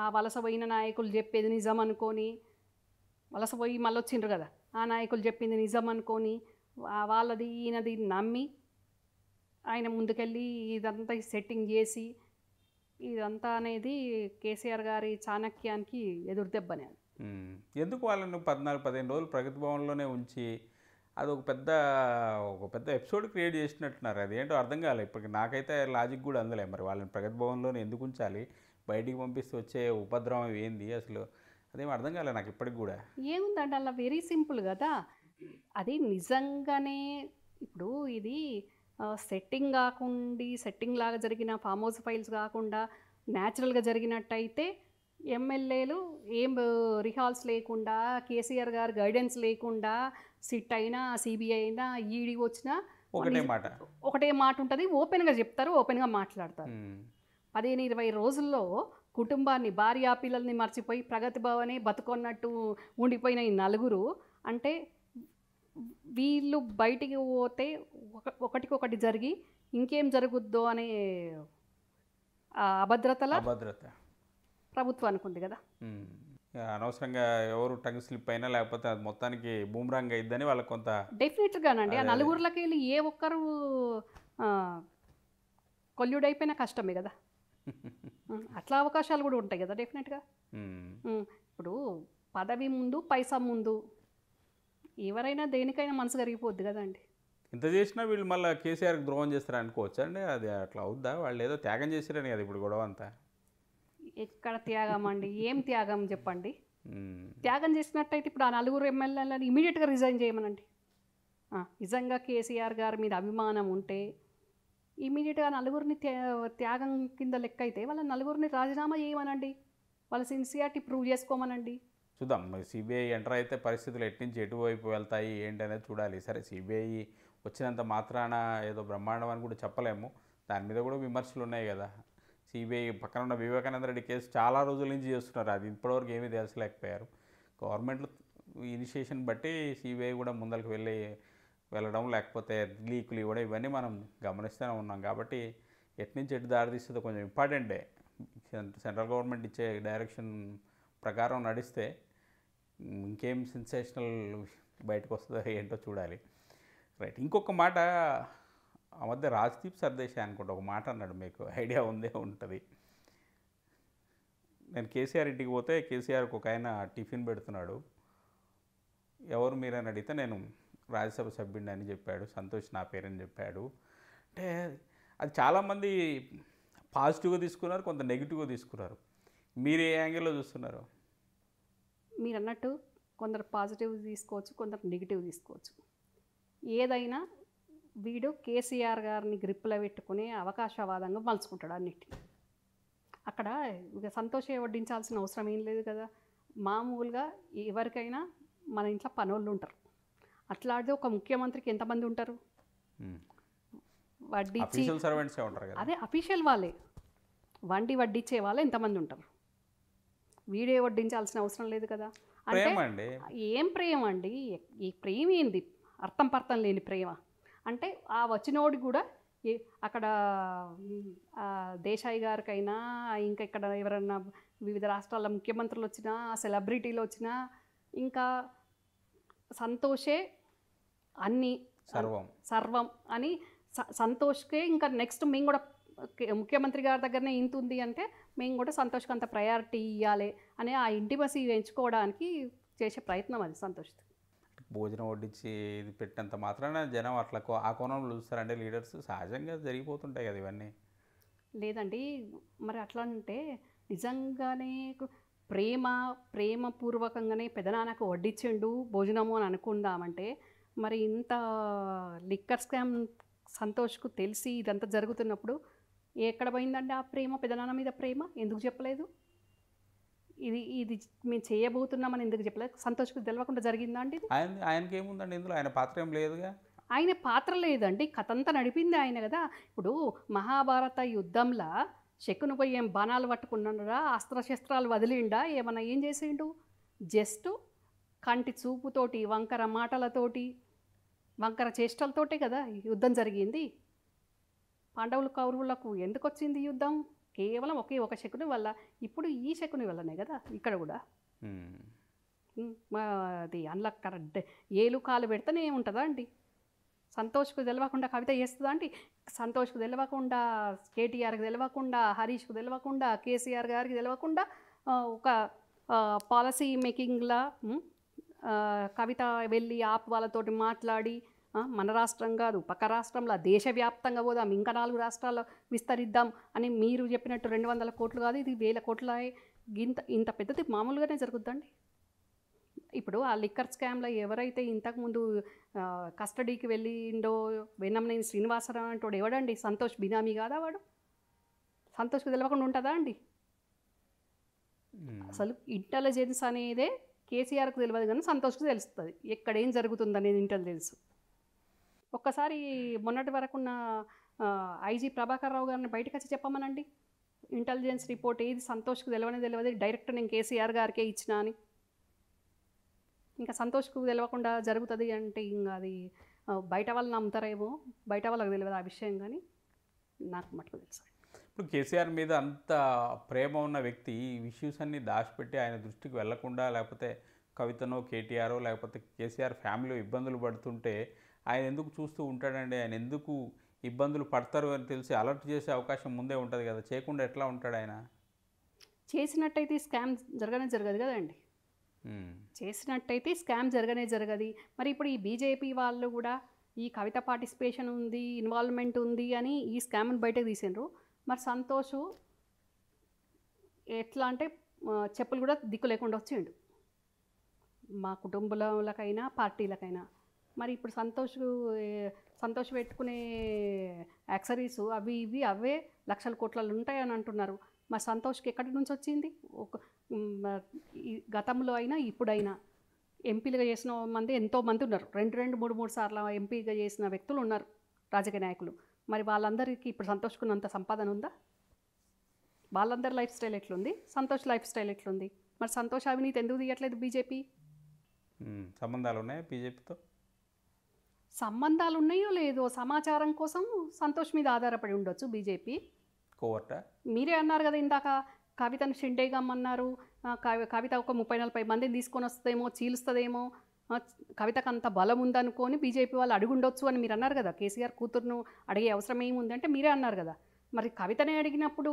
ఆ వలస పోయిన నాయకులు చెప్పేది నిజం అనుకొని వలస పోయి మళ్ళీ వచ్చిండ్రు కదా ఆ నాయకులు చెప్పింది నిజం అనుకొని వాళ్ళది ఈయనది నమ్మి ఆయన ముందుకెళ్ళి ఇదంతా సెట్టింగ్ చేసి ఇదంతా అనేది కేసీఆర్ గారి చాణక్యానికి ఎదురుదెబ్బనే ఎందుకు వాళ్ళని పద్నాలుగు పదిహేను రోజులు ప్రగతి భవన్లోనే ఉంచి అది ఒక పెద్ద ఒక పెద్ద ఎపిసోడ్ క్రియేట్ చేసినట్టున్నారు అది ఏంటో అర్థం కాలేదు ఇప్పటికి నాకైతే లాజిక్ కూడా అందలే మరి వాళ్ళని ప్రగతి భవన్లోనే ఎందుకు ఉంచాలి బయటికి పంపిస్తే వచ్చే ఉపద్రవం ఏంది అసలు అదేం అర్థం కాలేదు నాకు ఇప్పటికి కూడా ఏముందంటే అలా వెరీ సింపుల్ కదా అది నిజంగానే ఇప్పుడు ఇది సెట్టింగ్ కాకుండా సెట్టింగ్ లాగా జరిగిన ఫామ్ హౌస్ ఫైల్స్ కాకుండా న్యాచురల్గా జరిగినట్టయితే ఎమ్మెల్యేలు ఏం రిహాల్స్ లేకుండా కేసీఆర్ గారు గైడెన్స్ లేకుండా సిట్ అయినా సిబిఐ అయినా ఈడీ e వచ్చినా ఒకటే మాట ఒకటే మాట ఉంటుంది ఓపెన్గా చెప్తారు ఓపెన్గా మాట్లాడతారు పదిహేను ఇరవై రోజుల్లో కుటుంబాన్ని భార్య పిల్లల్ని మర్చిపోయి ప్రగతి భవనే బతుకున్నట్టు ఉండిపోయిన ఈ నలుగురు అంటే వీళ్ళు బయటికి పోతే ఒకటికొకటి జరిగి ఇంకేం జరుగుద్దో అనే అభద్రతల అభద్రత ప్రభుత్వానికి ఉంది కదా అనవసరంగా ఎవరు టంగ్ స్లిప్ అయినా లేకపోతే అది మొత్తానికి బూమ్రాంగ్ అయిద్దని వాళ్ళకి కొంత అండి ఆ నలుగురులకి వెళ్ళి ఏ ఒక్కరు కొల్లుడైపోయినా కష్టమే కదా <laughs> అట్లా అవకాశాలు కూడా ఉంటాయి కదా డెఫినెట్గా ఇప్పుడు పదవి ముందు పైసా ముందు ఎవరైనా దేనికైనా మనసు కరిగిపోద్ది కదా అండి ఇంత చేసినా వీళ్ళు మళ్ళీ కేసీఆర్కి ద్రోహం చేస్తారనుకోవచ్చు అండి అది అట్లా అవుద్దా వాళ్ళు ఏదో త్యాగం చేశారని కదా ఇప్పుడు గొడవ అంతా ఎక్కడ త్యాగం అండి ఏం త్యాగం చెప్పండి త్యాగం చేసినట్టయితే ఇప్పుడు ఆ నలుగురు ఎమ్మెల్యేలను ఇమీడియట్గా రిజైన్ చేయమనండి నిజంగా కేసీఆర్ గారి మీద అభిమానం ఉంటే ఇమీడియట్గా నలుగురిని త్యాగం కింద లెక్క అయితే వాళ్ళ నలుగురిని రాజీనామా చేయమనండి వాళ్ళ సిన్సియారిటీ ప్రూవ్ చేసుకోమనండి చూద్దాం సిబిఐ ఎంటర్ అయితే పరిస్థితులు ఎట్నుంచి ఎటువైపు వెళ్తాయి ఏంటి అనేది చూడాలి సరే సిబిఐ వచ్చినంత మాత్రాన ఏదో బ్రహ్మాండం అని కూడా చెప్పలేము దాని మీద కూడా విమర్శలు ఉన్నాయి కదా సిబిఐ పక్కన ఉన్న వివేకానంద రెడ్డి కేసు చాలా రోజుల నుంచి చేస్తున్నారు అది ఇప్పటివరకు ఏమీ తెలిసలేకపోయారు గవర్నమెంట్ ఇనిషియేషన్ బట్టి సిబిఐ కూడా ముందరికి వెళ్ళి వెళ్ళడం లేకపోతే లీకులు ఇవ్వడం ఇవన్నీ మనం గమనిస్తూనే ఉన్నాం కాబట్టి ఎట్నుంచి ఎటు దారితీస్తుందో కొంచెం ఇంపార్టెంటే సెంట్రల్ గవర్నమెంట్ ఇచ్చే డైరెక్షన్ ప్రకారం నడిస్తే ఇంకేం సెన్సేషనల్ బయటకు వస్తుందో ఏంటో చూడాలి రైట్ ఇంకొక మాట ఆ మధ్య రాజ్దీప్ సర్దేశాయ్ అనుకుంటే ఒక మాట అన్నాడు మీకు ఐడియా ఉందే ఉంటుంది నేను కేసీఆర్ ఇంటికి పోతే కేసీఆర్కి ఒక ఆయన టిఫిన్ పెడుతున్నాడు ఎవరు మీరని అడిగితే నేను రాజ్యసభ సభ్యుడిని అని చెప్పాడు సంతోష్ నా పేరని చెప్పాడు అంటే అది చాలామంది పాజిటివ్గా తీసుకున్నారు కొంత నెగిటివ్గా తీసుకున్నారు మీరు ఏ యాంగిల్లో చూస్తున్నారు మీరు అన్నట్టు కొందరు పాజిటివ్ తీసుకోవచ్చు కొందరు నెగిటివ్ తీసుకోవచ్చు ఏదైనా వీడు కేసీఆర్ గారిని గ్రిప్లో పెట్టుకునే అవకాశవాదంగా మలుచుకుంటాడు అన్నిటిని అక్కడ ఇక సంతోషం వడ్డించాల్సిన అవసరం ఏం లేదు కదా మామూలుగా ఎవరికైనా మన ఇంట్లో పనోళ్ళు ఉంటారు అట్లాడితే ఒక ముఖ్యమంత్రికి ఎంతమంది ఉంటారు వడ్డించి అదే అఫీషియల్ వాళ్ళే వండి వడ్డించే వాళ్ళు ఎంతమంది ఉంటారు వీడే వడ్డించాల్సిన అవసరం లేదు కదా అంటే ఏం ప్రేమ అండి ఈ ప్రేమ ఏంది అర్థం పర్థం లేని ప్రేమ అంటే ఆ వచ్చినోడు కూడా అక్కడ దేశాయి గారికైనా ఇంకా ఇక్కడ ఎవరన్నా వివిధ రాష్ట్రాల ముఖ్యమంత్రులు వచ్చినా సెలబ్రిటీలు వచ్చినా ఇంకా సంతోషే అన్ని సర్వం సర్వం అని సంతోష్కే ఇంకా నెక్స్ట్ మేము కూడా ముఖ్యమంత్రి గారి దగ్గరనే ఇంత ఉంది అంటే మేము కూడా సంతోష్కి అంత ప్రయారిటీ ఇవ్వాలి అని ఆ ఇంటిమసీ ఎంచుకోవడానికి చేసే ప్రయత్నం అది సంతోష్ భోజనం వడ్డించి ఇది పెట్టినంత మాత్రాన జనం అట్లా ఆ కోణంలో చూస్తారంటే లీడర్స్ సహజంగా జరిగిపోతుంటాయి కదా ఇవన్నీ లేదండి మరి అట్లా అంటే నిజంగానే ప్రేమ ప్రేమపూర్వకంగానే పెదనాన్నకు వడ్డించిండు భోజనము అని అనుకుందామంటే మరి ఇంత లిక్కర్ స్కామ్ సంతోష్కు తెలిసి ఇదంతా జరుగుతున్నప్పుడు ఎక్కడ పోయిందండి ఆ ప్రేమ పెదనాన్న మీద ప్రేమ ఎందుకు చెప్పలేదు ఇది ఇది మేము చేయబోతున్నామని ఎందుకు చెప్పలేదు సంతోషకు తెలియకుండా జరిగిందా అండి ఆయన ఆయనకి ఏముందండి ఇందులో ఆయన పాత్ర ఏం లేదుగా ఆయన పాత్ర లేదండి కథ అంతా నడిపింది ఆయన కదా ఇప్పుడు మహాభారత యుద్ధంలో శకును పోయి ఏం బాణాలు పట్టుకున్నాడా అస్త్రశస్త్రాలు వదిలిండా ఏమన్నా ఏం చేసిండు జస్ట్ కంటి చూపుతోటి వంకర మాటలతోటి వంకర చేష్టలతోటే కదా యుద్ధం జరిగింది పాండవులు కౌరవులకు ఎందుకు వచ్చింది యుద్ధం కేవలం ఒకే ఒక శకుని వల్ల ఇప్పుడు ఈ శకుని వల్లనే కదా ఇక్కడ కూడా అది అందులో కరెక్ట్ ఏలు కాలు పెడితేనే ఉంటుందా అండి సంతోష్కు తెలియకుండా కవిత చేస్తుందా అండి సంతోష్కు తెలియకుండా కేటీఆర్కి తెలియకుండా హరీష్కు తెలియకుండా కేసీఆర్ గారికి తెలియకుండా ఒక పాలసీ మేకింగ్లా కవిత వెళ్ళి ఆప్ వాళ్ళతోటి మాట్లాడి మన రాష్ట్రం కాదు పక్క రాష్ట్రంలో దేశవ్యాప్తంగా పోదాం ఇంకా నాలుగు రాష్ట్రాల్లో విస్తరిద్దాం అని మీరు చెప్పినట్టు రెండు వందల కోట్లు కాదు ఇది వేల కోట్ల ఇంత ఇంత పెద్దది మామూలుగానే జరుగుద్దండి ఇప్పుడు ఆ లిక్కర్ స్కామ్లో ఎవరైతే ఇంతకుముందు కస్టడీకి వెళ్ళిండో వెన్నంనేని శ్రీనివాసరావు అంటాడు ఎవడండి సంతోష్ బినామీ కాదా వాడు సంతోష్కి తెలవకుండా ఉంటుందా అండి అసలు ఇంటెలిజెన్స్ అనేదే కేసీఆర్కు తెలియదు కానీ సంతోష్కు తెలుస్తుంది ఎక్కడేం జరుగుతుంది అనేది ఇంటెలిజెన్స్ ఒక్కసారి మొన్నటి వరకు ఉన్న ఐజీ ప్రభాకర్ రావు గారిని బయటకు వచ్చి చెప్పమనండి ఇంటెలిజెన్స్ రిపోర్ట్ ఏది సంతోష్కు తెలియని తెలియదు డైరెక్ట్ నేను కేసీఆర్ గారికే ఇచ్చిన అని ఇంకా సంతోష్కు తెలియకుండా జరుగుతుంది అంటే ఇంకా అది బయట వాళ్ళని నమ్ముతారేమో బయట వాళ్ళకి తెలియదు ఆ విషయం కానీ నాకు మటుకు తెలుసు ఇప్పుడు కేసీఆర్ మీద అంత ప్రేమ ఉన్న వ్యక్తి ఈ ఇష్యూస్ అన్ని దాచిపెట్టి ఆయన దృష్టికి వెళ్లకుండా లేకపోతే కవితనో కేటీఆర్ లేకపోతే కేసీఆర్ ఫ్యామిలీ ఇబ్బందులు పడుతుంటే ఆయన ఎందుకు చూస్తూ ఉంటాడండి ఆయన ఎందుకు ఇబ్బందులు పడతారు అని తెలిసి అలర్ట్ చేసే అవకాశం ముందే ఉంటుంది కదా చేయకుండా ఎట్లా ఉంటాడు ఆయన చేసినట్టయితే స్కామ్ జరగనే జరగదు కదండి చేసినట్టయితే స్కామ్ జరగనే జరగదు మరి ఇప్పుడు ఈ బీజేపీ వాళ్ళు కూడా ఈ కవిత పార్టిసిపేషన్ ఉంది ఇన్వాల్వ్మెంట్ ఉంది అని ఈ స్కామ్ని బయటకు తీసిండ్రు మరి సంతోష్ ఎట్లా అంటే చెప్పులు కూడా దిక్కు లేకుండా వచ్చిండు మా కుటుంబంలోకైనా పార్టీలకైనా మరి ఇప్పుడు సంతోష్ సంతోష్ పెట్టుకునే యాక్సరీస్ అవి ఇవి అవే లక్షల కోట్లలో ఉంటాయని అంటున్నారు మా సంతోష్కి ఎక్కడి నుంచి వచ్చింది ఒక గతంలో అయినా ఇప్పుడైనా ఎంపీలుగా చేసిన మంది ఎంతో మంది ఉన్నారు రెండు రెండు మూడు మూడు సార్లు ఎంపీగా చేసిన వ్యక్తులు ఉన్నారు రాజకీయ నాయకులు మరి వాళ్ళందరికీ ఇప్పుడు సంతోష్కున్నంత సంపాదన ఉందా వాళ్ళందరి లైఫ్ స్టైల్ ఎట్లుంది సంతోష్ లైఫ్ స్టైల్ ఎట్లుంది మరి సంతోష్ అవినీతి ఎందుకు తీయట్లేదు బీజేపీ సంబంధాలు ఉన్నాయి బీజేపీతో సంబంధాలు ఉన్నాయో లేదో సమాచారం కోసం సంతోష్ మీద ఆధారపడి ఉండొచ్చు బీజేపీ కోవర్ట మీరే అన్నారు కదా ఇందాక కవితను షిండే గమ్మన్నారు కవిత ఒక ముప్పై నలభై మందిని తీసుకొని వస్తుందేమో చీలుస్తుందేమో కవితకు అంత బలం ఉందనుకొని బీజేపీ వాళ్ళు అడుగుండొచ్చు అని మీరు అన్నారు కదా కేసీఆర్ కూతురును అడిగే అవసరం ఏముందంటే మీరే అన్నారు కదా మరి కవితనే అడిగినప్పుడు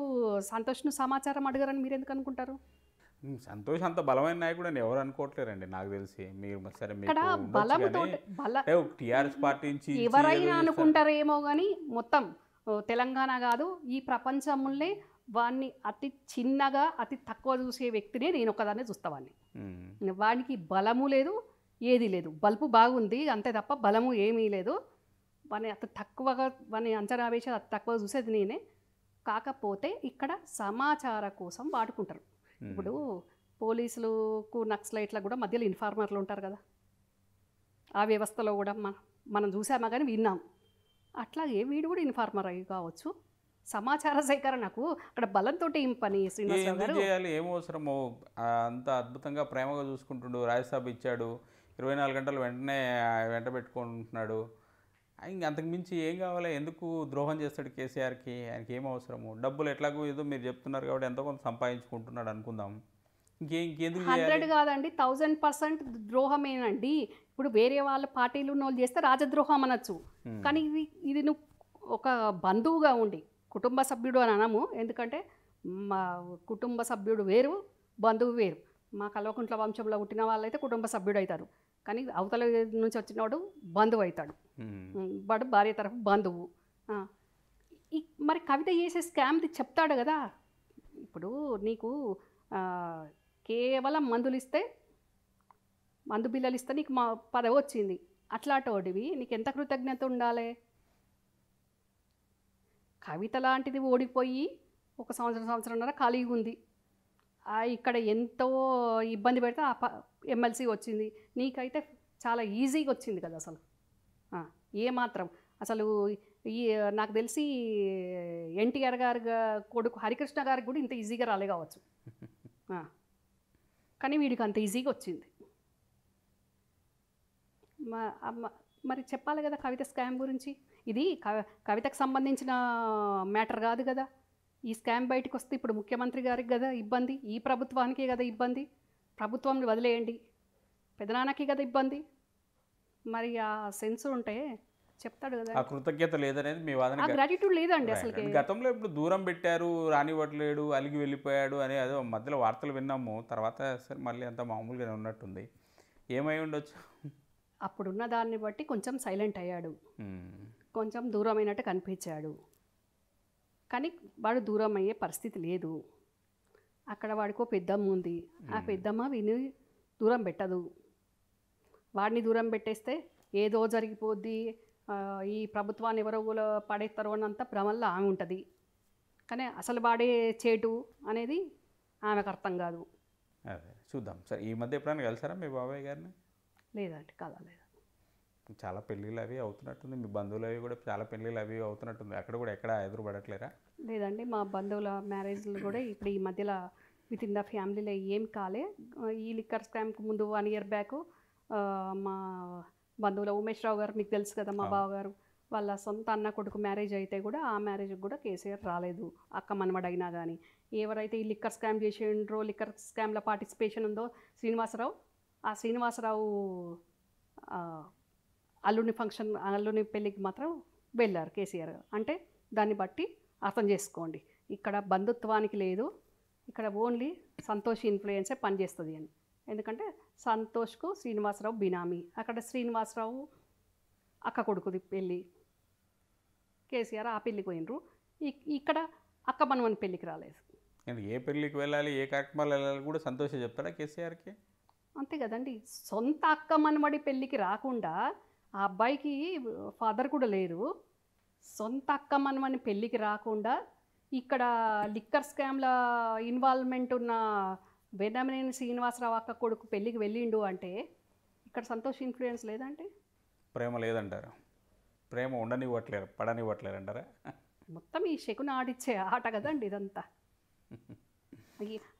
సంతోష్ను సమాచారం అడగరని మీరు ఎందుకు అనుకుంటారు సంతోష్ అంత బలమైన నాయకుడు అని ఎవరు అనుకోవట్లేరండి నాకు తెలిసి మీరు సరే మీరు టిఆర్ఎస్ పార్టీ నుంచి ఎవరైనా అనుకుంటారేమో కానీ మొత్తం తెలంగాణ కాదు ఈ ప్రపంచములే వాడిని అతి చిన్నగా అతి తక్కువ చూసే వ్యక్తినే నేను ఒకదాన్ని చూస్తావాడిని వాడికి బలము లేదు ఏది లేదు బల్పు బాగుంది అంతే తప్ప బలము ఏమీ లేదు వాని అతి తక్కువగా వాని అంచనా వేసి అతి తక్కువ చూసేది నేనే కాకపోతే ఇక్కడ సమాచార కోసం వాడుకుంటారు ఇప్పుడు పోలీసులకు ఇట్లా కూడా మధ్యలో ఇన్ఫార్మర్లు ఉంటారు కదా ఆ వ్యవస్థలో కూడా మన మనం చూసామా కానీ విన్నాం అట్లాగే వీడు కూడా ఇన్ఫార్మర్ అయ్యి కావచ్చు సమాచార సేకరణ నాకు అక్కడ బలంతో ఏం పని శ్రీనివాస చేయాలి ఏం అవసరమో అంత అద్భుతంగా ప్రేమగా చూసుకుంటుండు రాజ్యసభ ఇచ్చాడు ఇరవై నాలుగు గంటలు వెంటనే వెంట పెట్టుకుంటున్నాడు ఇంక అంతకుమించి ఏం కావాలి ఎందుకు ద్రోహం చేస్తాడు కేసీఆర్కి ఆయనకి ఏం అవసరము డబ్బులు ఎట్లాగో ఏదో మీరు చెప్తున్నారు కాబట్టి ఎంతో కొంత సంపాదించుకుంటున్నాడు అనుకుందాం హండ్రెడ్ కాదండి థౌజండ్ పర్సెంట్ ద్రోహమేనండి ఇప్పుడు వేరే వాళ్ళ పార్టీలు వాళ్ళు చేస్తే రాజద్రోహం అనొచ్చు కానీ ఇది ఇది నువ్వు ఒక బంధువుగా ఉండి కుటుంబ సభ్యుడు అని అనము ఎందుకంటే మా కుటుంబ సభ్యుడు వేరు బంధువు వేరు మా కల్వకుంట్ల వంశంలో పుట్టిన వాళ్ళైతే కుటుంబ సభ్యుడు అవుతారు కానీ అవతల నుంచి వచ్చినవాడు బంధువు అవుతాడు వాడు భార్య తరఫు బంధువు మరి కవిత చేసే స్కామ్ది చెప్తాడు కదా ఇప్పుడు నీకు కేవలం మందులు ఇస్తే మందు బిల్లలు ఇస్తే నీకు మా పదవి వచ్చింది అట్లాటోడివి నీకు ఎంత కృతజ్ఞత ఉండాలి కవిత లాంటిది ఓడిపోయి ఒక సంవత్సరం సంవత్సరంన్నర ఖాళీగా ఉంది ఇక్కడ ఎంతో ఇబ్బంది పెడితే ఆ ఎమ్మెల్సీ వచ్చింది నీకైతే చాలా ఈజీగా వచ్చింది కదా అసలు ఏమాత్రం అసలు ఈ నాకు తెలిసి ఎన్టీఆర్ గారు కొడుకు హరికృష్ణ గారికి కూడా ఇంత ఈజీగా రాలే కావచ్చు కానీ వీడికి అంత ఈజీగా వచ్చింది మరి చెప్పాలి కదా కవిత స్కామ్ గురించి ఇది కవితకు సంబంధించిన మ్యాటర్ కాదు కదా ఈ స్కామ్ బయటకు వస్తే ఇప్పుడు ముఖ్యమంత్రి గారికి కదా ఇబ్బంది ఈ ప్రభుత్వానికే కదా ఇబ్బంది ప్రభుత్వం వదిలేయండి పెదనాన్నకి కదా ఇబ్బంది మరి ఆ సెన్స్ ఉంటే చెప్తాడు కదా ఆ కృతజ్ఞత లేదనేది మీ వాదన గ్రాటిట్యూడ్ లేదండి అసలు గతంలో ఇప్పుడు దూరం పెట్టారు రానివ్వట్లేడు అలిగి వెళ్ళిపోయాడు అని అదో మధ్యలో వార్తలు విన్నాము తర్వాత సరే మళ్ళీ అంత మామూలుగానే ఉన్నట్టుంది ఏమై ఉండొచ్చు అప్పుడున్న దాన్ని బట్టి కొంచెం సైలెంట్ అయ్యాడు కొంచెం దూరమైనట్టు కనిపించాడు కానీ వాడు దూరం అయ్యే పరిస్థితి లేదు అక్కడ వాడికో పెద్దమ్మ ఉంది ఆ పెద్దమ్మ విని దూరం పెట్టదు వాడిని దూరం పెట్టేస్తే ఏదో జరిగిపోద్ది ఈ ప్రభుత్వాన్ని ఎవరో పడేస్తారు అన్నంత భ్రమల్లో ఆమె ఉంటుంది కానీ అసలు వాడే చేటు అనేది ఆమెకు అర్థం కాదు అదే చూద్దాం సరే ఈ మధ్య ఎప్పుడైనా కలిసారా మీ బాబాయ్ గారిని లేదండి కలలేదు చాలా పెళ్ళిళ్ళు అవి అవుతున్నట్టుంది మీ బంధువులు అవి కూడా చాలా పెళ్ళిళ్ళు అవి అవుతున్నట్టుంది అక్కడ కూడా ఎక్కడ ఎదురు పడట్లేరా లేదండి మా బంధువుల మ్యారేజ్లు కూడా ఇప్పుడు ఈ మధ్యలో విత్ ఇన్ ద ఫ్యామిలీలో ఏం కాలే ఈ లిక్కర్ స్కామ్కి ముందు వన్ ఇయర్ బ్యాక్ మా బంధువుల ఉమేష్రావు రావు గారు మీకు తెలుసు కదా మా బావగారు వాళ్ళ సొంత అన్న కొడుకు మ్యారేజ్ అయితే కూడా ఆ మ్యారేజ్కి కూడా కేసీఆర్ రాలేదు అక్క మనమడైనా కానీ ఎవరైతే ఈ లిక్కర్ స్కామ్ చేసిండ్రో లిక్కర్ స్కామ్లో పార్టిసిపేషన్ ఉందో శ్రీనివాసరావు ఆ శ్రీనివాసరావు అల్లుని ఫంక్షన్ అల్లుని పెళ్ళికి మాత్రం వెళ్ళారు కేసీఆర్ అంటే దాన్ని బట్టి అర్థం చేసుకోండి ఇక్కడ బంధుత్వానికి లేదు ఇక్కడ ఓన్లీ సంతోష్ ఇన్ఫ్లుయెన్సే పనిచేస్తుంది అని ఎందుకంటే సంతోష్కు శ్రీనివాసరావు బినామీ అక్కడ శ్రీనివాసరావు అక్క కొడుకుది పెళ్ళి కేసీఆర్ ఆ పెళ్ళికి పోయినరు ఇక్కడ అక్క మనమని పెళ్ళికి రాలేదు ఏ పెళ్ళికి వెళ్ళాలి ఏ కార్యక్రమాలు వెళ్ళాలి కూడా సంతోషం చెప్తాడా కేసీఆర్కి అంతే కదండి సొంత అక్క మనమడి పెళ్ళికి రాకుండా ఆ అబ్బాయికి ఫాదర్ కూడా లేరు సొంత అక్క మనమని పెళ్ళికి రాకుండా ఇక్కడ లిక్కర్ స్కామ్ల ఇన్వాల్వ్మెంట్ ఉన్న వేదామనేని శ్రీనివాసరావు అక్క కొడుకు పెళ్ళికి వెళ్ళిండు అంటే ఇక్కడ సంతోష్ ఇన్ఫ్లుయెన్స్ లేదంటే ప్రేమ లేదంటారు ప్రేమ ఉండనివ్వట్లేరు పడనివ్వట్లేరు అంటారా మొత్తం ఈ శకుని ఆడిచ్చే ఆట కదండి ఇదంతా <laughs>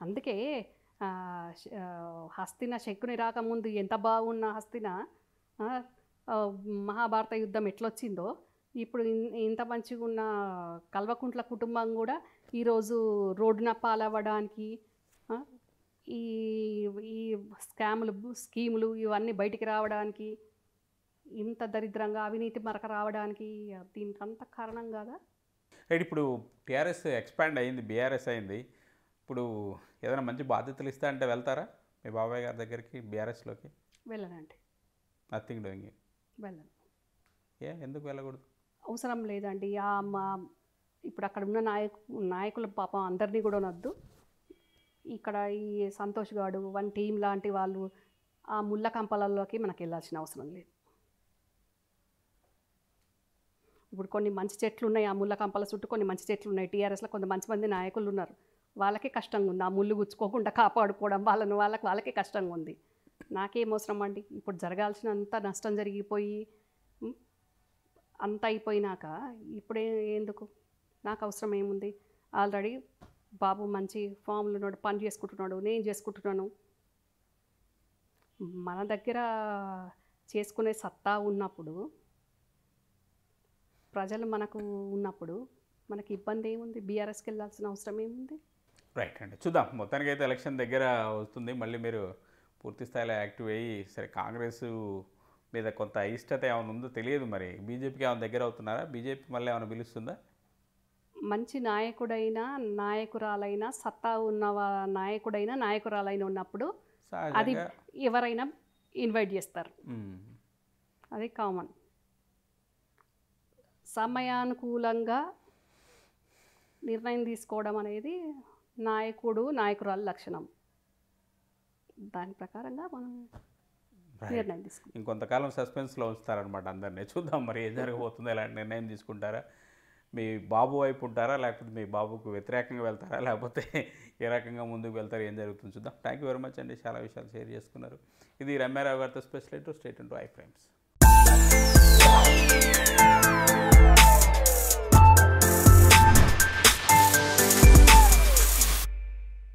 అందుకే హస్తిన శకుని రాకముందు ఎంత బాగున్న హస్తిన మహాభారత యుద్ధం ఎట్లొచ్చిందో ఇప్పుడు ఇంత మంచిగా ఉన్న కల్వకుంట్ల కుటుంబం కూడా ఈరోజు రోడ్డున పాలవ్వడానికి ఈ ఈ స్కాములు స్కీములు ఇవన్నీ బయటికి రావడానికి ఇంత దరిద్రంగా అవినీతి మరక రావడానికి దీనికంత కారణం కాదా అయితే ఇప్పుడు టీఆర్ఎస్ ఎక్స్పాండ్ అయింది బీఆర్ఎస్ అయింది ఇప్పుడు ఏదైనా మంచి బాధ్యతలు ఇస్తా అంటే వెళ్తారా మీ బాబాయ్ గారి దగ్గరికి బీఆర్ఎస్లోకి వెళ్ళనండి నథింగ్ డూయింగ్ వెళ్ళను ఏ ఎందుకు వెళ్ళకూడదు అవసరం లేదండి మా ఇప్పుడు అక్కడ ఉన్న నాయకు నాయకుల పాపం అందరినీ కూడా నద్దు ఇక్కడ ఈ సంతోష్ గాడు వన్ టీం లాంటి వాళ్ళు ఆ ముళ్ళ కంపలలోకి మనకు వెళ్ళాల్సిన అవసరం లేదు ఇప్పుడు కొన్ని మంచి చెట్లు ఉన్నాయి ఆ ముళ్ళ కంపల చుట్టూ కొన్ని మంచి చెట్లు ఉన్నాయి టీఆర్ఎస్లో కొంత మంచి మంది నాయకులు ఉన్నారు వాళ్ళకే కష్టంగా ఉంది ఆ ముళ్ళు గుచ్చుకోకుండా కాపాడుకోవడం వాళ్ళను వాళ్ళకి వాళ్ళకే కష్టంగా ఉంది నాకేం అవసరం అండి ఇప్పుడు జరగాల్సినంత నష్టం జరిగిపోయి అంత అయిపోయినాక ఇప్పుడే ఎందుకు నాకు అవసరం ఏముంది ఆల్రెడీ బాబు మంచి ఫామ్లో ఉన్నాడు పని చేసుకుంటున్నాడు నేను చేసుకుంటున్నాను మన దగ్గర చేసుకునే సత్తా ఉన్నప్పుడు ప్రజలు మనకు ఉన్నప్పుడు మనకి ఇబ్బంది ఏముంది బీఆర్ఎస్కి వెళ్ళాల్సిన అవసరం ఏముంది రైట్ అండి చూద్దాం అయితే ఎలక్షన్ దగ్గర వస్తుంది మళ్ళీ మీరు పూర్తి స్థాయిలో యాక్టివ్ అయ్యి సరే కాంగ్రెస్ మీద కొంత అయిష్టత ఏమైనా ఉందో తెలియదు మరి బీజేపీకి ఏమైనా దగ్గర అవుతున్నారా బీజేపీ మళ్ళీ ఏమైనా పిలుస్తుందా మంచి నాయకుడైన నాయకురాలైనా సత్తా ఉన్న నాయకుడైన నాయకురాలైన ఉన్నప్పుడు అది ఎవరైనా ఇన్వైట్ చేస్తారు అది కామన్ సమయానుకూలంగా నిర్ణయం తీసుకోవడం అనేది నాయకుడు నాయకురాలు లక్షణం దాని ప్రకారంగా మనం నిర్ణయం తీసుకుంటాం ఇంకొంతకాలం సస్పెన్స్లో ఉంచుతారనమాట అందరినీ చూద్దాం మరి ఏం జరగబోతుందో ఎలాంటి నిర్ణయం తీసుకుంటారా మీ బాబు వైపు ఉంటారా లేకపోతే మీ బాబుకు వ్యతిరేకంగా వెళ్తారా లేకపోతే ఏ రకంగా ముందుకు వెళ్తారు ఏం జరుగుతుంది చూద్దాం థ్యాంక్ యూ వెరీ మచ్ అండి చాలా విషయాలు షేర్ చేసుకున్నారు ఇది రమ్యారావు గారితో special to state and I friends